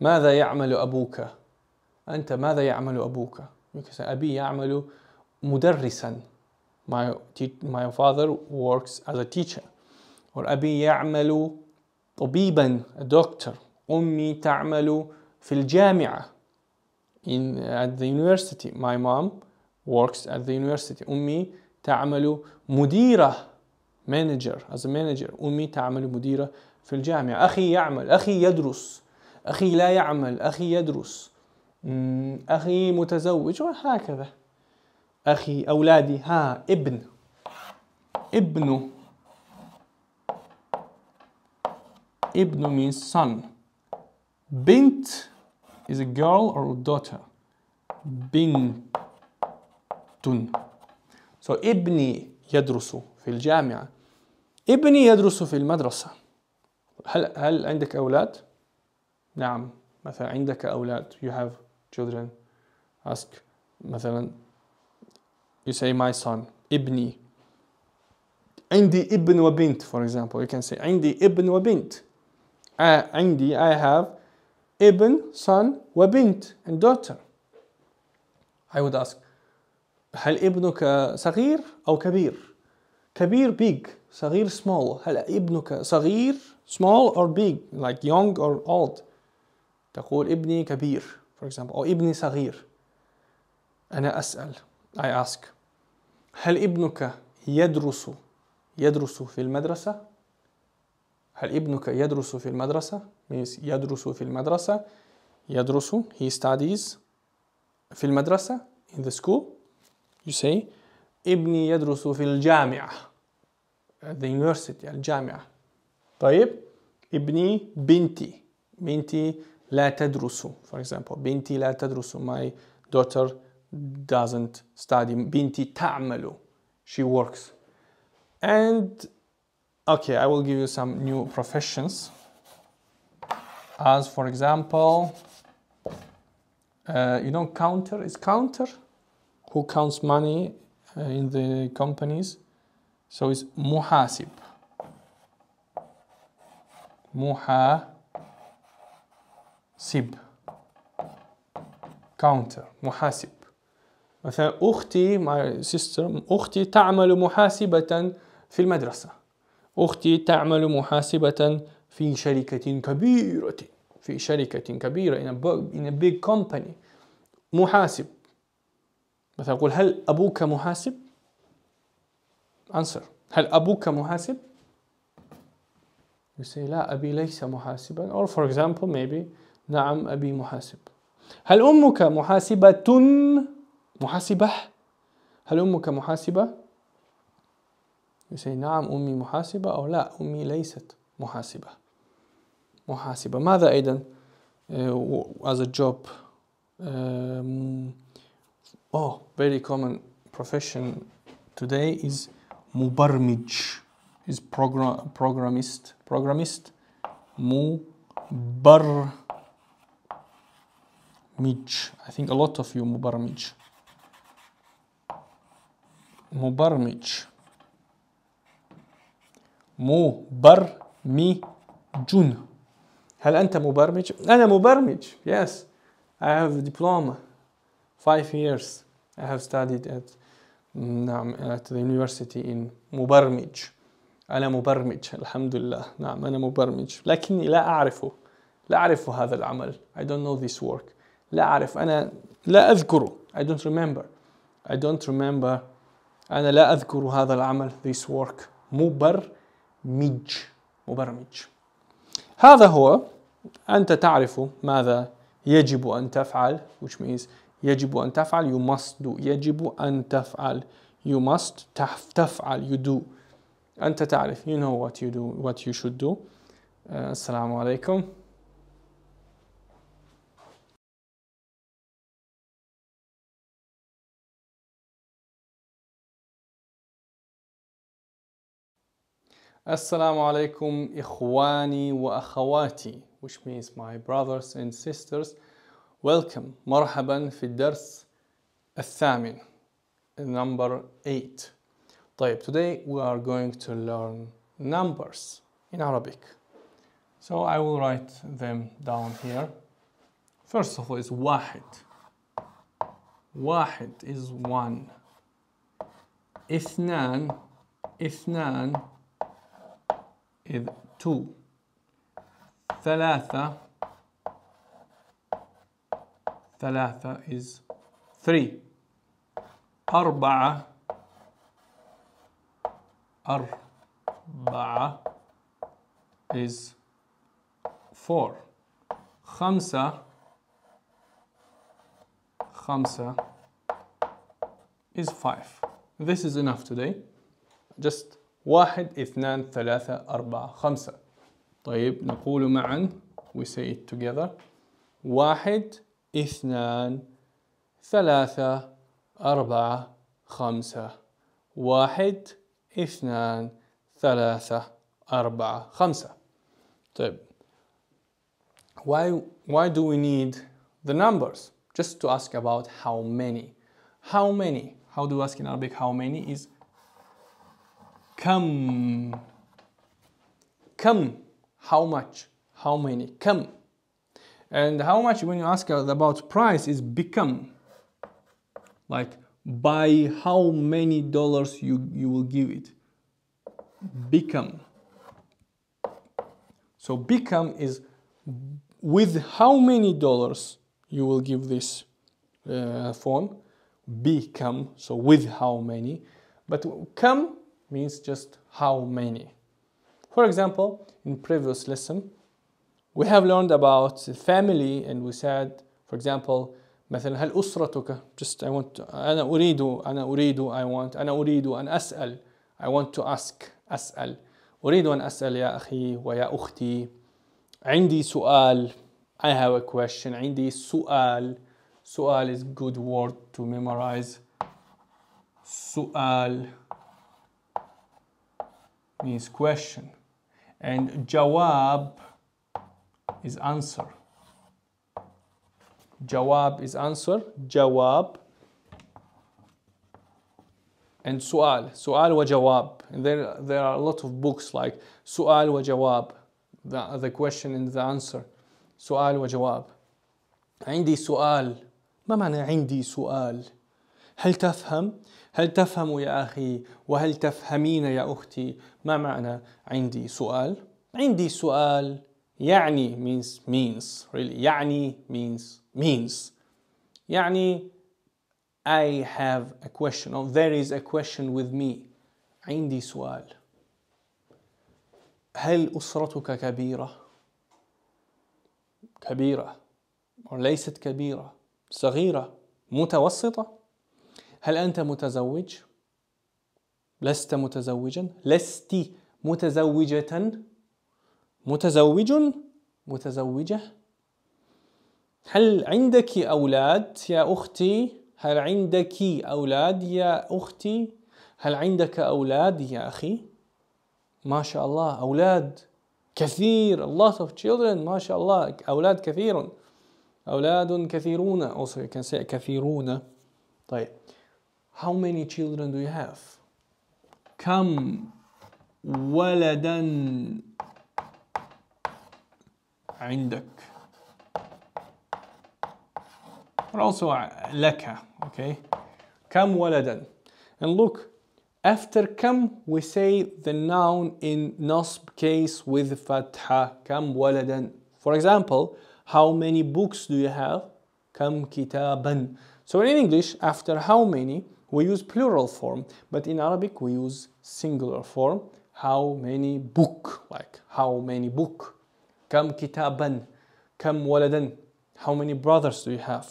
ماذا يعمل أبوك أنت ماذا يعمل أبوك أبي يعمل مدرسا my, my father works as a teacher or أبي يعمل طبيبا a doctor أمي تعمل في الجامعة in at the university my mom works at the university أمي تعمل مديرة manager as a manager أمي تعمل مديرة في الجامعة أخي يعمل أخي يدرس أخي لا يعمل أخي يدرس أخي متزوج وهكذا أخي أولادي ها ابن ابن ابن means son بنت is a girl or a daughter بنت so ابني يدرس في الجامعة ابني يدرس في المدرسة هل هل عندك أولاد؟ نعم مثلا عندك أولاد you have children ask مثلا you say my son ابني عندي ابن وبنت for example you can say عندي ابن وبنت عندي I have ابن son وبنت and daughter I would ask هل ابنك صغير أو كبير؟ كبير big صغير small هل ابنك صغير small or big like young or old تقول ابني كبير for example أو ابني صغير أنا أسأل I ask هل ابنك يدرس يدرس في المدرسة هل ابنك يدرس في المدرسة؟ means يدرس في المدرسة يدرس he studies في المدرسة in the school you say ابني يدرس في الجامعة at the university الجامعة طيب ابني بنتي بنتي لا تدرس for example بنتي لا تدرس my daughter doesn't study بنتي تعمل she works and okay I will give you some new professions as for example uh, you know counter is counter who counts money uh, in the companies so it's muhasib muhasib counter muhasib. مثلا أختي my sister أختي تعمل محاسبة في المدرسة أختي تعمل محاسبة في شركة كبيرة في شركة كبيرة in a, in a big company محاسب مثلا أقول هل أبوك محاسب؟ answer هل أبوك محاسب؟ you say لا أبي ليس محاسبا or for example maybe نعم أبي محاسب هل أمك محاسبة محاسبة؟ هل أمك محاسبة؟ You say, نعم أمي محاسبة أو لا أمي ليست محاسبة محاسبة ماذا أيضا uh, as a job um, oh very common profession today is مبرمج is program programist, programist مبرمج I think a lot of you مبرمج مبرمج مبرمجون هل أنت مبرمج؟ أنا مبرمج yes I have a diploma five years I have studied at نعم at the university in مبرمج أنا مبرمج الحمد لله نعم أنا مبرمج لكني لا أعرفه لا أعرف هذا العمل I don't know this work لا أعرف أنا لا أذكره I don't remember I don't remember أنا لا أذكر هذا العمل this work مبرمج مج مبرمج هذا هو أنت تعرف ماذا يجب أن تفعل which means يجب أن تفعل you must do يجب أن تفعل you must تفعل you do أنت تعرف you know what you do what you should do uh, السلام عليكم Assalamu alaikum ikhwani wa akhawati, which means my brothers and sisters. Welcome, مرحبا في الدرس الثامن, number 8. طيب, today we are going to learn numbers in Arabic. So I will write them down here. First of all is واحد. واحد is one. اثنان اثنان إذ two ثلاثة ثلاثة is three أربعة أربعة is four خمسة خمسة is five. This is enough today. Just واحد اثنان ثلاثة أربعة خمسة طيب نقول معا we say it together واحد اثنان ثلاثة أربعة خمسة واحد اثنان ثلاثة أربعة خمسة طيب why, why do we need the numbers? Just to ask about how many. How many? How do you ask in Arabic how many is Come. Come. How much? How many? Come. And how much when you ask about price is become. Like by how many dollars you, you will give it. Become. So become is with how many dollars you will give this uh, phone. Become, so with how many. But come means just how many. For example, in previous lesson, we have learned about family and we said, for example, مثلا هل أسرتك just I want to, أنا أريد أنا أريد I want أنا أريد أن أسأل I want to ask أسأل أريد أن أسأل يا أخي ويا أختي عندي سؤال I have a question عندي سؤال سؤال is good word to memorize سؤال means question. And jawab is answer. Jawab is answer. Jawab and su'al. Su'al wa jawab. there, there are a lot of books like su'al wa jawab, the, the question and the answer. sual سؤال وجواب عندي سؤال ما معنى عندي سؤال هل تفهم هل تفهم يا اخي وهل تفهمين يا اختي ما معنى عندي سؤال عندي سؤال يعني means means really يعني means means يعني I have a question or there is a question with me عندي سؤال هل أسرتك كبيرة؟ كبيرة ليست كبيرة صغيرة متوسطة هل أنت متزوج؟ لست متزوجا لست متزوجة متزوج متزوجة هل عندك أولاد يا أختي؟ هل عندك أولاد يا أختي؟ هل عندك أولاد يا أخي؟ ما شاء الله أولاد كثير a lot of children ما شاء الله أولاد كثير أولاد كثيرون also you can say كثيرون طيب how many children do you have كم ولدا عندك but also لك okay كم ولدا and look after كم we say the noun in نصب case with فتحة كم ولدا for example how many books do you have كم كتابا so in English after how many we use plural form, but in Arabic we use singular form. How many book, like how many book? Kam kitaban, kam waladan. How many brothers do you have?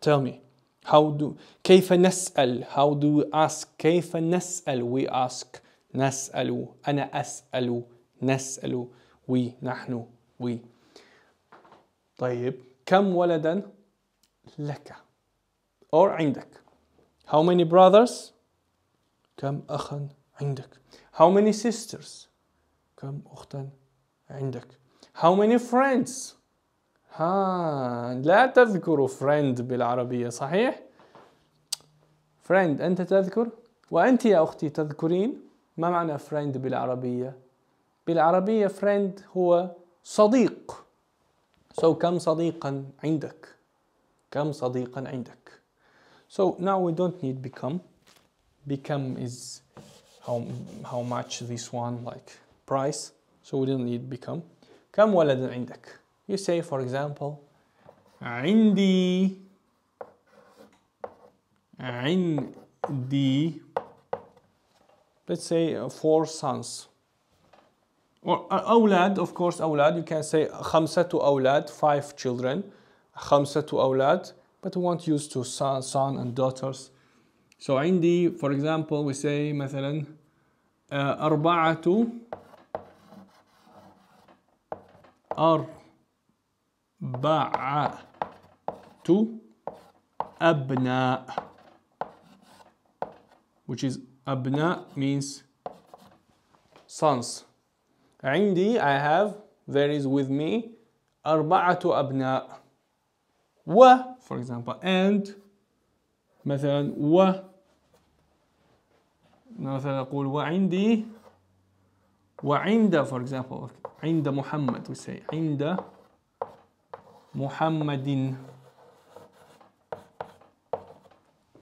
Tell me. How do كيف نسأل? How do we ask? كيف نسأل? We ask. نسأل. أنا أسأل. نسأل. We. نحن. We. طيب كم ولدا لك؟ or عندك How many brothers? كم أخا عندك؟ How many sisters? كم أختا عندك؟ How many friends? ها لا تذكر friend بالعربية صحيح؟ friend أنت تذكر؟ وأنت يا أختي تذكرين؟ ما معنى friend بالعربية؟ بالعربية friend هو صديق. So كم صديقا عندك؟ كم صديقا عندك؟ So now we don't need become. Become is how, how much this one, like price. So we don't need become. كم ولد عندك? You say, for example, عندي عندي let's say uh, four sons or uh, أولاد of course أولاد you can say خمسة أولاد five children خمسة أولاد but we want use to son, son and daughters. So عندي for example we say مثلا أربعة أربعة أبناء which is أبناء means sons عندي I have there is with me أربعة أبناء و for example and مثلا و مثلا نقول وعندي وعند for example عند محمد we say عند محمد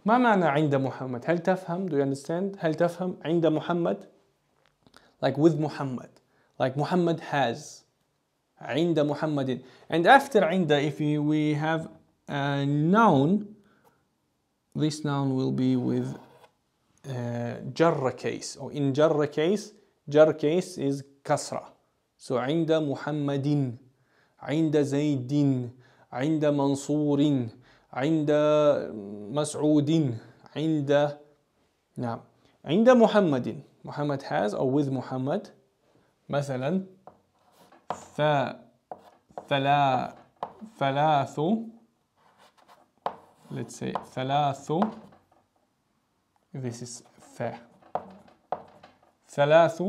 ما معنى عند محمد؟ هل تفهم؟ Do you understand? هل تفهم؟ عند محمد؟ Like with محمد. Like محمد has. عند محمد and after عند if we have a uh, noun this noun will be with جر uh, case or in جر case جر case is كسرة so عند محمد عند زيد عند منصور عند مسعود عند نعم عند محمد Muhammad has or with مُحَمَّدْ, مثلا ثلا ثلاث let's say ثلاث this is ث ثلاث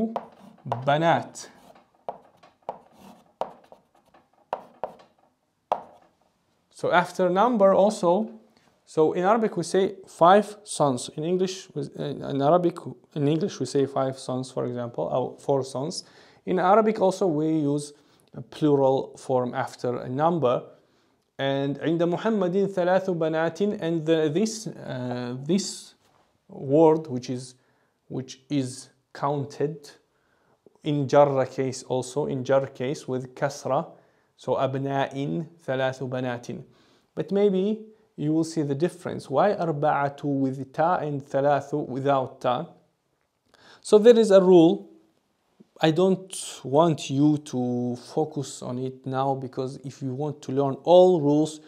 بنات So after number also, so in Arabic we say five sons. In English, in Arabic, in English we say five sons, for example, or four sons. In Arabic also we use plural form after a number and عند Muhammadin ثلاث Banatin and the, this uh, this word which is which is counted in jarra case also in jar case with kasra so abna'in ثلاث Banatin. but maybe you will see the difference why arba'atu with ta and ثلاث without ta so there is a rule I don't want you to focus on it now because if you want to learn all rules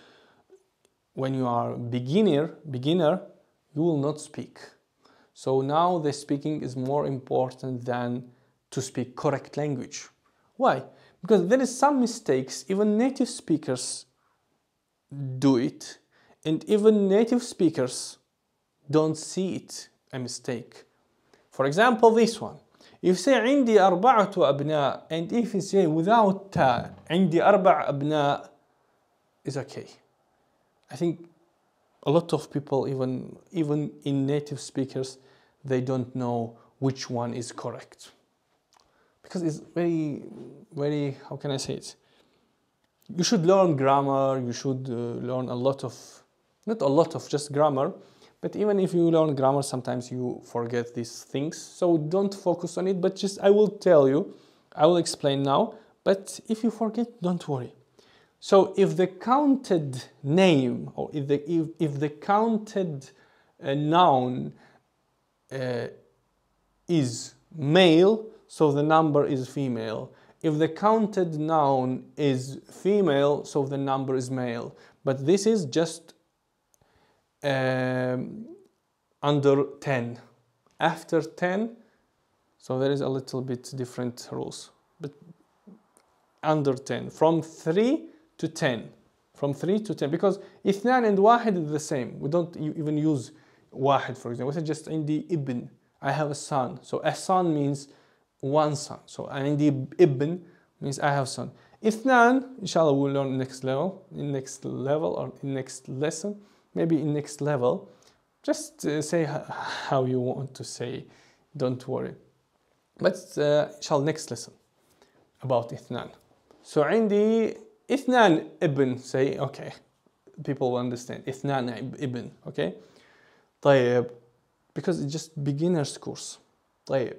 when you are beginner, beginner, you will not speak. So now the speaking is more important than to speak correct language. Why? Because there is some mistakes even native speakers do it and even native speakers don't see it a mistake. For example, this one. If say عندي أربعة أبناء and if you say without تا عندي أربع أبناء is okay. I think a lot of people even even in native speakers they don't know which one is correct because it's very very how can I say it you should learn grammar you should uh, learn a lot of not a lot of just grammar but even if you learn grammar, sometimes you forget these things. So don't focus on it, but just I will tell you, I will explain now. But if you forget, don't worry. So if the counted name or if the, if, if the counted uh, noun uh, is male, so the number is female. If the counted noun is female, so the number is male. But this is just um, under 10 after 10 so there is a little bit different rules but under 10 from 3 to 10 from 3 to 10 because ithnan and wahid is the same we don't even use wahid for example we say just عندي ibn. I have a son so a son means one son so عندي ibn means I have son Ithnan, inshallah we'll learn next level in next level or in next lesson maybe in next level. Just uh, say how you want to say, don't worry. But uh, shall next lesson about Ithnan. So عندي Ithnan ibn say okay. People will understand Ithnan ibn okay. طيب because it's just beginner's course. طيب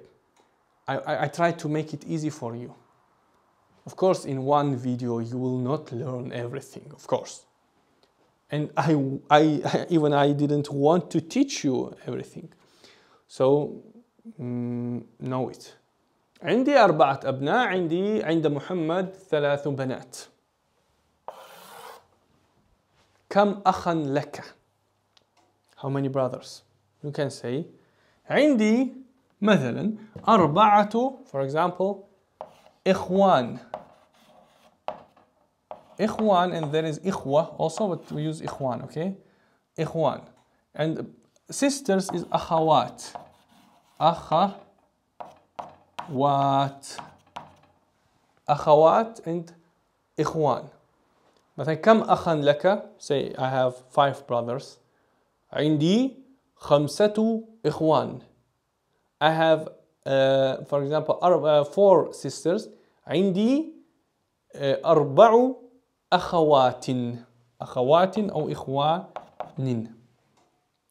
I, I, I try to make it easy for you. Of course, in one video, you will not learn everything, of course and I, I even I didn't want to teach you everything. So mm, know it. عندي أربعة أبناء عندي عند محمد ثلاث بنات. كم أخا لك؟ How many brothers? You can say عندي مثلا أربعة for example إخوان Ikhwan, and there is Ikhwa also, but we use Ikhwan, okay? Ikhwan. And sisters is Akhawat. Akhawat. Akhawat and Ikhwan. مثلا كم أخا لك؟ Say I have five brothers. عندي خمسة إخوان. I have, uh, for example, uh, four sisters. عندي uh, أخوات أخوات أو إخوان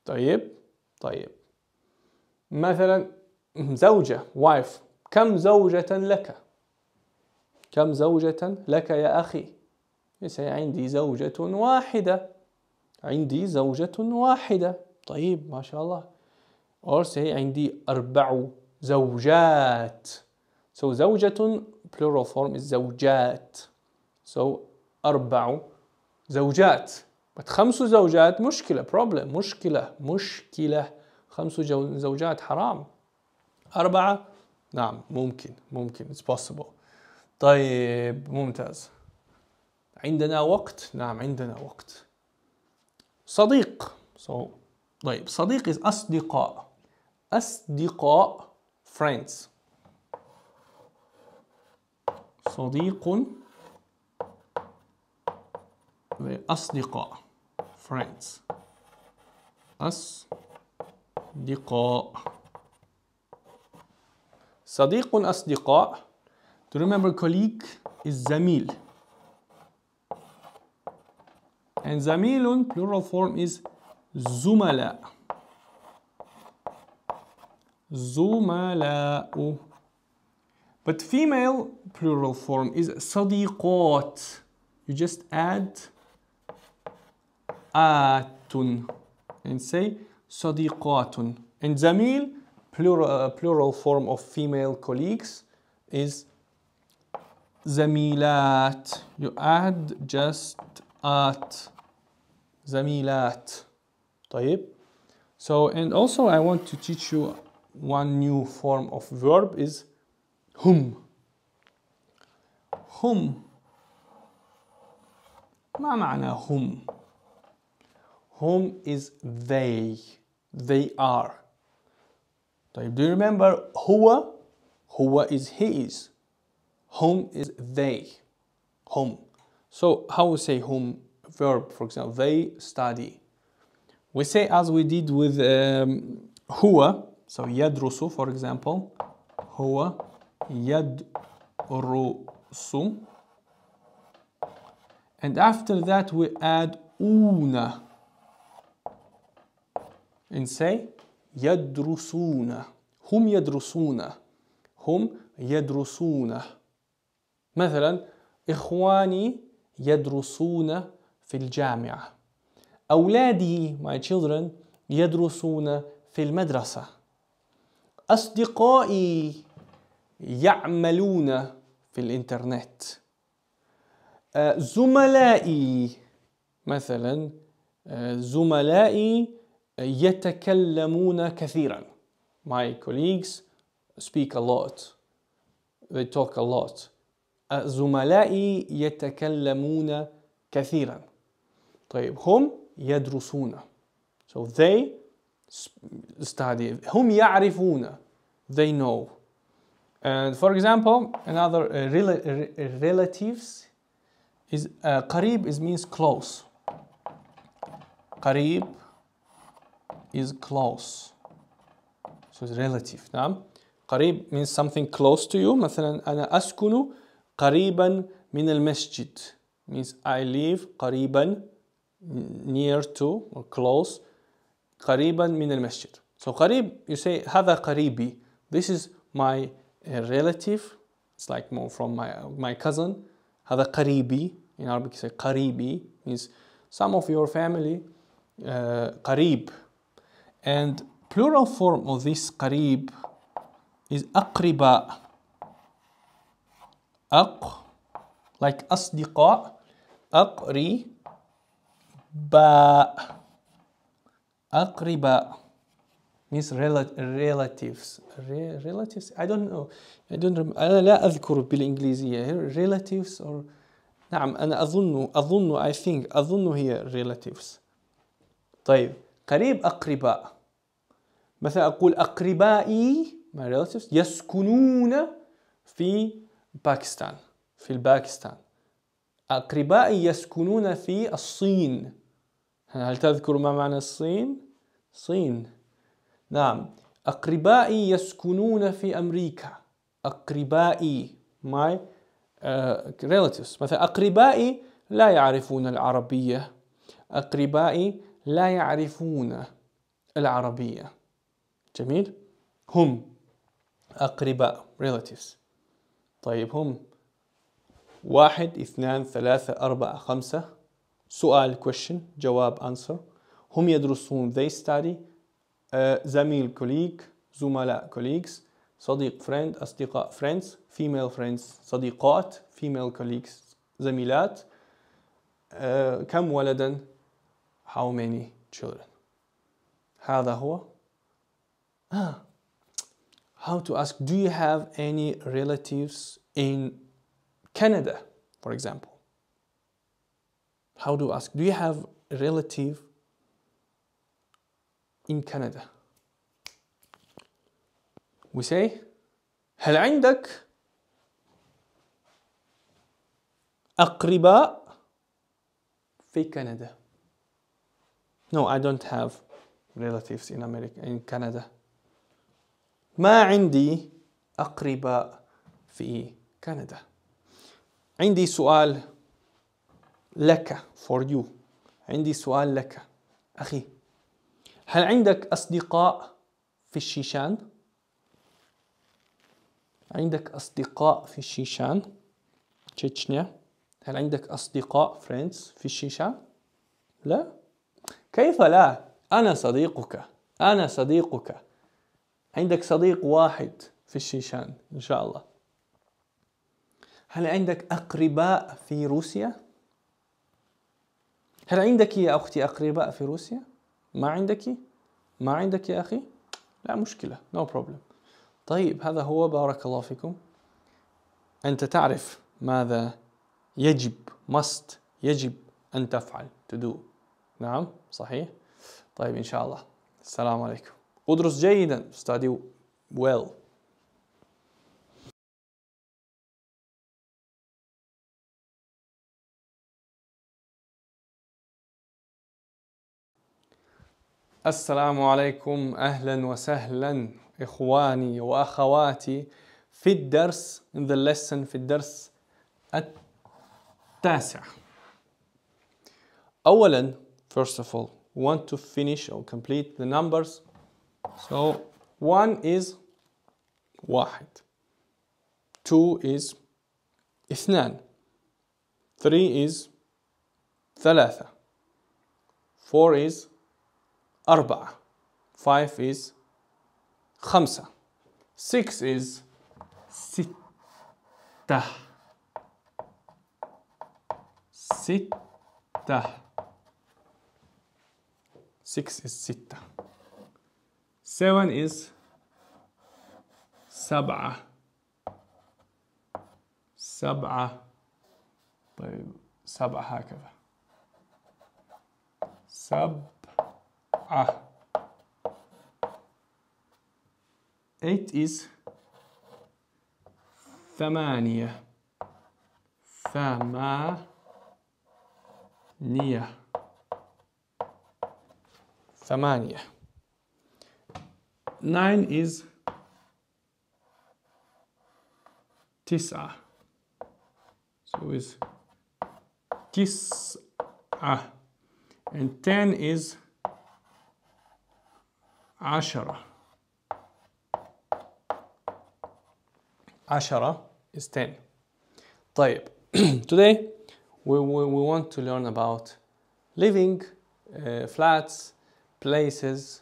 طيب طيب مثلا زوجة وايف كم زوجة لك كم زوجة لك يا أخي ليس عندي زوجة واحدة عندي زوجة واحدة طيب ما شاء الله or say عندي أربع زوجات so زوجة plural form is زوجات so أربع زوجات بس خمس زوجات مشكلة problem مشكلة مشكلة خمس زوجات حرام أربعة نعم ممكن ممكن it's possible طيب ممتاز عندنا وقت نعم عندنا وقت صديق so, طيب صديق أصدقاء أصدقاء friends صديق أصدقاء friends أصدقاء صديق أصدقاء to remember colleague is زميل and زميل plural form is زملاء زملاء but female plural form is صديقات you just add atun. And say صديقاتun. And Zamil, plural, uh, plural form of female colleagues, is Zamilat. You add just at. Zamilat. طيب. So, and also I want to teach you one new form of verb is hum. Hum. ما معنى hum? whom is they? They are. do you remember whoa? Whoa is he is. Whom is they? Whom. So how we say whom verb, for example, they study. We say as we did with um, so yadrusu, for example, whoa, yadrusu. And after that we add una. and say يدرسون هم يدرسون هم يدرسون مثلا إخواني يدرسون في الجامعة أولادي my children يدرسون في المدرسة أصدقائي يعملون في الإنترنت آه، زملائي مثلا آه، زملائي يتكلمون كثيرا my colleagues speak a lot they talk a lot زملائي يتكلمون كثيرا طيب هم يدرسون so they study هم يعرفون they know and for example another uh, rel relatives is uh, قريب is means close قريب is close so it's relative نعم قريب means something close to you مثلا أنا أسكن قريبا من المسجد means I live قريبا near to or close قريبا من المسجد so قريب you say هذا قريبي this is my uh, relative it's like more from my my cousin هذا قريبي in Arabic you say قريبي means some of your family uh, قريب and plural form of this قريب is أقرباء أق like أصدقاء أقرباء أقرباء means relatives relatives I don't know I don't remember. أنا لا أذكر بالإنجليزية relatives or نعم أنا أظن أظن I think أظن هي relatives طيب قريب أقرباء مثلا أقول أقربائي my relatives يسكنون في باكستان في الباكستان أقربائي يسكنون في الصين هل تذكر ما معنى الصين؟ صين نعم أقربائي يسكنون في أمريكا أقربائي my uh, relatives مثلا أقربائي لا يعرفون العربية أقربائي لا يعرفون العربية جميل هم أقرباء relatives طيب هم واحد اثنان ثلاثة أربعة خمسة سؤال question جواب answer هم يدرسون they study uh, زميل colleague زملاء colleagues صديق friend أصدقاء friends female friends صديقات female colleagues زميلات uh, كم ولدا how many children هذا هو how to ask, do you have any relatives in Canada, for example? How to ask, do you have a relative in Canada? We say, هل عندك أقرباء في كندا? No, I don't have relatives in America, in Canada. ما عندي أقرباء في كندا عندي سؤال لك for you عندي سؤال لك أخي هل عندك أصدقاء في الشيشان؟ عندك أصدقاء في الشيشان؟ تشيتشنيا هل عندك أصدقاء فريندز في الشيشان؟ لا؟ كيف لا؟ أنا صديقك أنا صديقك عندك صديق واحد في الشيشان إن شاء الله هل عندك أقرباء في روسيا؟ هل عندك يا أختي أقرباء في روسيا؟ ما عندك؟ ما عندك يا أخي؟ لا مشكلة no problem طيب هذا هو بارك الله فيكم أنت تعرف ماذا يجب must يجب أن تفعل to do نعم صحيح طيب إن شاء الله السلام عليكم ادرس جيدا study well السلام عليكم أهلا وسهلا إخواني وأخواتي في الدرس in the lesson في الدرس التاسع أولا first of all want to finish or complete the numbers So one is واحد two is اثنان three is ثلاثة four is أربعة five is خمسة six is ستة ستة six is ستة 7 is سبعة سبعة طيب سبعة هكذا سبعة 8 is ثمانية ثمانية ثمانية 9 is tisa. So it's tisa. And 10 is ashara. Ashara is 10. طيب today we, we, we, want to learn about living, uh, flats, places,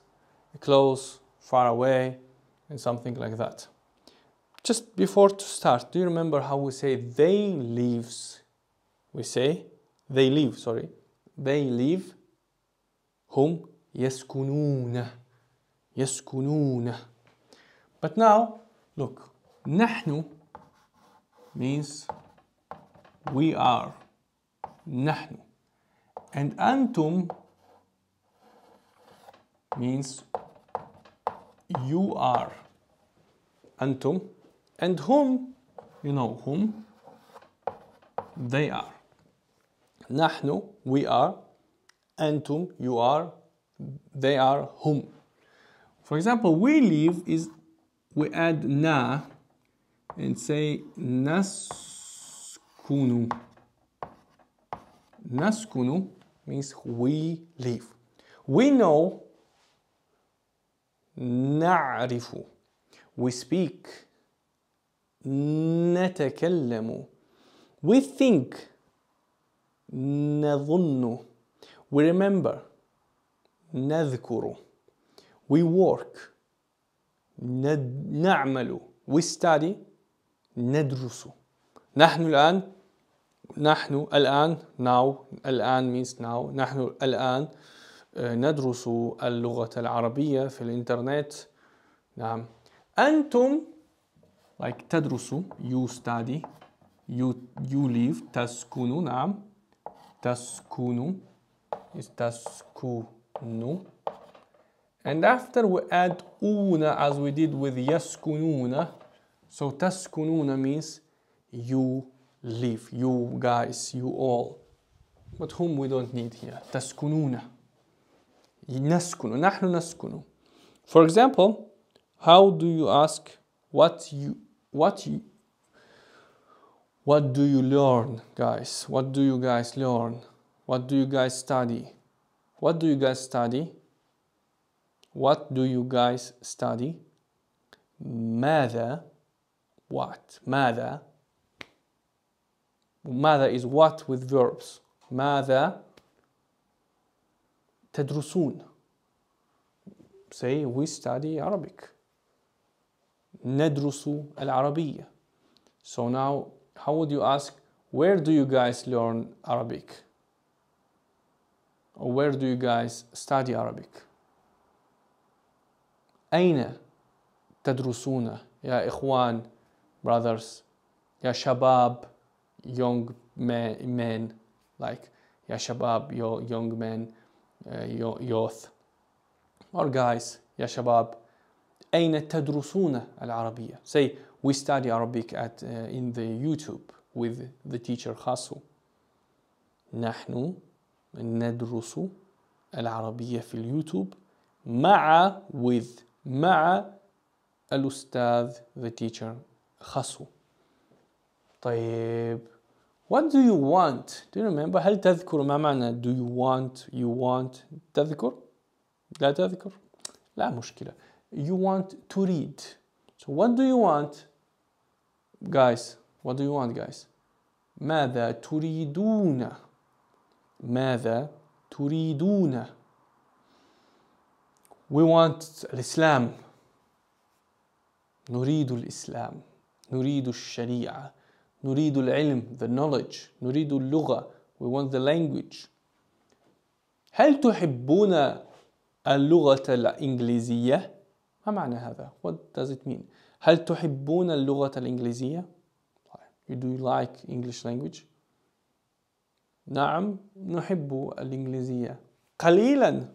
clothes, far away, and something like that. Just before to start, do you remember how we say they leaves? We say they leave, sorry. They leave whom? yes يسكنون But now, look, نحن means we are نحن and أنتم means you are antum and whom you know whom they are نحن we are antum you are they are whom for example we live is we add na and say naskunu naskunu means we live we know نعرف we speak نتكلم we think نظن we remember نذكر we work ند... نعمل we study ندرس نحن الآن نحن الآن now الآن means now نحن الآن uh, ندرس اللغة العربية في الإنترنت نعم أنتم like تدرسوا you study you, you live تسكنوا نعم تسكنوا is تسكنوا and after we add una as we did with يسكنون so تسكنون means you live you guys you all but whom we don't need here تسكنون نحن for example how do you ask what you what you what do you learn guys what do you guys learn what do you guys study what do you guys study what do you guys study ماذا what ماذا ماذا is what with verbs ماذا تدرسون say we study Arabic ندرس العربية so now how would you ask where do you guys learn Arabic or where do you guys study Arabic أين تدرسون يا إخوان brothers يا شباب young men, men like يا شباب young men youth or guys يا شباب أين تدرسون العربية say we study Arabic at uh, in the YouTube with the teacher خاصو نحن ندرس العربية في اليوتيوب مع with مع الأستاذ the teacher خاصو طيب What do you want? Do you remember? هل تذكر ما معنى do you want you want تذكر لا تذكر لا مشكلة you want to read so what do you want guys what do you want guys ماذا تريدون ماذا تريدون we want الإسلام نريد الإسلام نريد الشريعة نريد العلم the knowledge نريد اللغة we want the language هل تحبون اللغة الإنجليزية؟ ما معنى هذا؟ What does it mean؟ هل تحبون اللغة الإنجليزية؟ You do like English language؟ نعم نحب الإنجليزية قليلا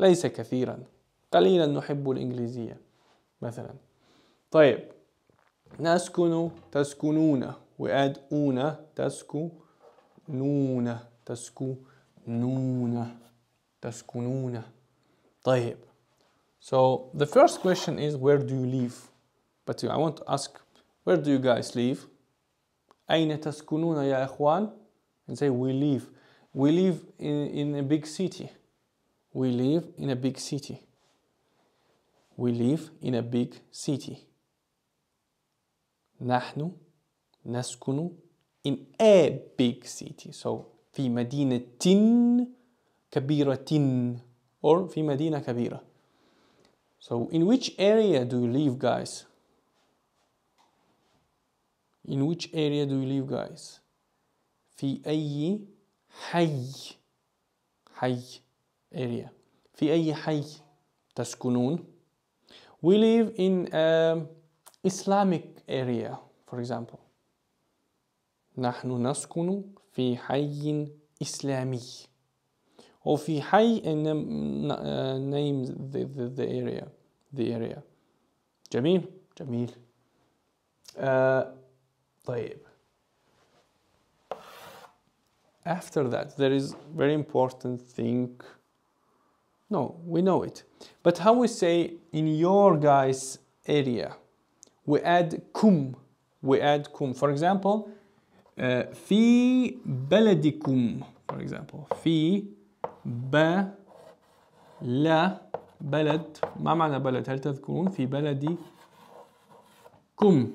ليس كثيرا قليلا نحب الإنجليزية مثلا طيب نسكن تسكنون we add una تسكنون تسكنون تسكنون طيب so the first question is where do you live but I want to ask where do you guys live أين تسكنون يا إخوان and say we live we live in, in a big city we live in a big city we live in a big city نحن نسكن in a big city so في مدينة كبيرة or في مدينة كبيرة so in which area do you live guys in which area do you live guys في أي حي حي area في أي حي تسكنون we live in a um, Islamic area, for example. نحن نسكن في حي إسلامي. Or في حي and uh, name the, the, the area. The area. جميل جميل. Uh, طيب. After that, there is very important thing. No, we know it. But how we say in your guys' area? we add kum. We add kum. For example, uh, fi beledikum. For example, fi ba la بلد ما معنى بلد هل تذكرون في بلدي كم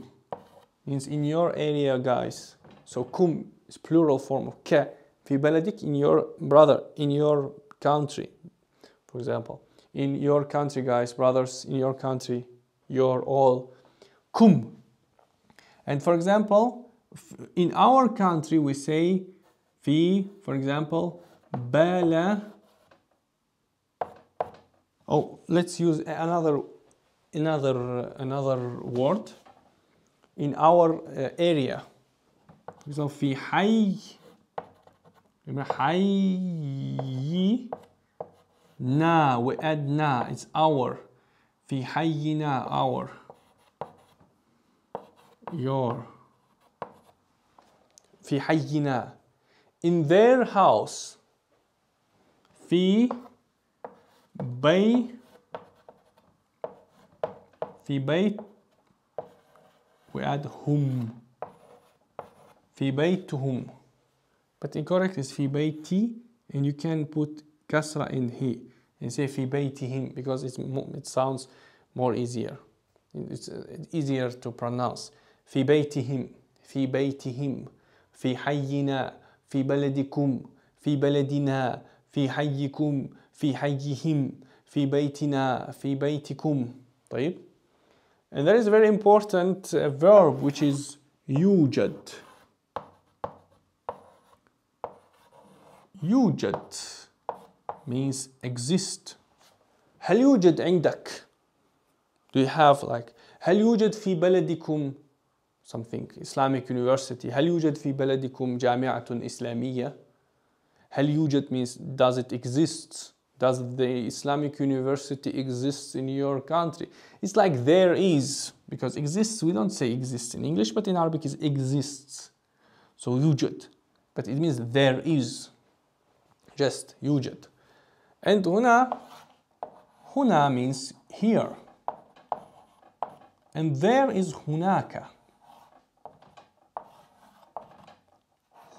means in your area guys so kum is plural form of ك في بلدك in your brother in your country for example in your country guys brothers in your country you're all cum. And for example, in our country we say fi, for example, bala. Oh, let's use another another another word in our uh, area. So fi hay. na. We add na. It's our. Fi hayina our your في حينا in their house في بي في بيت we add هم في بيتهم but incorrect is في بيتي and you can put kasra in he and say في بيتهم because it sounds more easier it's easier to pronounce في بيتهم في بيتهم في حينا في بلدكم في بلدنا في حيكم في حيهم في بيتنا في بيتكم طيب and there is a very important uh, verb which is يوجد يوجد means exist هل يوجد عندك do you have like هل يوجد في بلدكم something Islamic university هل يوجد في بلدكم جامعة إسلامية هل يوجد means does it exist does the Islamic university exist in your country it's like there is because exists we don't say exists in English but in Arabic is exists so يوجد but it means there is just يوجد and هنا هنا means here and there is هناك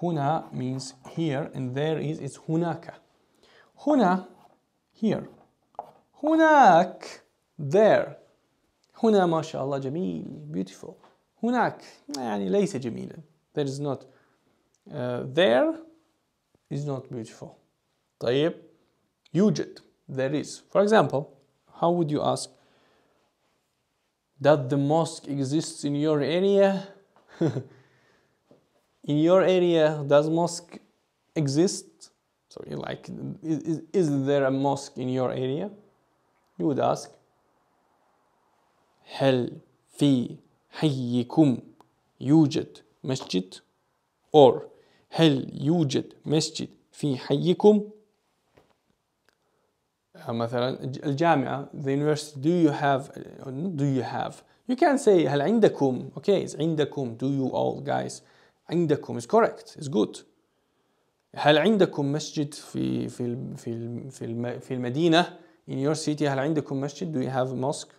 Huna means here, and there is it's hunaka. Huna, here. Hunak, there. Huna, mashallah, jameel, beautiful. Hunak, يعني ليس جميلا. There is not. Uh, there is not beautiful. طيب, يوجد, there is. For example, how would you ask that the mosque exists in your area? in your area does mosque exist sorry like is, is there a mosque in your area you would ask هل في حيكم يوجد مسجد or هل يوجد مسجد في حيكم مثلا الجامعة the university do you have uh, do you have you can say هل عندكم okay it's عندكم do you all guys عندكم is correct is good هل عندكم مسجد في في في في في المدينة in your city هل عندكم مسجد do you have a mosque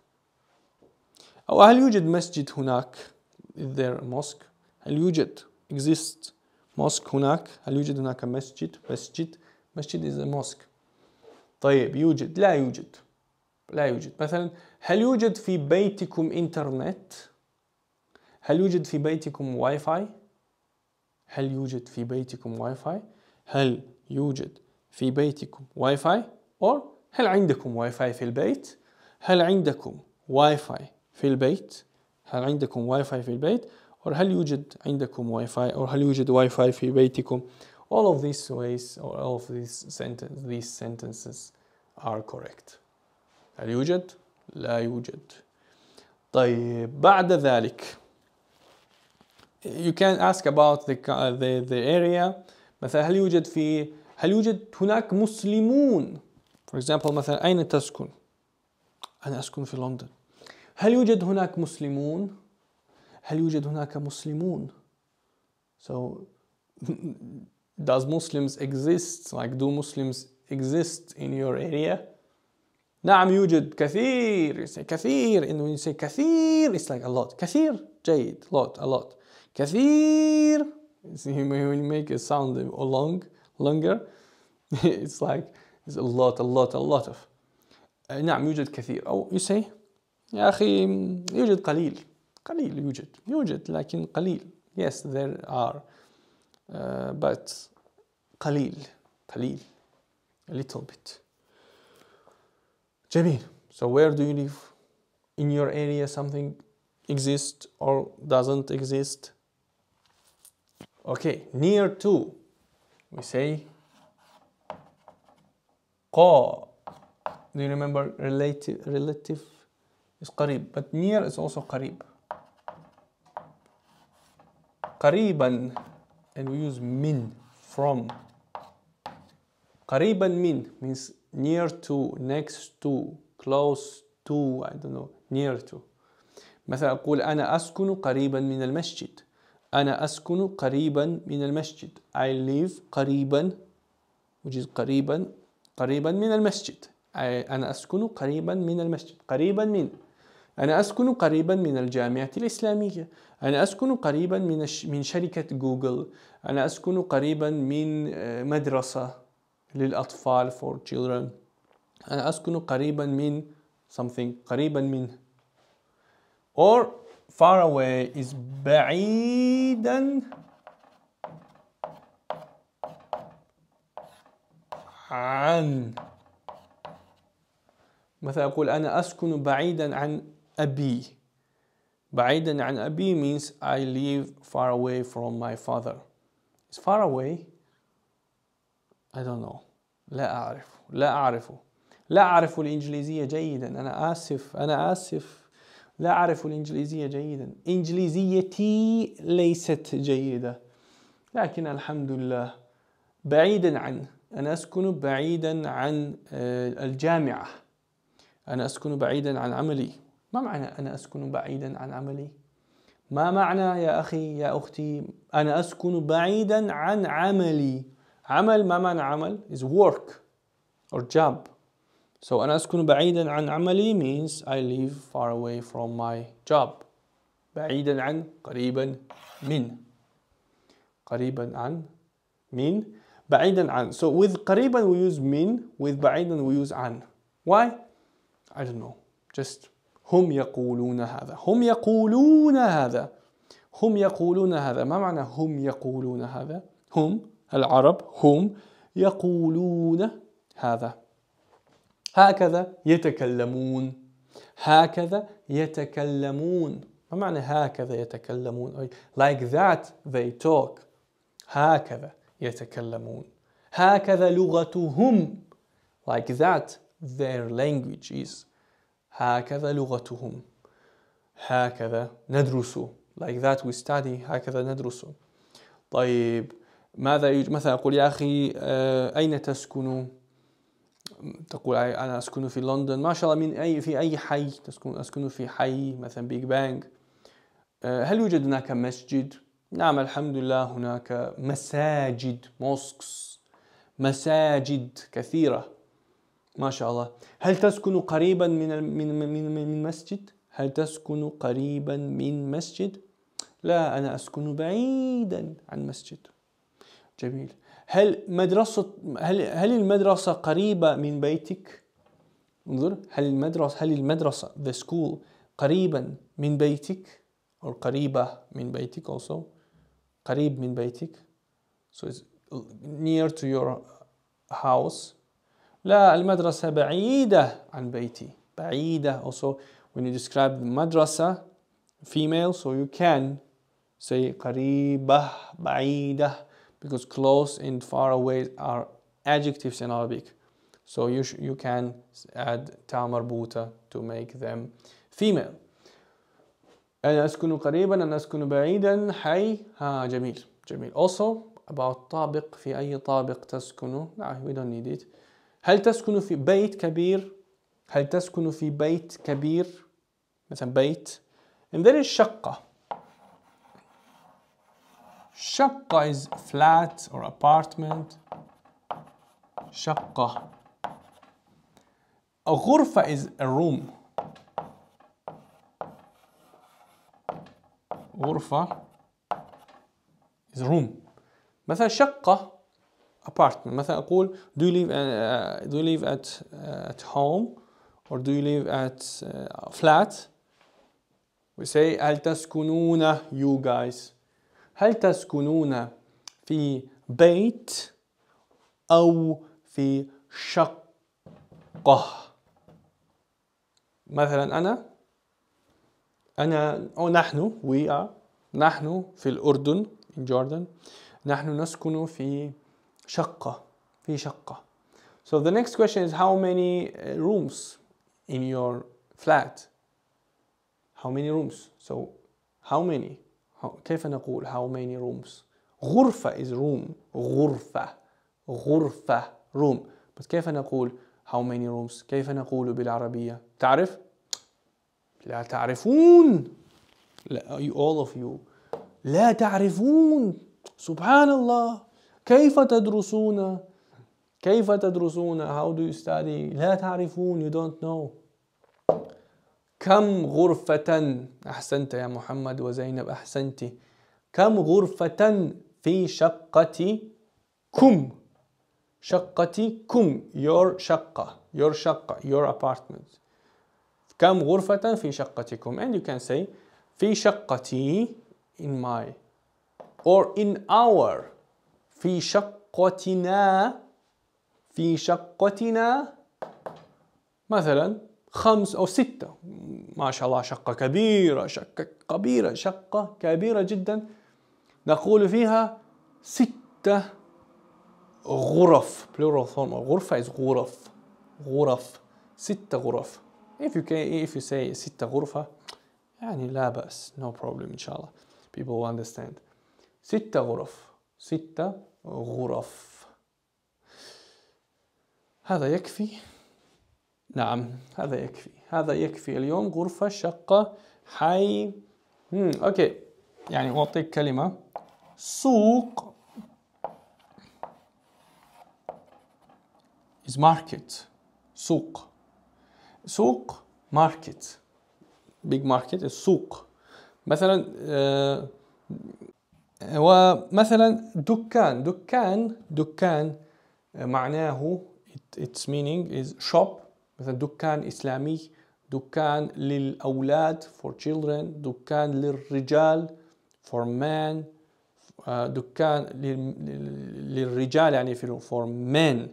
أو هل يوجد مسجد هناك is there a mosque هل يوجد exist mosque هناك هل يوجد هناك مسجد مسجد مسجد is a mosque طيب يوجد لا يوجد لا يوجد مثلا هل يوجد في بيتكم إنترنت هل يوجد في بيتكم واي فاي هل يوجد في بيتكم واي فاي هل يوجد في بيتكم واي فاي or هل عندكم واي فاي في البيت هل عندكم واي فاي في البيت هل عندكم واي فاي في البيت or هل يوجد عندكم واي فاي or هل يوجد واي فاي في بيتكم all of these ways or all of these, sentence, these sentences are correct هل يوجد لا يوجد طيب بعد ذلك you can ask about the, the, the area مثلا هل يوجد في هل يوجد هناك مسلمون for example مثلا أين تسكن أنا أسكن في لندن هل يوجد هناك مسلمون هل يوجد هناك مسلمون so does Muslims exist like do Muslims exist in your area نعم يوجد كثير you say كثير and when you say كثير it's like a lot كثير جيد lot a lot كثير. See, when you make a sound long, longer, it's like it's a lot, a lot, a lot of. نعم يوجد كثير أو oh, you say يا أخي يوجد قليل قليل يوجد يوجد لكن قليل yes there are uh, but قليل قليل a little bit جميل so where do you live in your area something exists or doesn't exist Okay, near to. We say قا. Do you remember relative? Relative is قريب, but near is also قريب. قريبا and we use min from. قريبا min means near to, next to, close to, I don't know, near to. مثلا أقول أنا أسكن قريبا من المسجد. أنا أسكن قريبا من المسجد I live قريبا which is قريبا قريبا من المسجد أنا أسكن قريبا من المسجد قريبا من أنا أسكن قريبا من الجامعة الإسلامية أنا أسكن قريبا من من شركة جوجل أنا أسكن قريبا من آه، مدرسة للأطفال for children أنا أسكن قريبا من something قريبا من or far away is بعيدا عن مثلا أقول أنا أسكن بعيدا عن أبي بعيدا عن أبي means I live far away from my father is far away I don't know لا أعرف لا أعرف لا أعرف الإنجليزية جيدا أنا آسف أنا آسف لا أعرف الإنجليزية جيدا إنجليزيتي ليست جيدة لكن الحمد لله بعيدا عن أنا أسكن بعيدا عن آه، الجامعة أنا أسكن بعيدا عن عملي ما معنى أنا أسكن بعيدا عن عملي؟ ما معنى يا أخي يا أختي أنا أسكن بعيدا عن عملي عمل ما معنى عمل is work or job So أنا أسكن بعيدا عن عملي means I live far away from my job بعيدا عن قريبا من قريبا عن من بعيدا عن so with قريبا we use من with بعيدا we use عن why I don't know just هم يقولون هذا هم يقولون هذا هم يقولون هذا ما معنى هم يقولون هذا هم العرب هم يقولون هذا هكذا يتكلمون هكذا يتكلمون ما معنى هكذا يتكلمون like that they talk هكذا يتكلمون هكذا لغتهم like that their language is هكذا لغتهم هكذا ندرس like that we study هكذا ندرس طيب ماذا يج... مثلا أقول يا أخي آه، أين تسكنون تقول أنا أسكن في لندن ما شاء الله من أي في أي حي تسكن أسكن في حي مثلا بيج بانج آه، هل يوجد هناك مسجد؟ نعم الحمد لله هناك مساجد موسكس مساجد كثيرة ما شاء الله هل تسكن قريبا من من من من مسجد؟ هل تسكن قريبا من مسجد؟ لا أنا أسكن بعيدا عن مسجد جميل هل مدرسة هل هل المدرسة قريبة من بيتك؟ انظر هل المدرسة هل المدرسة the school قريبا من بيتك أو قريبة من بيتك also قريب من بيتك so it's near to your house لا المدرسة بعيدة عن بيتي بعيدة also when you describe the madrasa female so you can say قريبة بعيدة because close and far away are adjectives in Arabic. So you, sh you can add tamar buta to make them female. أنا أسكن قريبا أنا أسكن بعيدا حي ها جميل جميل also about طابق في أي طابق تسكن لا we don't need it هل تسكن في بيت كبير هل تسكن في بيت كبير مثلا بيت and there is شقة Shaqqa is flat or apartment. Shaqqa. A ghurfa is a room. غرفة is room مثلا شقة apartment مثلا أقول do you live uh, do you live at uh, at home or do you live at uh, flat we say هل تسكنون you guys هل تسكنون في بيت أو في شقة مثلا أنا أنا أو نحن we are نحن في الأردن in Jordan نحن نسكن في شقة في شقة So the next question is how many rooms in your flat? How many rooms? So how many? كيف نقول how many rooms غرفة is room غرفة غرفة room بس كيف نقول how many rooms كيف نقول بالعربية تعرف لا تعرفون لا you, all of you لا تعرفون سبحان الله كيف تدرسون كيف تدرسون how do you study لا تعرفون you don't know كم غرفة أحسنت يا محمد وزينب أحسنت كم غرفة في شقتكم شقتكم your شقة your شقة your apartment كم غرفة في شقتكم and you can say في شقتي in my or in our في شقتنا في شقتنا مثلا خمس أو ستة ما شاء الله شقة كبيرة شقة كبيرة شقة كبيرة جدا نقول فيها ستة غرف plural form غرفة is غرف غرف ستة غرف if you can if you say ستة غرفة يعني لا بأس no problem إن شاء الله people will understand ستة غرف ستة غرف هذا يكفي نعم هذا يكفي هذا يكفي اليوم غرفة شقة حي مم. أوكي يعني أعطيك كلمة سوق is market سوق سوق ماركت big market السوق مثلا آه ومثلا دكان دكان دكان معناه its meaning is shop مثلا دكان إسلامي دكان للأولاد for children دكان للرجال for men آه، دكان للرجال يعني في for men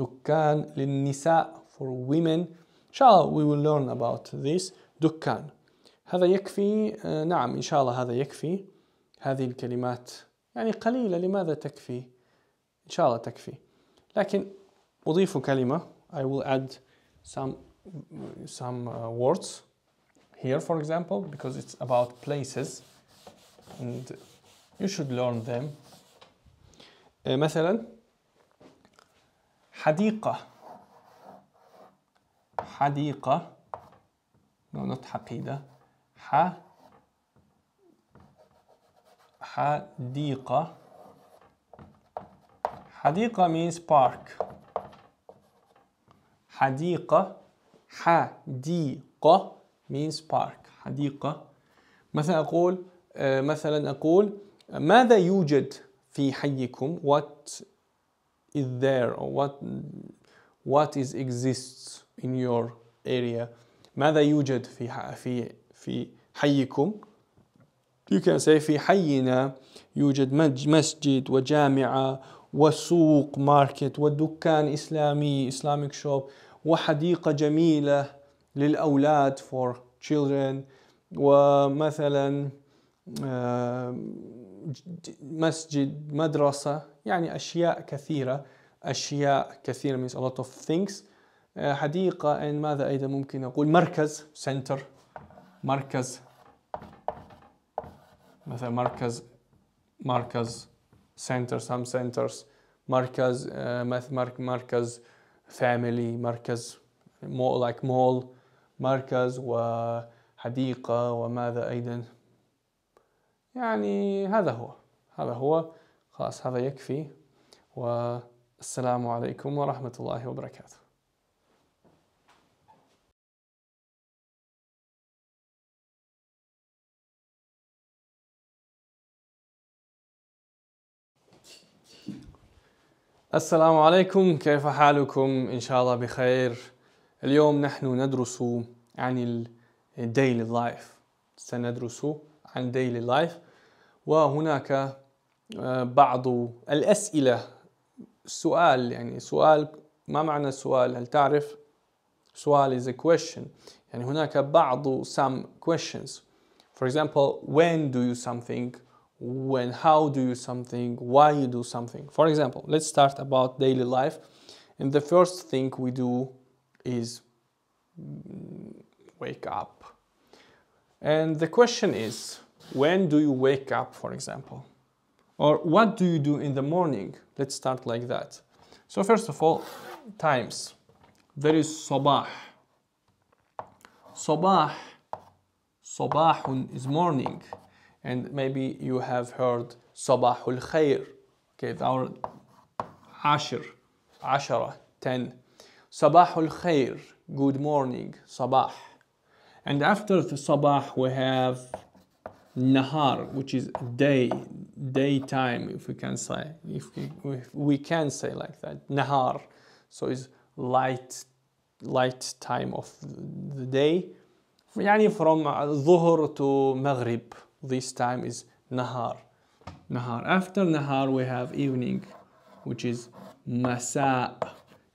دكان للنساء for women إن شاء الله we will learn about this دكان هذا يكفي آه، نعم إن شاء الله هذا يكفي هذه الكلمات يعني قليلة لماذا تكفي إن شاء الله تكفي لكن أضيف كلمة I will add some, some uh, words here, for example, because it's about places and you should learn them. Uh, مثلا حديقة حديقة no not حقيدة ح حديقة حديقة means park حديقة حديقة means park حديقة مثلا أقول آه، مثلا أقول ماذا يوجد في حيكم what is there or what what is exists in your area ماذا يوجد في في في حيكم you can say في حينا يوجد مسجد وجامعة وسوق ماركت ودكان إسلامي اسلاميك شوب وحديقة جميلة للأولاد فور children ومثلا مسجد مدرسة يعني أشياء كثيرة أشياء كثيرة means a lot of things آه، حديقة ان ماذا أيضا ممكن أقول مركز سنتر مركز مثلا مركز مركز centers هم سنترز مركز مركز family مركز مول لايك مول مركز وحديقة وماذا أيضا يعني هذا هو هذا هو خلاص هذا يكفي والسلام عليكم ورحمة الله وبركاته السلام عليكم كيف حالكم إن شاء الله بخير اليوم نحن ندرس عن الديلي لايف سندرس عن ديلي لايف وهناك آه، بعض الأسئلة سؤال يعني سؤال ما معنى السؤال هل تعرف سؤال is a question يعني هناك بعض some questions for example when do you something when how do you something why you do something for example let's start about daily life and the first thing we do is mm, wake up and the question is when do you wake up for example or what do you do in the morning let's start like that so first of all times there is sabah sabah sabahun is morning and maybe you have heard Sabahul Khair. Okay, our Ashir, Ashara, 10. Sabahul Khair, good morning, Sabah. And after the Sabah, we have Nahar, which is day, daytime, if we can say, if we, if we can say like that, Nahar. So it's light, light time of the day. يعني from الظهر to Maghrib this time is nahar. Nahar. After nahar, we have evening, which is masa.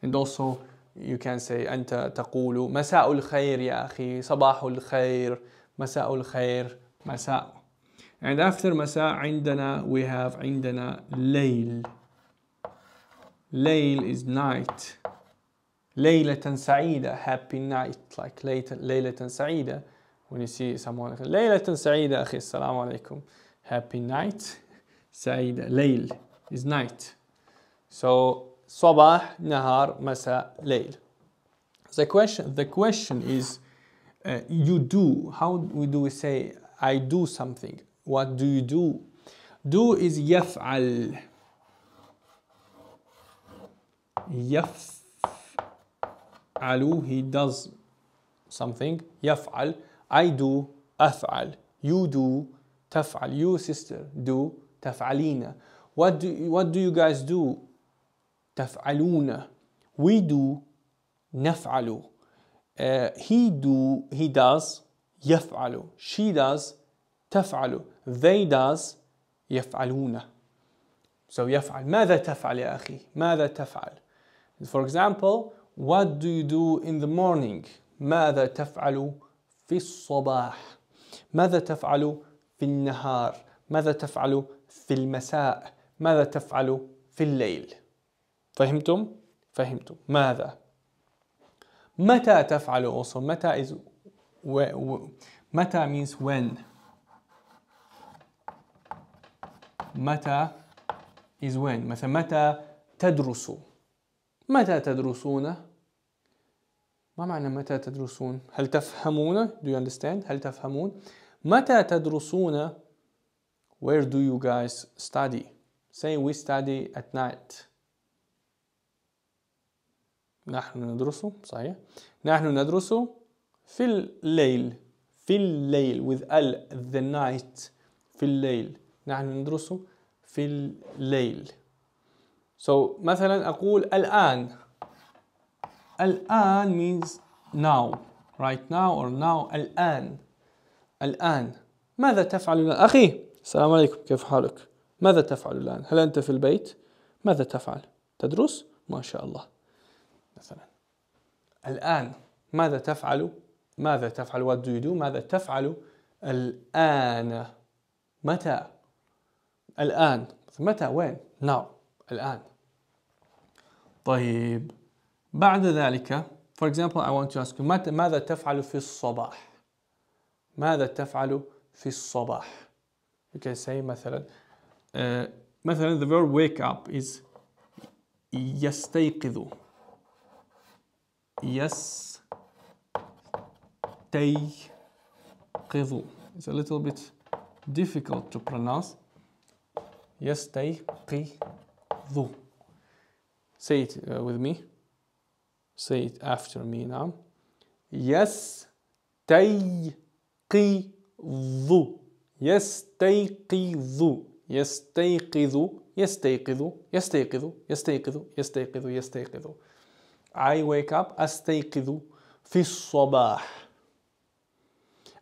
And also, you can say أنت تقول مساء الخير يا أخي صباح الخير مساء الخير مساء and after مساء عندنا we have عندنا ليل ليل is night ليلة سعيدة happy night like ليلة سعيدة when you see someone, ليلة سعيدة أخي السلام عليكم. Happy night. سعيدة ليل is night. So صباح نهار مساء ليل. The question the question is uh, you do how do we say I do something what do you do do is يفعل يفعل he does something يفعل I do أفعل you do تفعل you sister do تفعلين what do what do you guys do تفعلون we do نفعل uh, he do he does يفعل she does تفعل they does يفعلون so يفعل ماذا تفعل يا أخي ماذا تفعل for example what do you do in the morning ماذا تفعل في الصباح ماذا تفعل في النهار ماذا تفعل في المساء ماذا تفعل في الليل فهمتم فهمتم ماذا متى تفعل also متى is متى means when متى is when مثلا متى تدرس متى تدرسون ما معنى متى تدرسون؟ هل تفهمون؟ Do you understand؟ هل تفهمون؟ متى تدرسون؟ Where do you guys study? Say we study at night. نحن ندرس صحيح نحن ندرس في الليل في الليل with ال the night في الليل نحن ندرس في الليل so مثلا أقول الآن الآن means now right now or now الآن الآن ماذا تفعل الآن؟ أخي السلام عليكم كيف حالك؟ ماذا تفعل الآن؟ هل أنت في البيت؟ ماذا تفعل؟ تدرس؟ ما شاء الله مثلا الآن ماذا تفعل؟ ماذا تفعل؟ What do you do؟ ماذا تفعل الآن؟ متى؟ الآن متى وين؟ Now الآن طيب بعد ذلك for example I want to ask you ماذا تفعل في الصباح ماذا تفعل في الصباح you can say مثلا uh, مثلا the verb wake up is يستيقظ يستيقظ it's a little bit difficult to pronounce يستيقظ say it uh, with me Say it after me now. Yes, tayqidu. Yes, tayqidu. Yes, tayqidu. Yes, tayqidu. Yes, tayqidu. Yes, tayqidu. Yes, tayqidu. Yes, tayqidu. I wake up. As tayqidu. في الصباح.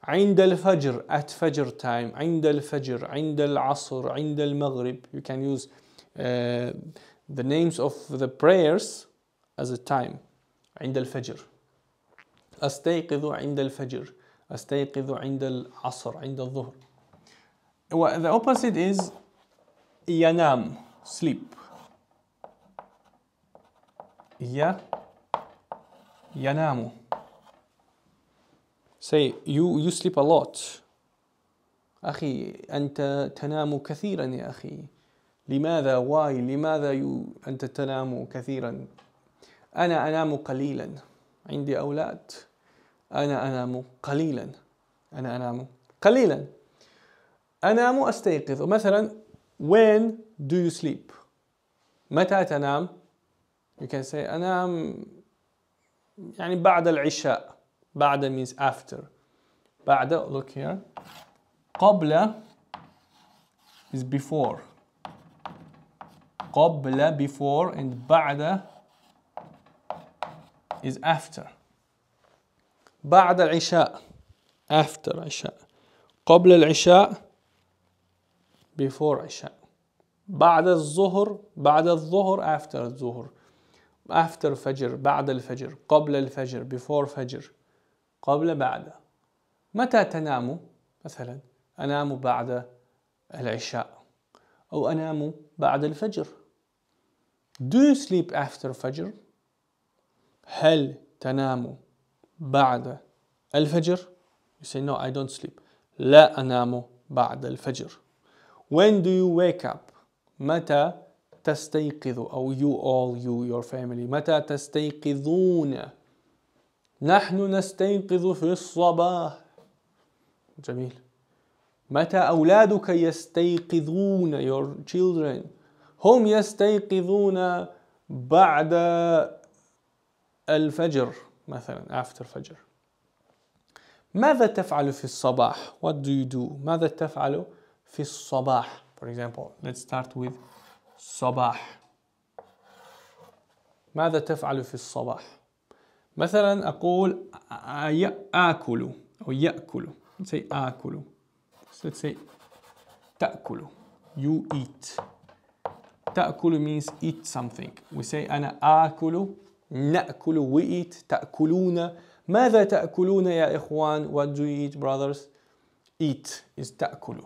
عند الفجر. At fajr time. عند الفجر. عند العصر. عند المغرب. You can use uh, the names of the prayers as a time. عند الفجر أستيقظ عند الفجر أستيقظ عند العصر عند الظهر the opposite is ينام sleep ي ينام say you you sleep a lot أخي أنت تنام كثيرا يا أخي لماذا why لماذا you أنت تنام كثيرا أنا أنام قليلا عندي أولاد أنا أنام قليلا أنا أنام قليلا أنام أستيقظ مثلا when do you sleep متى تنام you can say أنام يعني بعد العشاء بعد means after بعد look here قبل is before قبل before and بعد is after بعد العشاء after عشاء قبل العشاء before عشاء بعد الظهر بعد الظهر after الظهر after فجر بعد الفجر قبل الفجر before فجر قبل بعد متى تنام مثلا أنام بعد العشاء أو أنام بعد الفجر Do you sleep after فجر هل تنام بعد الفجر you say no I don't sleep لا أنام بعد الفجر when do you wake up متى تستيقظ أو you all you your family متى تستيقظون نحن نستيقظ في الصباح جميل متى أولادك يستيقظون your children هم يستيقظون بعد الفجر مثلا after فجر ماذا تفعل في الصباح what do you do ماذا تفعل في الصباح for example let's start with صباح ماذا تفعل في الصباح مثلا أقول آكل أو يأكل let's say آكل let's say تأكل you eat تأكل means eat something we say أنا آكل نأكل we eat تأكلون ماذا تأكلون يا إخوان what do you eat brothers eat is تأكل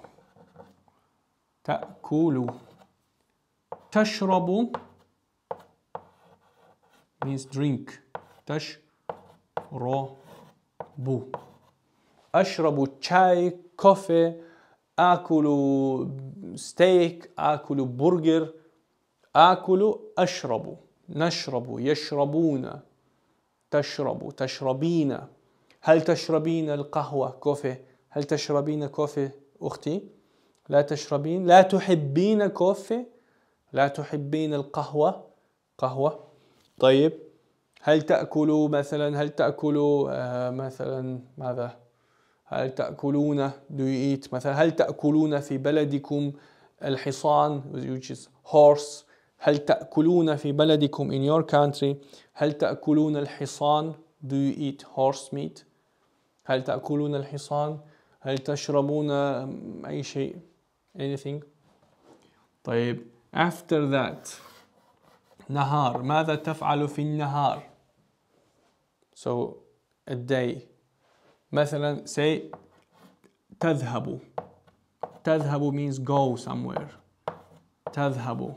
تأكل تشرب means drink تشرب أشرب شاي كوفي آكل ستيك آكل برجر آكل أشرب نشرب يشربون تشرب تشربين هل تشربين القهوة كوفي هل تشربين كوفي أختي لا تشربين لا تحبين كوفي لا تحبين القهوة قهوة طيب هل تأكلوا مثلا هل تأكلوا آه مثلا ماذا هل تأكلون do you eat مثلا هل تأكلون في بلدكم الحصان which is horse هل تأكلون في بلدكم in your country هل تأكلون الحصان do you eat horse meat هل تأكلون الحصان هل تشربون أي شيء anything طيب after that نهار ماذا تفعل في النهار so a day مثلا say تذهب تذهب means go somewhere تذهب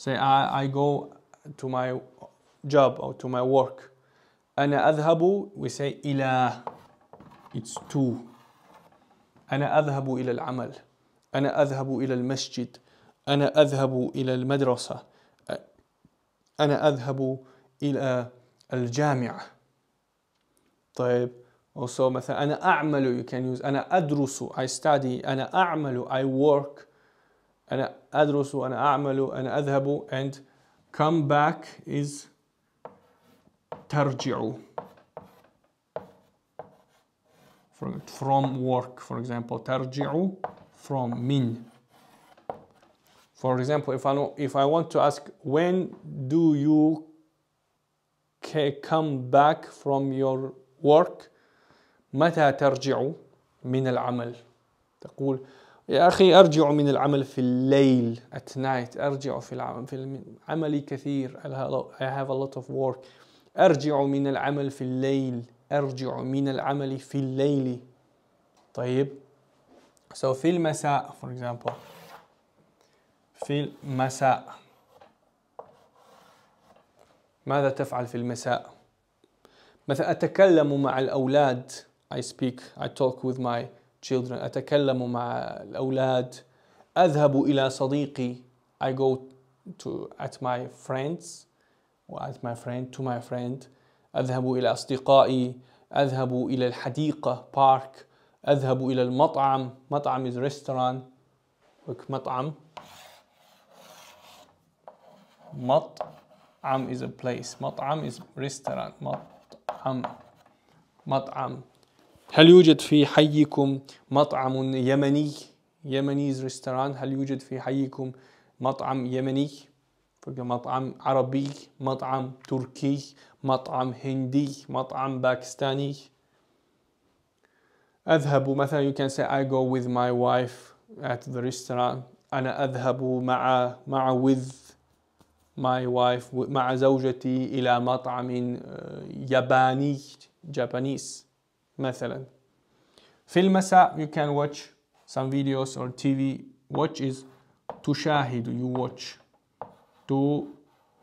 say I, I go to my job or to my work أنا أذهب we say إلى it's to أنا أذهب إلى العمل أنا أذهب إلى المسجد أنا أذهب إلى المدرسة أنا أذهب إلى الجامعة طيب also مثلا أنا أعمل you can use أنا أدرس I study أنا أعمل I work أنا أدرس وأنا أعمل وأنا أذهب and come back is ترجع from work for example ترجع from من for example if I, know, if I want to ask when do you come back from your work متى ترجع من العمل تقول يا أخي أرجع من العمل في الليل at night أرجع في العمل في عملي كثير I have a lot of work أرجع من العمل في الليل أرجع من العمل في الليل طيب so في المساء for example في المساء ماذا تفعل في المساء مثلا أتكلم مع الأولاد I speak I talk with my children أتكلم مع الأولاد أذهب إلى صديقي I go to at my friends or at my friend to my friend أذهب إلى أصدقائي أذهب إلى الحديقة park أذهب إلى المطعم مطعم is restaurant مطعم مطعم is a place مطعم is restaurant مطعم مطعم هل يوجد في حيكم مطعم يمني يمنيز ريستوران هل يوجد في حيكم مطعم يمني مطعم عربي مطعم تركي مطعم هندي مطعم باكستاني أذهب مثلا you can say I go with my wife at the restaurant أنا أذهب مع مع with my wife مع زوجتي إلى مطعم آه، ياباني Japanese مثلا في المساء you can watch some videos or TV watch is تشاهد you watch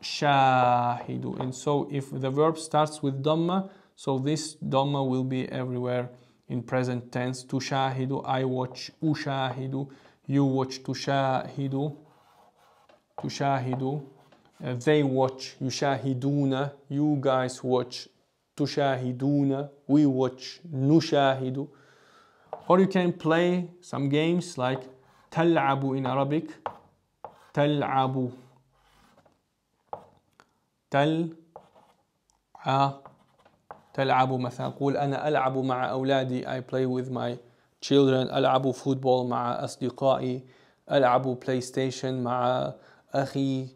تشاهد and so if the verb starts with dhamma so this dhamma will be everywhere in present tense تشاهد I watch أشاهد you watch تشاهد تشاهد uh, they watch يشاهدون you guys watch تشاهدون we watch نشاهد or you can play some games like تلعب in Arabic تلعب تل ع تلعب مثلا قول أنا ألعب مع أولادي I play with my children ألعب فوتبول مع أصدقائي ألعب بلاي ستيشن مع أخي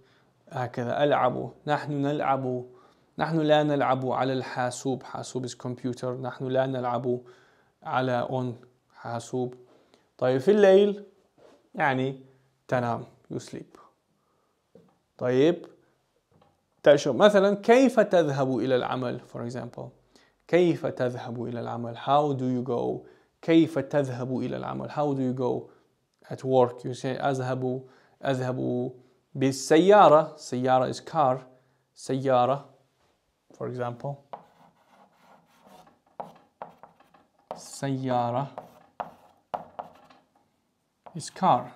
هكذا ألعب نحن نلعب نحن لا نلعب على الحاسوب حاسوب is computer نحن لا نلعب على on حاسوب طيب في الليل يعني تنام you sleep طيب تشرب مثلا كيف تذهب إلى العمل for example كيف تذهب إلى العمل how do you go كيف تذهب إلى العمل how do you go at work you say أذهب أذهب بالسيارة سيارة is car سيارة for example. Sayyara is car.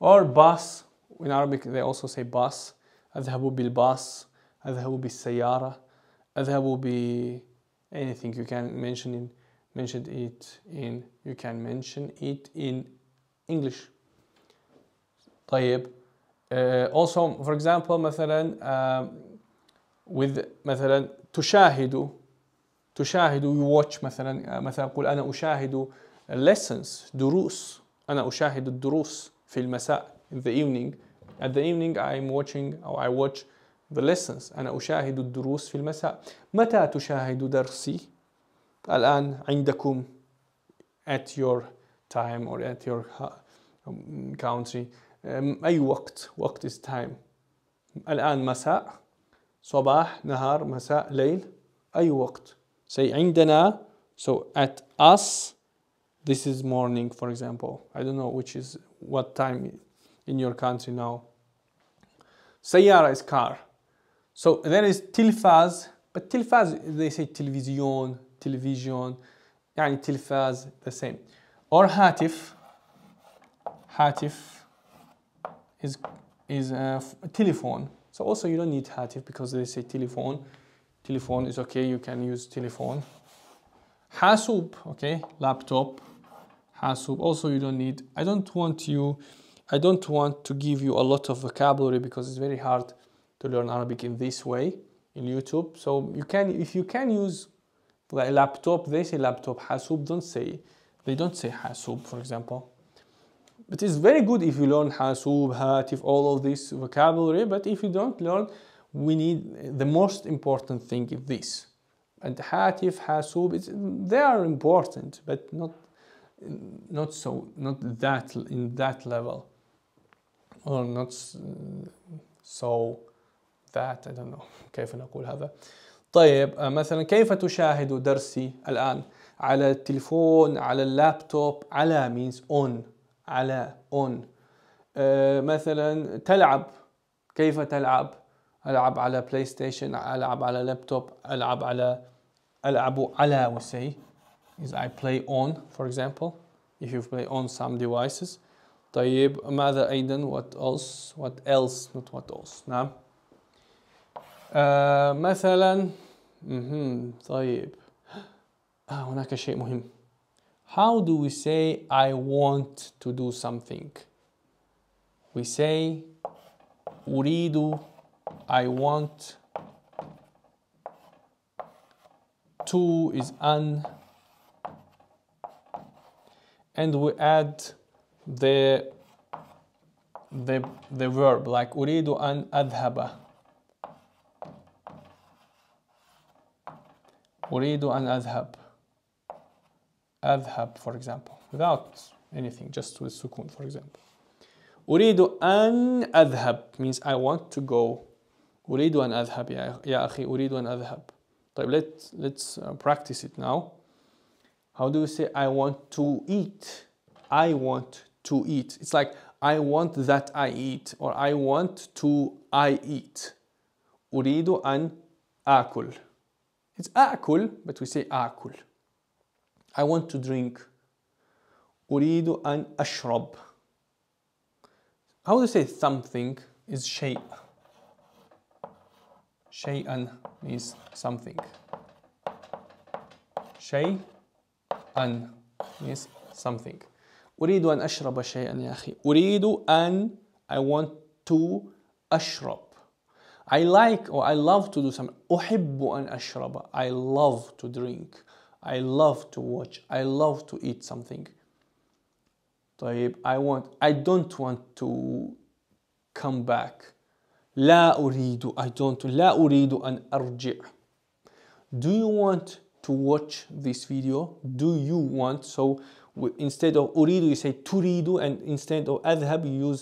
Or bus, in Arabic they also say bus. أذهب بالباص أذهب بالسيارة أذهب ب anything you can mention in mention it in you can mention it in English طيب uh, also for example مثلا uh, um, with مثلا تشاهد تشاهد you watch مثلا آه، مثلا قل أنا أشاهد lessons دروس أنا أشاهد الدروس في المساء in the evening at the evening I'm watching or I watch the lessons أنا أشاهد الدروس في المساء متى تشاهد درسي؟ الآن عندكم at your time or at your country أي وقت وقت is time الآن مساء صباح نهار مساء ليل أي وقت say عندنا so at us this is morning for example I don't know which is what time in your country now سيارة is car so there is تلفاز but تلفاز they say television television يعني تلفاز the same or هاتف هاتف is is a uh, telephone so also you don't need Hatif because they say telephone. Telephone is okay, you can use telephone. Hasub, okay, laptop. Hasub, also you don't need, I don't want you, I don't want to give you a lot of vocabulary because it's very hard to learn Arabic in this way in YouTube. So you can, if you can use like laptop, they say laptop, hasub, don't say, they don't say hasub, for example. But it's very good if you learn hasub, hatif, all of this vocabulary, but if you don't learn, we need the most important thing is this. And hatif, hasub, it's, they are important, but not not so not that in that level or not so that I don't know كيف نقول هذا طيب مثلا كيف تشاهد درسي الآن على التلفون على اللابتوب على means on على on آه، مثلا تلعب كيف تلعب ألعب على بلاي ستيشن ألعب على لابتوب ألعب على ألعب على we say is I play on for example if you play on some devices طيب ماذا أيضا what else what else not what else نعم آه مثلا مهم. طيب آه هناك شيء مهم How do we say I want to do something? We say uridu, I want. To is an. And we add the the, the verb like uridu an adhaba. uridu an adhab." أذهب for example without anything just with sukun for example أريد أن أذهب means I want to go أريد أن أذهب يا أخي أريد أن أذهب طيب let, let's uh, practice it now how do you say I want to eat I want to eat it's like I want that I eat or I want to I eat أريد أن آكل it's آكل but we say آكل I want to drink. أريد أن أشرب. How do you say something is شيء? شيئا means something. شيئا means something. أريد أن أشرب شيئا يا أخي. أريد أن I want to أشرب. I like or I love to do something. أحب أن أشرب. I love to drink. I love to watch. I love to eat something. طيب I want I don't want to come back. لا أريد I don't لا أريد أن أرجع. Do you want to watch this video? Do you want? So instead of أريد you say تريد and instead of أذهب you use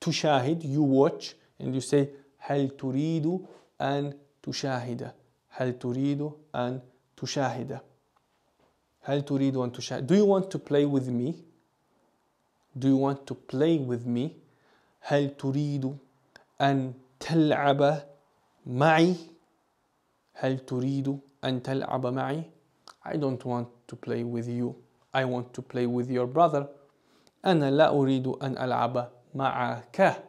تشاهد you watch and you say هل تريد أن تشاهد هل تريد أن تشاهد هل تريد أن تشاهد Do you want to play with me? Do you want to play with me? هل تريد أن تلعب معي? هل تريد أن تلعب معي? I don't want to play with you. I want to play with your brother. أنا لا أريد أن ألعب معك.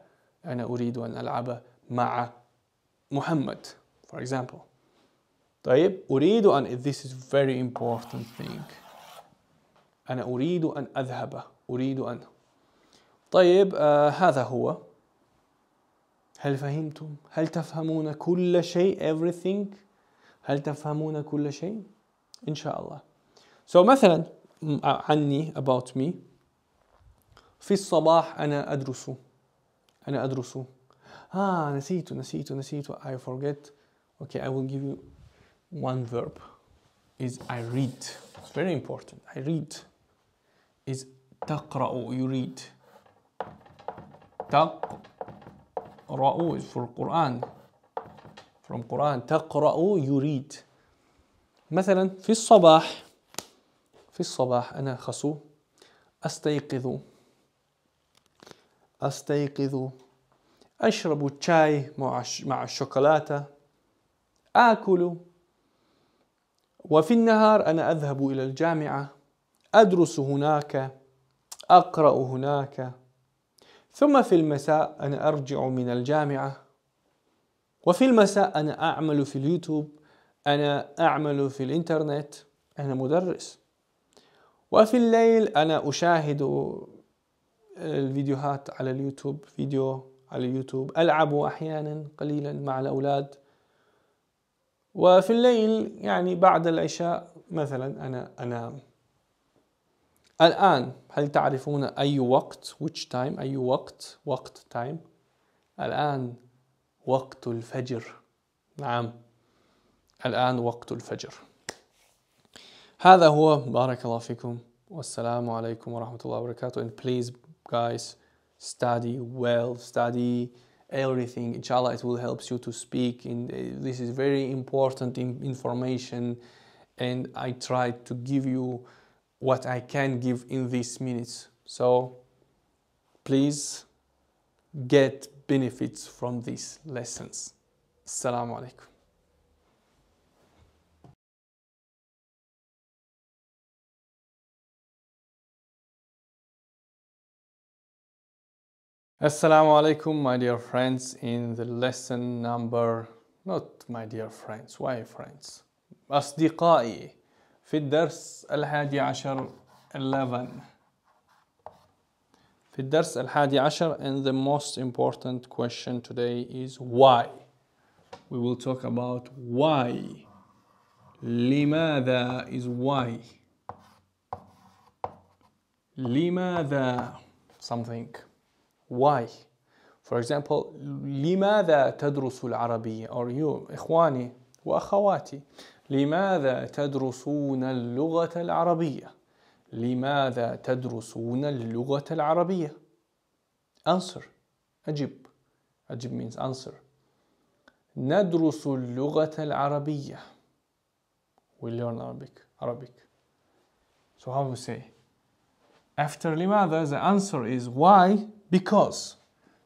أنا أريد أن ألعب مع محمد. For example. طيب أريد أن this is very important thing أنا أريد أن أذهب أريد أن طيب آه هذا هو هل فهمتم؟ هل تفهمون كل شيء everything؟ هل تفهمون كل شيء؟ إن شاء الله So مثلا آه، عني about me في الصباح أنا أدرس أنا أدرس آه نسيت نسيت نسيت I forget Okay I will give you one verb is I read. It's very important. I read is تقرأ you read. تقرأ is for Quran. From Quran تقرأ you read. مثلا في الصباح في الصباح أنا خسو أستيقظ أستيقظ أشرب الشاي مع الشوكولاتة آكل وفي النهار أنا أذهب إلى الجامعة أدرس هناك أقرأ هناك ثم في المساء أنا أرجع من الجامعة وفي المساء أنا أعمل في اليوتيوب أنا أعمل في الإنترنت أنا مدرس وفي الليل أنا أشاهد الفيديوهات على اليوتيوب فيديو على اليوتيوب ألعب أحيانا قليلا مع الأولاد وفي الليل يعني بعد العشاء مثلا أنا أنام الآن هل تعرفون أي وقت which time أي وقت وقت time الآن وقت الفجر نعم الآن وقت الفجر هذا هو بارك الله فيكم والسلام عليكم ورحمة الله وبركاته and please guys study well study everything. Inshallah, it will help you to speak. And eh, this is very important information, and I try to give you what I can give in these minutes. So please get benefits from these lessons. Assalamu alaikum. Assalamu alaikum my dear friends in the lesson number not my dear friends why friends أصدقائي في الدرس الحادي عشر 11 في الدرس الحادي عشر and the most important question today is why we will talk about why لماذا is why لماذا something why for example لماذا تدرس العربية or you إخواني وأخواتي لماذا تدرسون اللغة العربية لماذا تدرسون اللغة العربية answer أجب أجب means answer ندرس اللغة العربية we learn Arabic Arabic so how we say after لماذا the answer is why Because.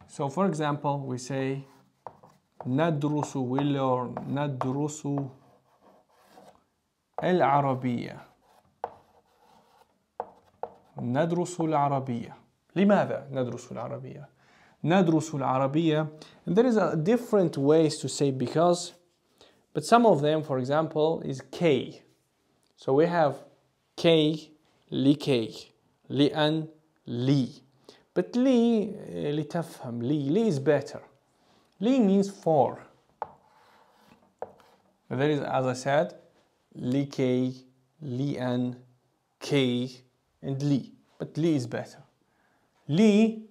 So for example, we say ندرس we learn ندرس العربية ندرس العربية لماذا ندرس العربية؟ ندرس العربية and there is a different ways to say because but some of them for example is K so we have K لكي لأن لي but li, لتفهم eh, li, li is better. Li means four. There is, as I said, li k, li n, k, and li. But li is better. Li,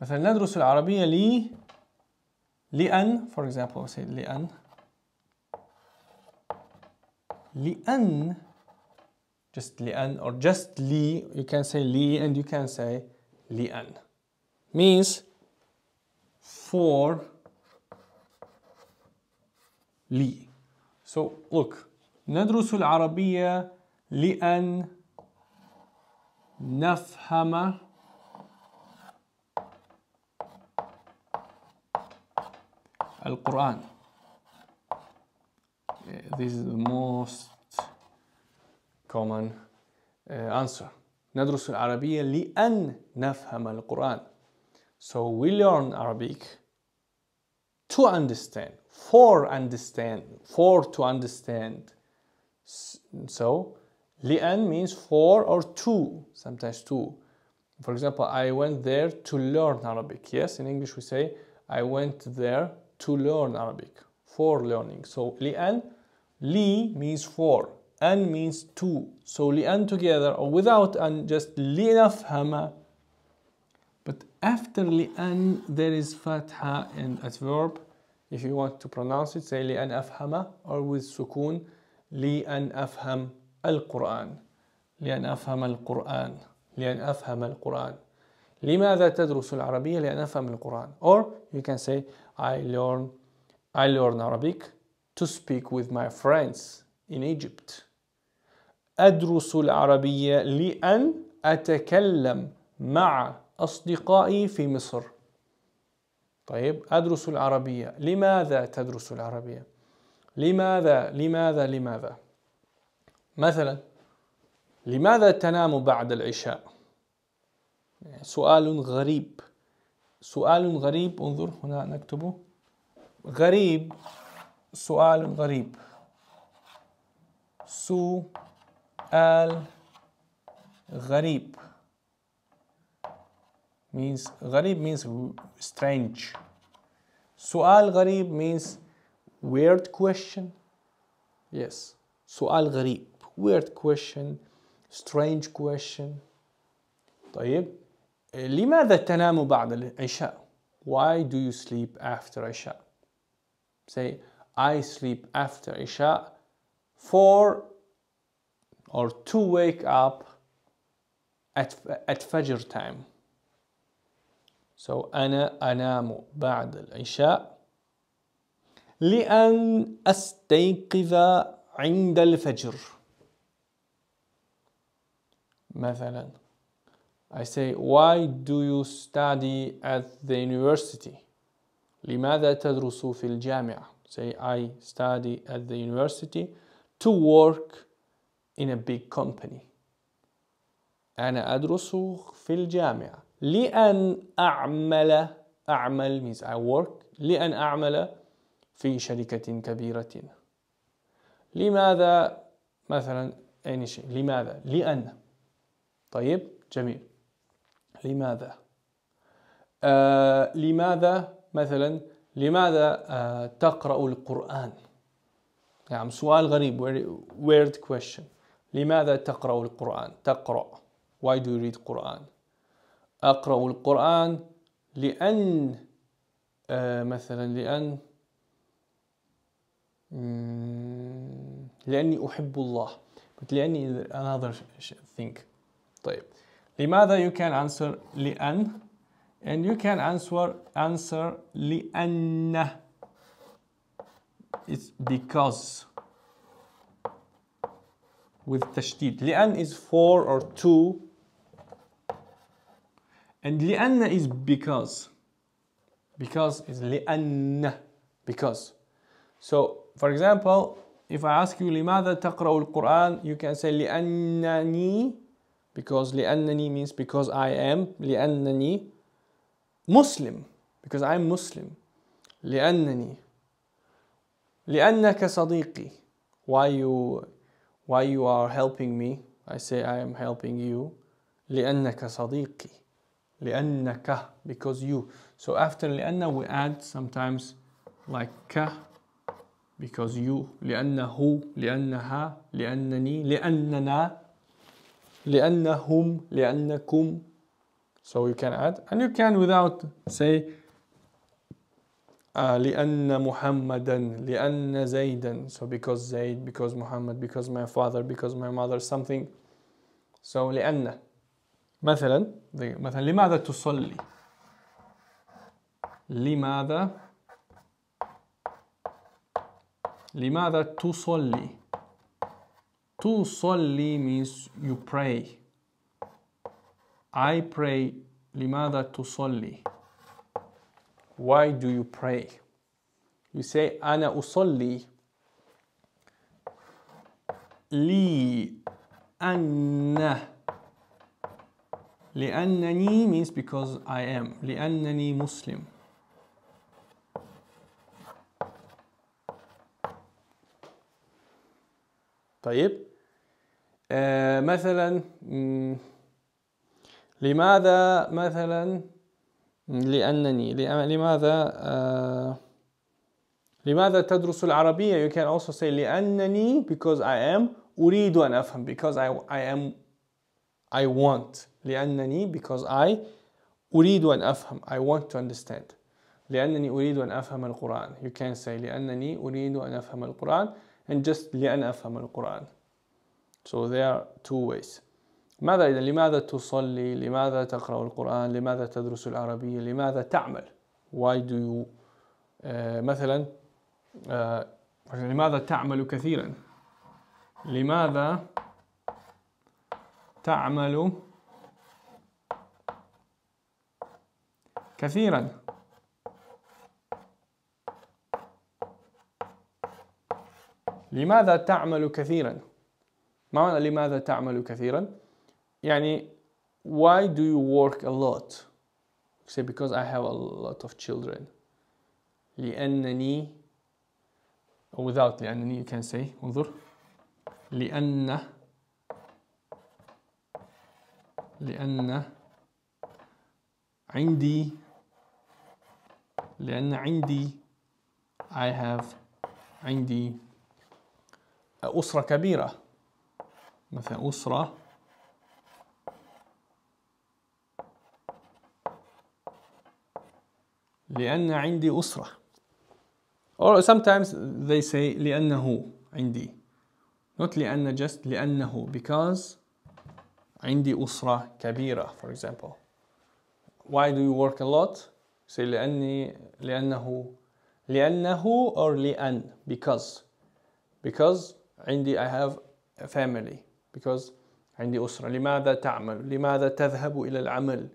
مثلا ندرس العربية لي لأن for example we say لأن لأن just لأن or just لي you can say لي and you can say li'an means for li. So look, ندرس العربية لأن نفهم القرآن. This is the most common uh, answer. ندرس العربية لأن نفهم القرآن. So we learn Arabic to understand, for understand, for to understand. So لأن means for or to, sometimes to. For example, I went there to learn Arabic. Yes, in English we say I went there to learn Arabic, for learning. So لأن, li means for an means two. So li an together or without an, just li nafhama. But after li an, there is fatha and adverb. If you want to pronounce it, say li an afhama or with sukun, li an afham al-Quran. Li an afham al-Quran. Li an afham al-Quran. لماذا تدرس العربية؟ لأن أفهم القرآن. Or you can say I learn I learn Arabic to speak with my friends in Egypt. أدرس العربية لأن أتكلم مع أصدقائي في مصر طيب أدرس العربية لماذا تدرس العربية؟ لماذا لماذا لماذا؟ مثلا لماذا تنام بعد العشاء؟ سؤال غريب سؤال غريب انظر هنا نكتبه غريب سؤال غريب سو الغريب means غريب means strange سؤال غريب means weird question yes سؤال غريب weird question strange question طيب لماذا تنام بعد العشاء why do you sleep after عشاء say I sleep after عشاء for or to wake up at, at Fajr time. So أنا أنام بعد العشاء لأن أستيقظ عند الفجر. مثلا I say why do you study at the university? لماذا تدرس في الجامعة? Say I study at the university to work in a big company أنا أدرس في الجامعة لأن أعمل أعمل means I work لأن أعمل في شركة كبيرة لماذا مثلا أي شيء لماذا لأن طيب جميل لماذا آه لماذا مثلا لماذا آه تقرأ القرآن نعم سؤال غريب weird question لماذا تقرأ القرآن؟ تقرأ Why do you read Quran? أقرأ القرآن لأن مثلا لأن لأني أحب الله but لأني another thing طيب لماذا you can answer لأن and you can answer answer لأن it's because with تشديد لأن is for or to and لأن is because because is لأن because so for example if I ask you لماذا تقرأ القرآن you can say لأنني because لأنني means because I am لأنني Muslim because I'm Muslim لأنني لأنك صديقي why you why you are helping me. I say I am helping you. لأنك صديقي. لأنك because you. So after لأن we add sometimes like ك because you لأنه لأنها لأنني لأننا لأنهم لأنكم so you can add and you can without say uh, لأن محمدا لأن زيدا so because Zayd because Muhammad because my father because my mother something so لأن مثلا مثلا لماذا تصلي لماذا لماذا تصلي تصلي means you pray I pray لماذا تصلي why do you pray? You say, Ana usalli li anna. لأنني means because I am. لأنني Muslim. طيب آه مثلا لماذا مثلا لأنني لماذا آه، لماذا تدرس العربية you can also say لأنني because I am أريد أن أفهم because I, I am I want لأنني because I أريد أن أفهم I want to understand لأنني أريد أن أفهم القرآن you can say لأنني أريد أن أفهم القرآن and just لأن أفهم القرآن so there are two ways ماذا إذا لماذا تصلي لماذا تقرأ القرآن لماذا تدرس العربية لماذا تعمل why do you آه مثلا آه لماذا تعمل كثيرا لماذا تعمل كثيرا لماذا تعمل كثيرا ما معنى لماذا تعمل كثيرا يعني why do you work a lot say because I have a lot of children لأنني or without لأنني you can say انظر لأن لأن عندي لأن عندي I have عندي أسرة كبيرة مثلا أسرة لأن عندي أسرة or sometimes they say لأنه عندي not لأن just لأنه because عندي أسرة كبيرة for example why do you work a lot say لأني لأنه لأنه or لأن because because عندي I have a family because عندي أسرة لماذا تعمل لماذا تذهب إلى العمل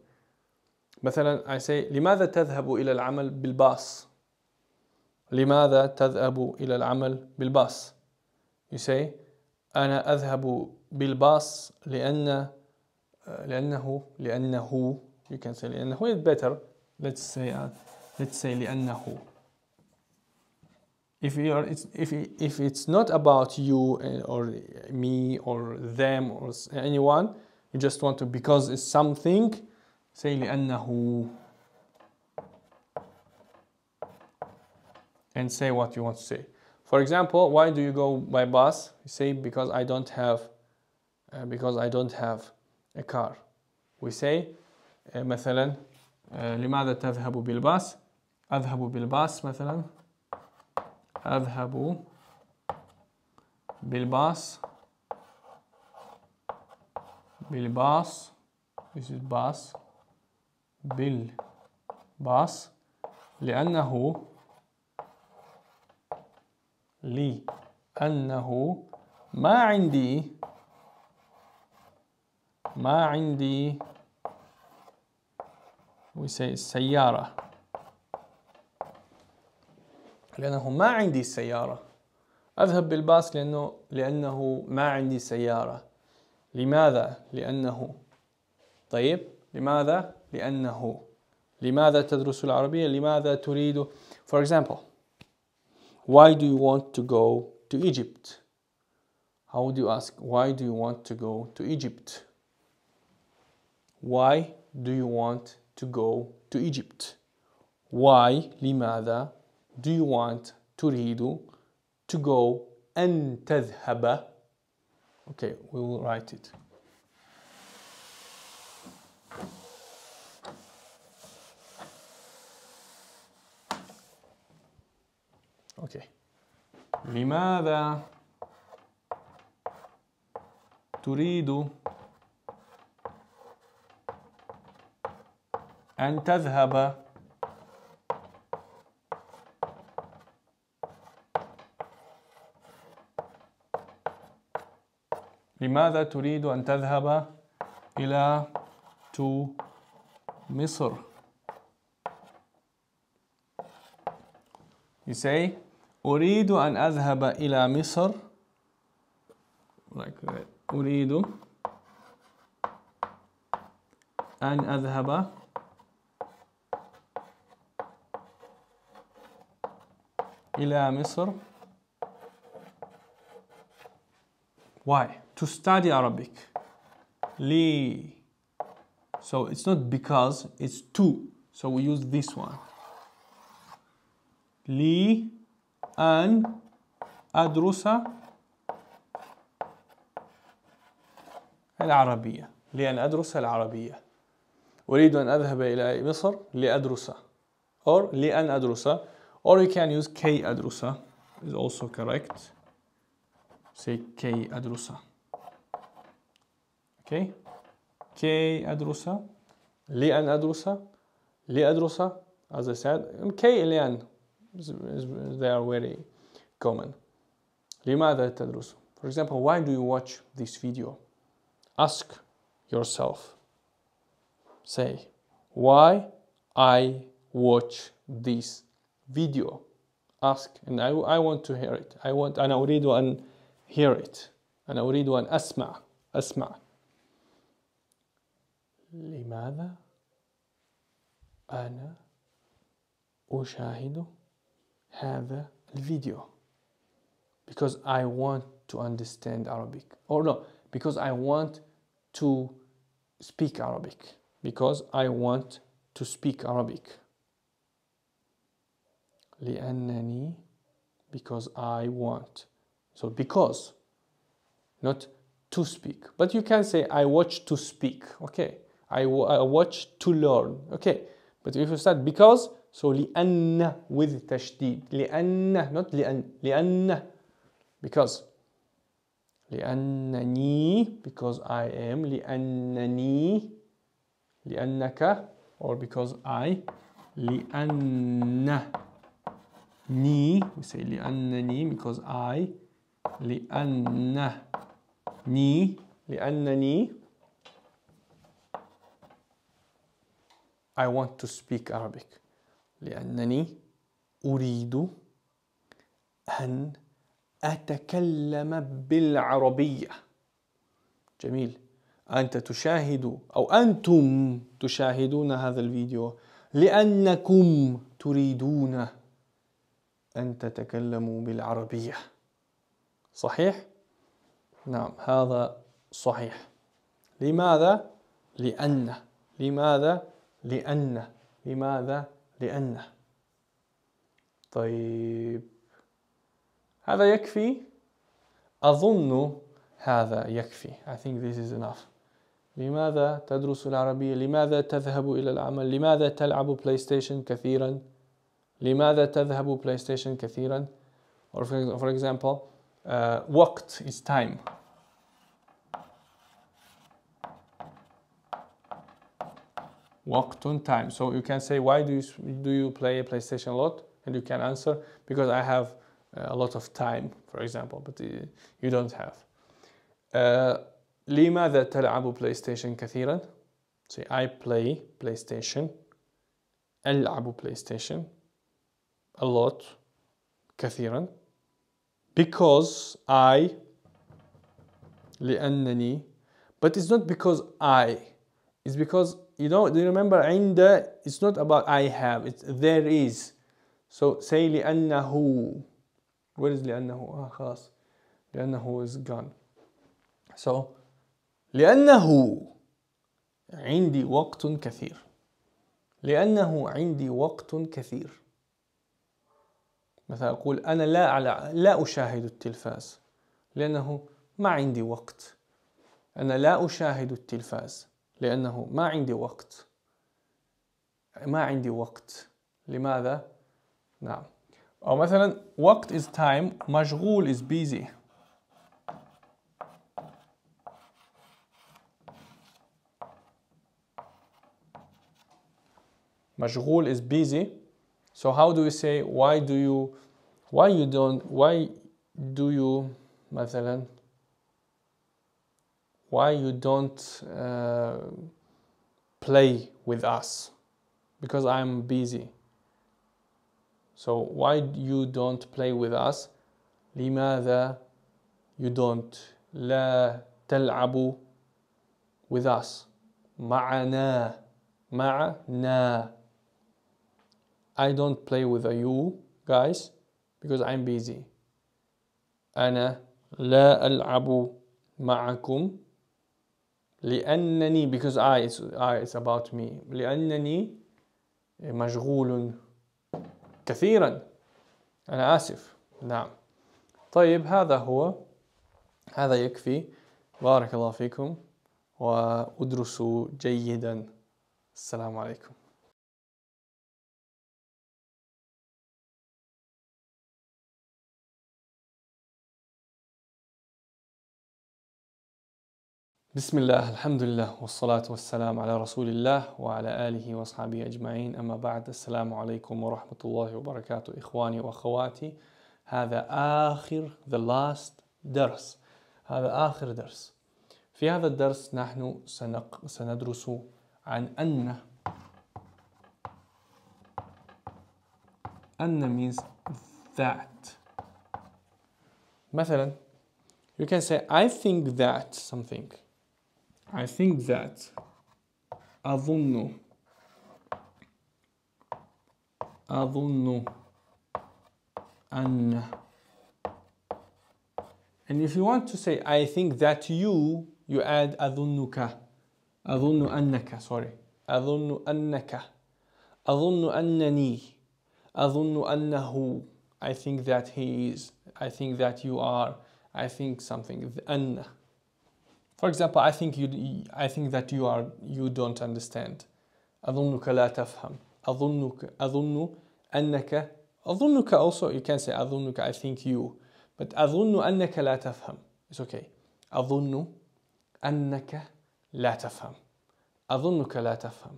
مثلا I say لماذا تذهب إلى العمل بالباص؟ لماذا تذهب إلى العمل بالباص؟ You say أنا أذهب بالباص لأن لأنه لأنه you can say لأنه is better let's say uh, let's say لأنه if you are it's, if if it's not about you or me or them or anyone you just want to because it's something say لأنه and say what you want to say. For example, why do you go by bus? You say because I don't have uh, because I don't have a car. We say uh, مثلا uh, لماذا تذهب بالباص؟ أذهب بالباص مثلا أذهب بالباص بالباص this is bus بالباص لأنه لي أنه ما عندي ما عندي سيارة لأنه ما عندي سيارة أذهب بالباص لأنه لأنه ما عندي سيارة لماذا؟ لأنه طيب لماذا؟ لأنه لماذا تدرس العربية لماذا تريد for example why do you want to go to Egypt how do you ask why do you want to go to Egypt why do you want to go to Egypt why لماذا do you want تريد to go أن تذهب okay we will write it أوكي لماذا تريد أن تذهب لماذا تريد أن تذهب إلى تو مصر؟ You say أريد أن أذهب إلى مصر أريد أن أذهب إلى مصر Why? To study Arabic. لي So it's not because, it's to. So we use this one. لي أن أدرس العربية لأن أدرس العربية أريد أن أذهب إلى مصر لأدرس or لأن أدرس or you can use كي أدرس is also correct say كي أدرس okay كي أدرس لأن أدرس لأدرس as I said كي لأن they are very common. لماذا تدرس? For example, why do you watch this video? Ask yourself. Say, why I watch this video? Ask, and I, I want to hear it. I want, أنا أريد أن hear it. أنا أريد أن أسمع. أسمع. لماذا أنا أشاهد have a video because I want to understand Arabic or no because I want to speak Arabic because I want to speak Arabic لأنني because I want so because not to speak but you can say I watch to speak okay I, I watch to learn okay but if you start because so لأن with تشديد لأن not لأن لأن because لأنني because I am لأنني لأنك or because I لأنني we say لأنني because I لأنني لأنني I want to speak Arabic لأنني أريد أن أتكلم بالعربية جميل أنت تشاهد أو أنتم تشاهدون هذا الفيديو لأنكم تريدون أن تتكلموا بالعربية صحيح؟ نعم هذا صحيح لماذا؟ لأن لماذا؟ لأن لماذا؟ لأنه طيب هذا يكفي أظن هذا يكفي I think this is enough لماذا تدرس العربية؟ لماذا تذهب إلى العمل؟ لماذا تلعب بلاي ستيشن كثيرا؟ لماذا تذهب بلاي ستيشن كثيرا؟ Or for example, uh, وقت is time وقت time. So you can say, why do you, do you play PlayStation a lot? And you can answer, because I have uh, a lot of time, for example, but uh, you don't have. Uh, لماذا تلعب PlayStation كثيرا? Say, I play PlayStation. ألعب PlayStation. A lot. كثيرا. Because I لأنني but it's not because I it's because you don't do you remember عند it's not about I have it's there is so say لأنه where is لأنه آه خلاص لأنه is gone so لأنه عندي وقت كثير لأنه عندي وقت كثير مثلا أقول أنا لا على لا أشاهد التلفاز لأنه ما عندي وقت أنا لا أشاهد التلفاز لأنه ما عندي وقت ما عندي وقت لماذا؟ نعم أو مثلا وقت is time مشغول is busy مشغول is busy so how do we say why do you why you don't why do you مثلا why you don't uh, play with us? Because I'm busy. So why you don't play with us? لماذا you don't لا تلعب with us معنا معنا I don't play with you guys because I'm busy أنا لا ألعب معكم لأنني because I it's, I it's about me لأنني مشغول كثيرا أنا آسف نعم طيب هذا هو هذا يكفي بارك الله فيكم وادرسوا جيدا السلام عليكم بسم الله الحمد لله والصلاة والسلام على رسول الله وعلى آله وأصحابه أجمعين أما بعد السلام عليكم ورحمة الله وبركاته إخواني وأخواتي هذا آخر the last درس هذا آخر درس في هذا الدرس نحن سنق... سندرس عن أن أن means that مثلا you can say I think that something I think that don't know. And if you want to say I think that you, you add أظنك أظن أنك sorry أظن أنك أظن أنني أظن أنه I think that he is I think that you are I think something أن for example, I think you, I think that you are, you don't understand. أظنك لا تفهم. أظنك, أظن أنك. أظنك also you can say أظنك I think you, but أظن أنك لا تفهم. It's okay. أظن أنك لا تفهم. أظنك لا تفهم.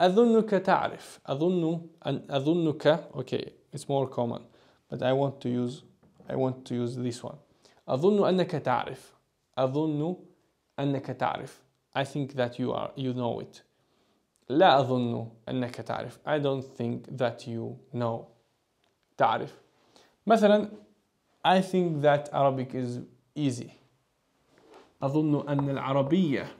أظنك تعرف. أظن أن أظنك. Okay, it's more common, but I want to use I want to use this one. أظن أنك تعرف. أظن أنك تعرف I think that you are you know it لا أظن أنك تعرف I don't think that you know تعرف مثلا I think that Arabic is easy أظن أن العربية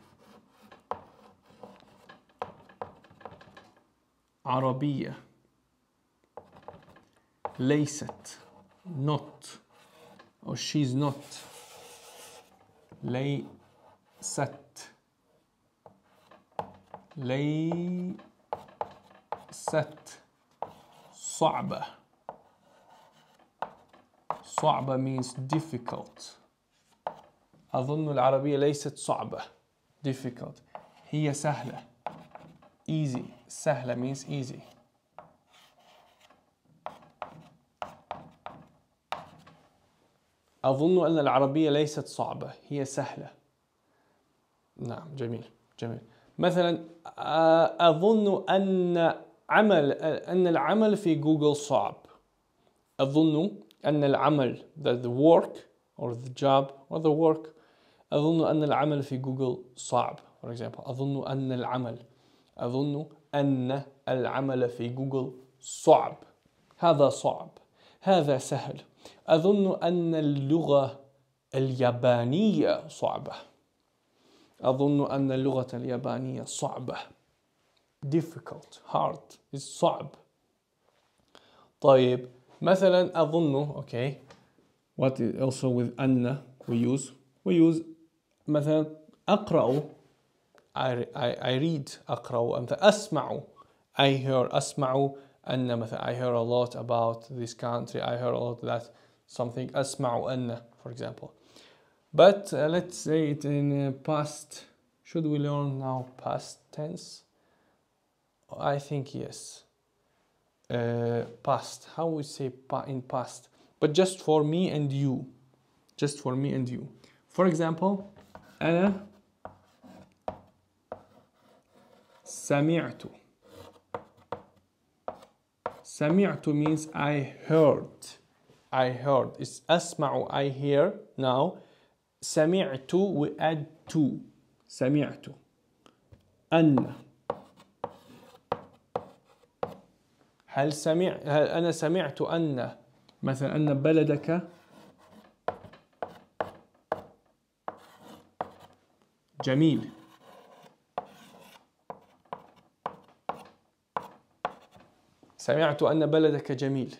عربية ليست not or she's not لي ست ليست صعبة صعبة means difficult أظن العربية ليست صعبة difficult هي سهلة easy سهلة means easy أظن أن العربية ليست صعبة هي سهلة نعم جميل جميل مثلا أظن أن عمل أن العمل في جوجل صعب أظن أن العمل that the work or the job or the work أظن أن العمل في جوجل صعب for example أظن أن العمل أظن أن العمل في جوجل صعب هذا صعب هذا سهل أظن أن اللغة اليابانية صعبة أظن أن اللغة اليابانية صعبة difficult hard is صعب طيب مثلا أظن okay what is also with أن we use we use مثلا أقرأ I, I, I read أقرأ مثلا أسمع I hear أسمع أن مثلا I hear a lot about this country I hear a lot that something أسمع أن for example But uh, let's say it in uh, past. Should we learn now past tense? I think yes. Uh, past. How we say pa in past? But just for me and you. Just for me and you. For example, أنا سمعت سمعت means I heard I heard it's أسمع I hear now سمعت و add to سمعت أن هل سمع هل أنا سمعت أن مثلا أن بلدك جميل سمعت أن بلدك جميل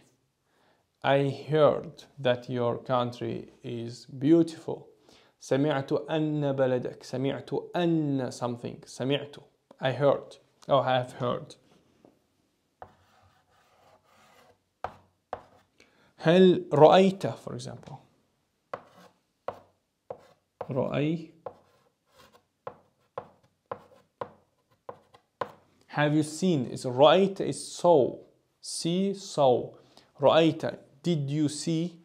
I heard that your country is beautiful سمعت أن بلدك سمعت أن something سمعت I heard or oh, have heard هل رأيت for example رأي Have you seen? Is رأيت is saw. See saw. رأيت did you see?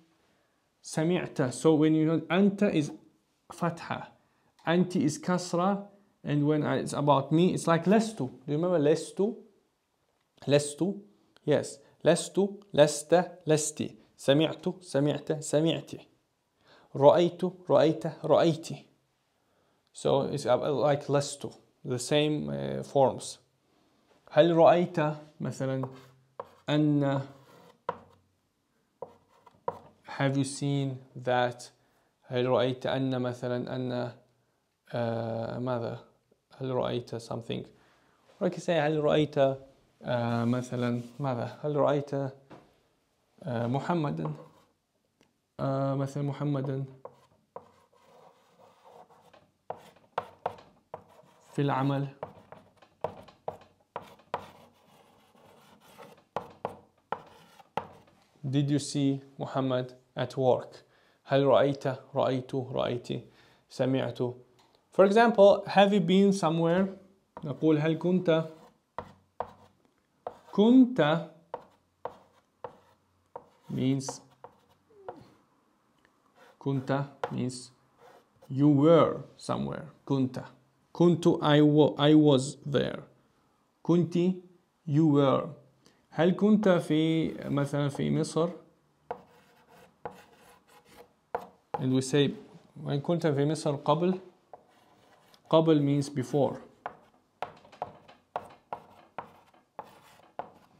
سمعت. So when you know أنت is fatha. Anti is kasra, and when it's about me, it's like lestu. Do you remember lestu? Lestu? Yes. Lestu, lesta, lesti. Sami'tu, sami'ta, sami'ti. Ra'aytu, ra'ayta, ra'ayti. So it's like lestu, the same uh, forms. هل رأيت مثلا أن have you seen that هل رأيت أن مثلا أن آه ماذا هل رأيت something or I can say هل رأيت آه مثلا ماذا هل رأيت آه محمدا آه مثلا محمدا في العمل Did you see Muhammad at work? هل رأيت رأيت رأيت سمعت For example, have you been somewhere? نقول هل كنت كنت means كنت means you were somewhere كنت كنت I, wa I was there كنت you were هل كنت في مثلا في مصر and we say وإن كنت في مصر قبل قبل means before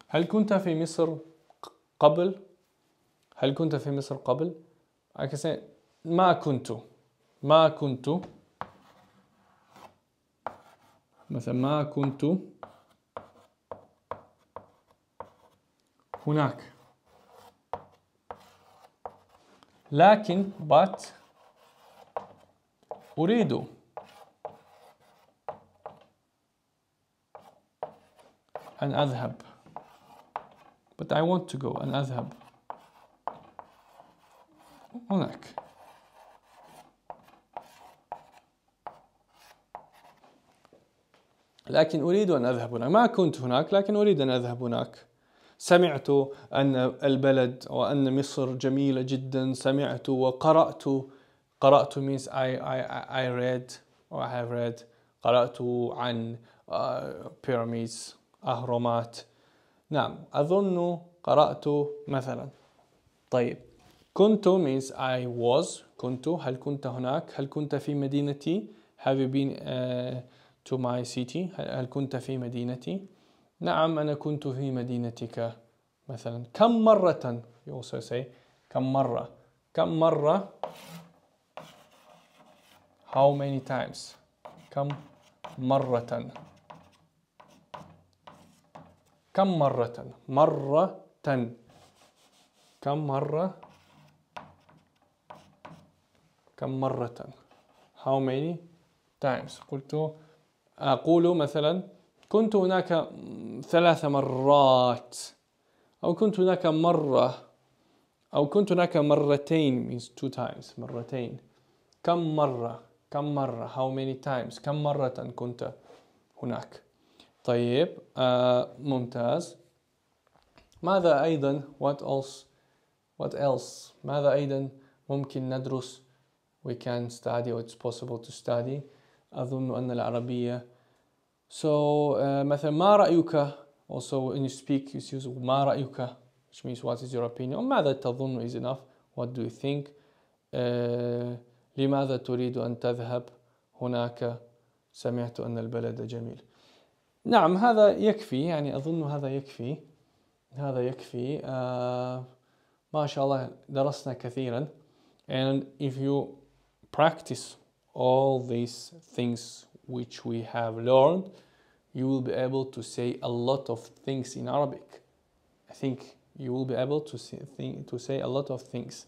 هل كنت في مصر قبل هل كنت في مصر قبل I can say ما كنت ما كنت مثلا ما كنت هناك لكن but أريد أن أذهب but I want to go أن أذهب هناك لكن أريد أن أذهب هناك ما كنت هناك لكن أريد أن أذهب هناك سمعت أن البلد وأن مصر جميلة جدا سمعت وقرأت قرأت means I, I, I read or I have read قرأت عن uh, pyramids أهرامات نعم أظن قرأت مثلا طيب كنت means I was كنت هل كنت هناك هل كنت في مدينتي have you been uh, to my city هل كنت في مدينتي نعم أنا كنت في مدينتك مثلا كم مرة you also say كم مرة كم مرة how many times كم مرة كم مرة مرة كم مرة كم مرة how many times قلت أقول مثلا كنت هناك ثلاث مرات أو كنت هناك مرة أو كنت هناك مرتين means two times مرتين كم مرة كم مرة how many times كم مرة كنت هناك طيب آه ممتاز ماذا أيضا what else what else ماذا أيضا ممكن ندرس we can study or it's possible to study أظن أن العربية So uh, مثلا ما رأيك also when you speak you use ما رأيك which means what is your opinion or ماذا تظن is enough what do you think uh, لماذا تريد أن تذهب هناك سمعت أن البلد جميل نعم هذا يكفي يعني أظن هذا يكفي هذا يكفي uh, ما شاء الله درسنا كثيرا and if you practice all these things which we have learned, you will be able to say a lot of things in Arabic. I think you will be able to say, think, to say a lot of things.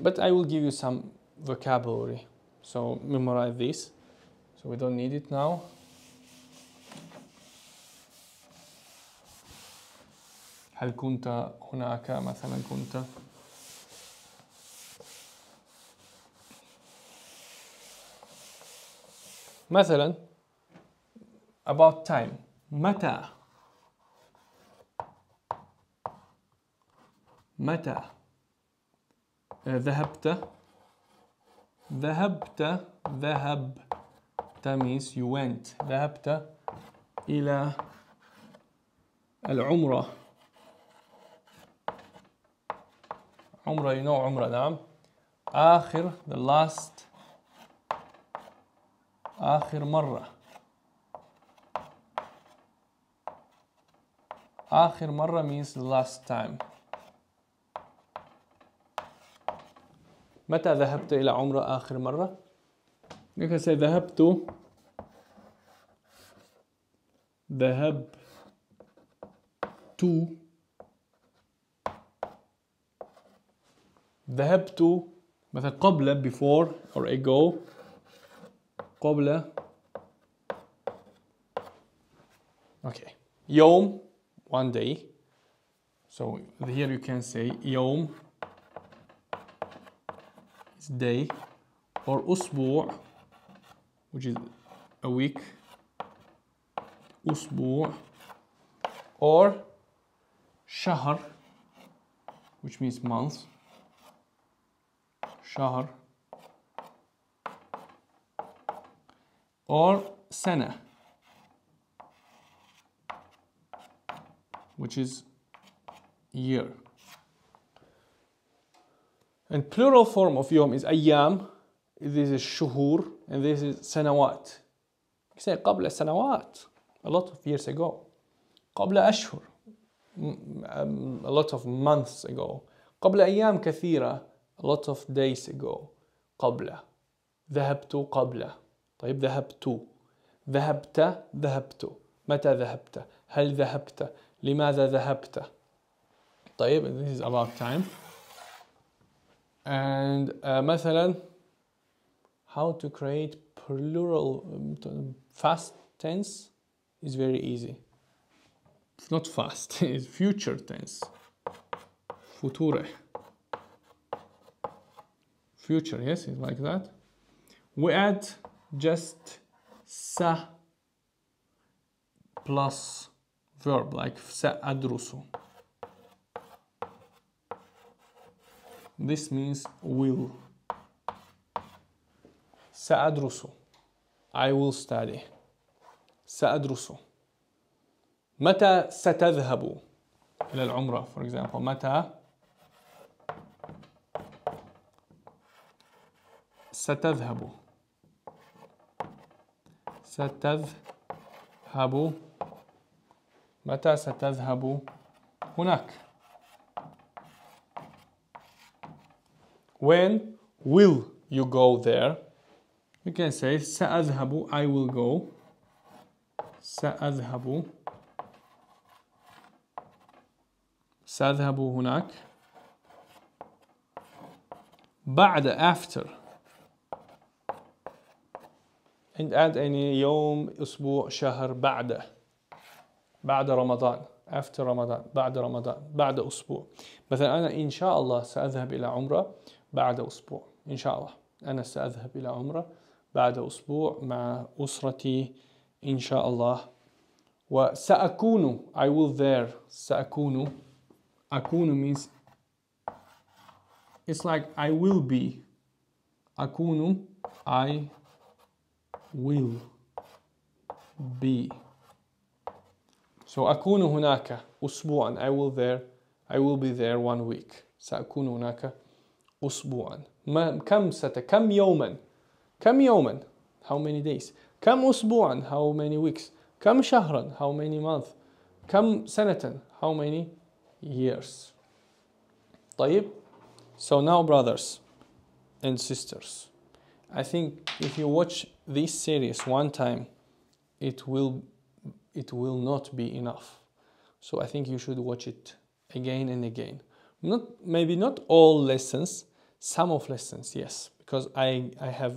But I will give you some vocabulary. So memorize this. So we don't need it now. هل كنت هناك مثلا كنت مثلا about time متى متى ذهبت ذهبت ذهب تميس you went ذهبت إلى العمرة عمرة you know عمرة نعم آخر the last آخر مرة آخر مرة means the last time متى ذهبت إلى عمرة آخر مرة؟ You can say ذهبت ذهبت ذهبت مثلا قبل before or ago Okay, yom, one day. So here you can say yom is day or usbu' which is a week. Usbu' or shahr which means month. Shahr or sana which is year and plural form of يوم is أيام this is شهور and this is سنوات you say قبل سنوات a lot of years ago قبل أشهر um, a lot of months ago قبل أيام كثيرة a lot of days ago قبل ذهبت قبل طيب ذهبت ذهبت ذهبت متى ذهبت هل ذهبت لماذا ذهبت طيب this is about time and uh, مثلا how to create plural fast tense is very easy not fast it's future tense future future yes it's like that we add just sa plus verb like sa'adrusu. This means will. Sa'adrusu. I will study. سأدرس متى ستذهب إلى العمرة for example متى ستذهب ستذهب متى ستذهب هناك when will you go there we can say سأذهب I will go سأذهب سأذهب هناك بعد after عند add any يوم أسبوع شهر بعده بعد رمضان after رمضان بعد رمضان بعد أسبوع مثلا أنا إن شاء الله سأذهب إلى عمرة بعد أسبوع إن شاء الله أنا سأذهب إلى عمرة بعد أسبوع مع أسرتي إن شاء الله وسأكون I will there سأكون أكون means it's like I will be أكون I will be so أكون هناك أسبوعا I will there I will be there one week سأكون هناك أسبوعا ما كم ست كم يوما كم يوما how many days كم أسبوعا how many weeks كم شهرا how many months كم سنة how many years طيب so now brothers and sisters I think if you watch this series one time, it will it will not be enough. So I think you should watch it again and again. Not maybe not all lessons, some of lessons, yes, because I, I have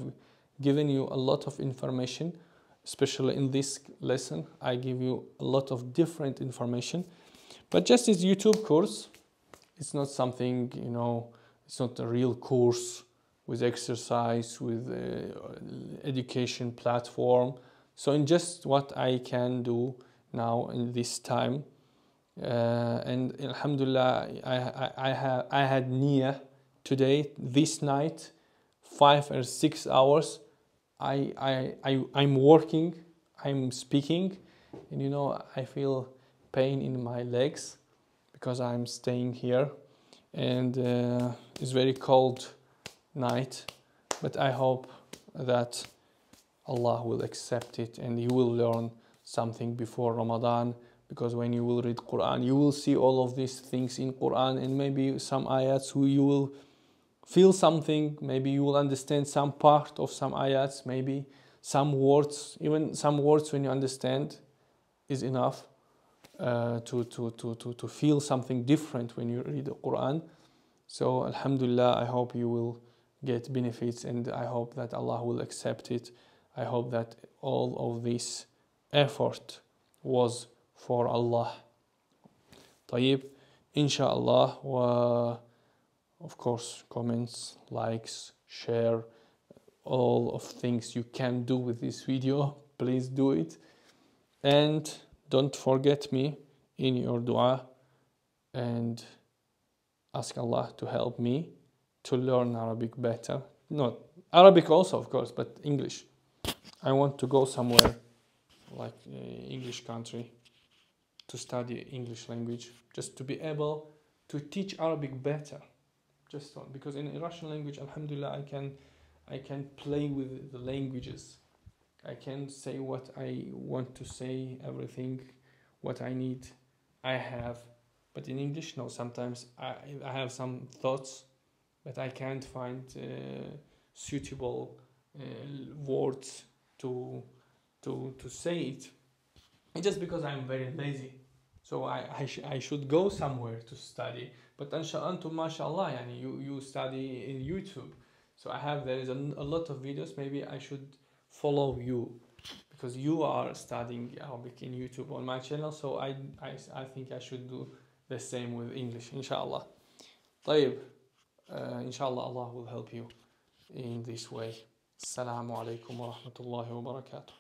given you a lot of information, especially in this lesson. I give you a lot of different information. But just this YouTube course, it's not something, you know, it's not a real course with exercise, with uh, education platform. So in just what I can do now in this time, uh, and Alhamdulillah, I, I, I, have, I had nia today, this night, five or six hours. I, I, I, I'm working, I'm speaking, and you know, I feel pain in my legs because I'm staying here and uh, it's very cold night, but I hope that Allah will accept it and you will learn something before Ramadan because when you will read Quran you will see all of these things in Quran and maybe some ayats who you will feel something maybe you will understand some part of some ayats maybe some words even some words when you understand is enough uh, to, to, to, to, to feel something different when you read the Quran so alhamdulillah I hope you will get benefits and I hope that Allah will accept it. I hope that all of this effort was for Allah. طيب inshallah wa of course comments likes share all of things you can do with this video please do it and don't forget me in your dua and ask Allah to help me to learn Arabic better. Not Arabic also, of course, but English. I want to go somewhere like uh, English country to study English language, just to be able to teach Arabic better. Just so, because in Russian language, Alhamdulillah, I can I can play with the languages. I can say what I want to say, everything, what I need, I have. But in English, no. Sometimes I I have some thoughts that I can't find uh, suitable uh, words to to to say it. just because I'm very lazy. So I, I, sh I should go somewhere to study. But to mashallah, yani you, you study in YouTube. So I have, there is a, a lot of videos. Maybe I should follow you because you are studying Arabic in YouTube on my channel. So I, I, I think I should do the same with English, inshallah. طيب uh, inshallah Allah will help you in this way. Assalamu alaikum wa rahmatullahi wa barakatuh.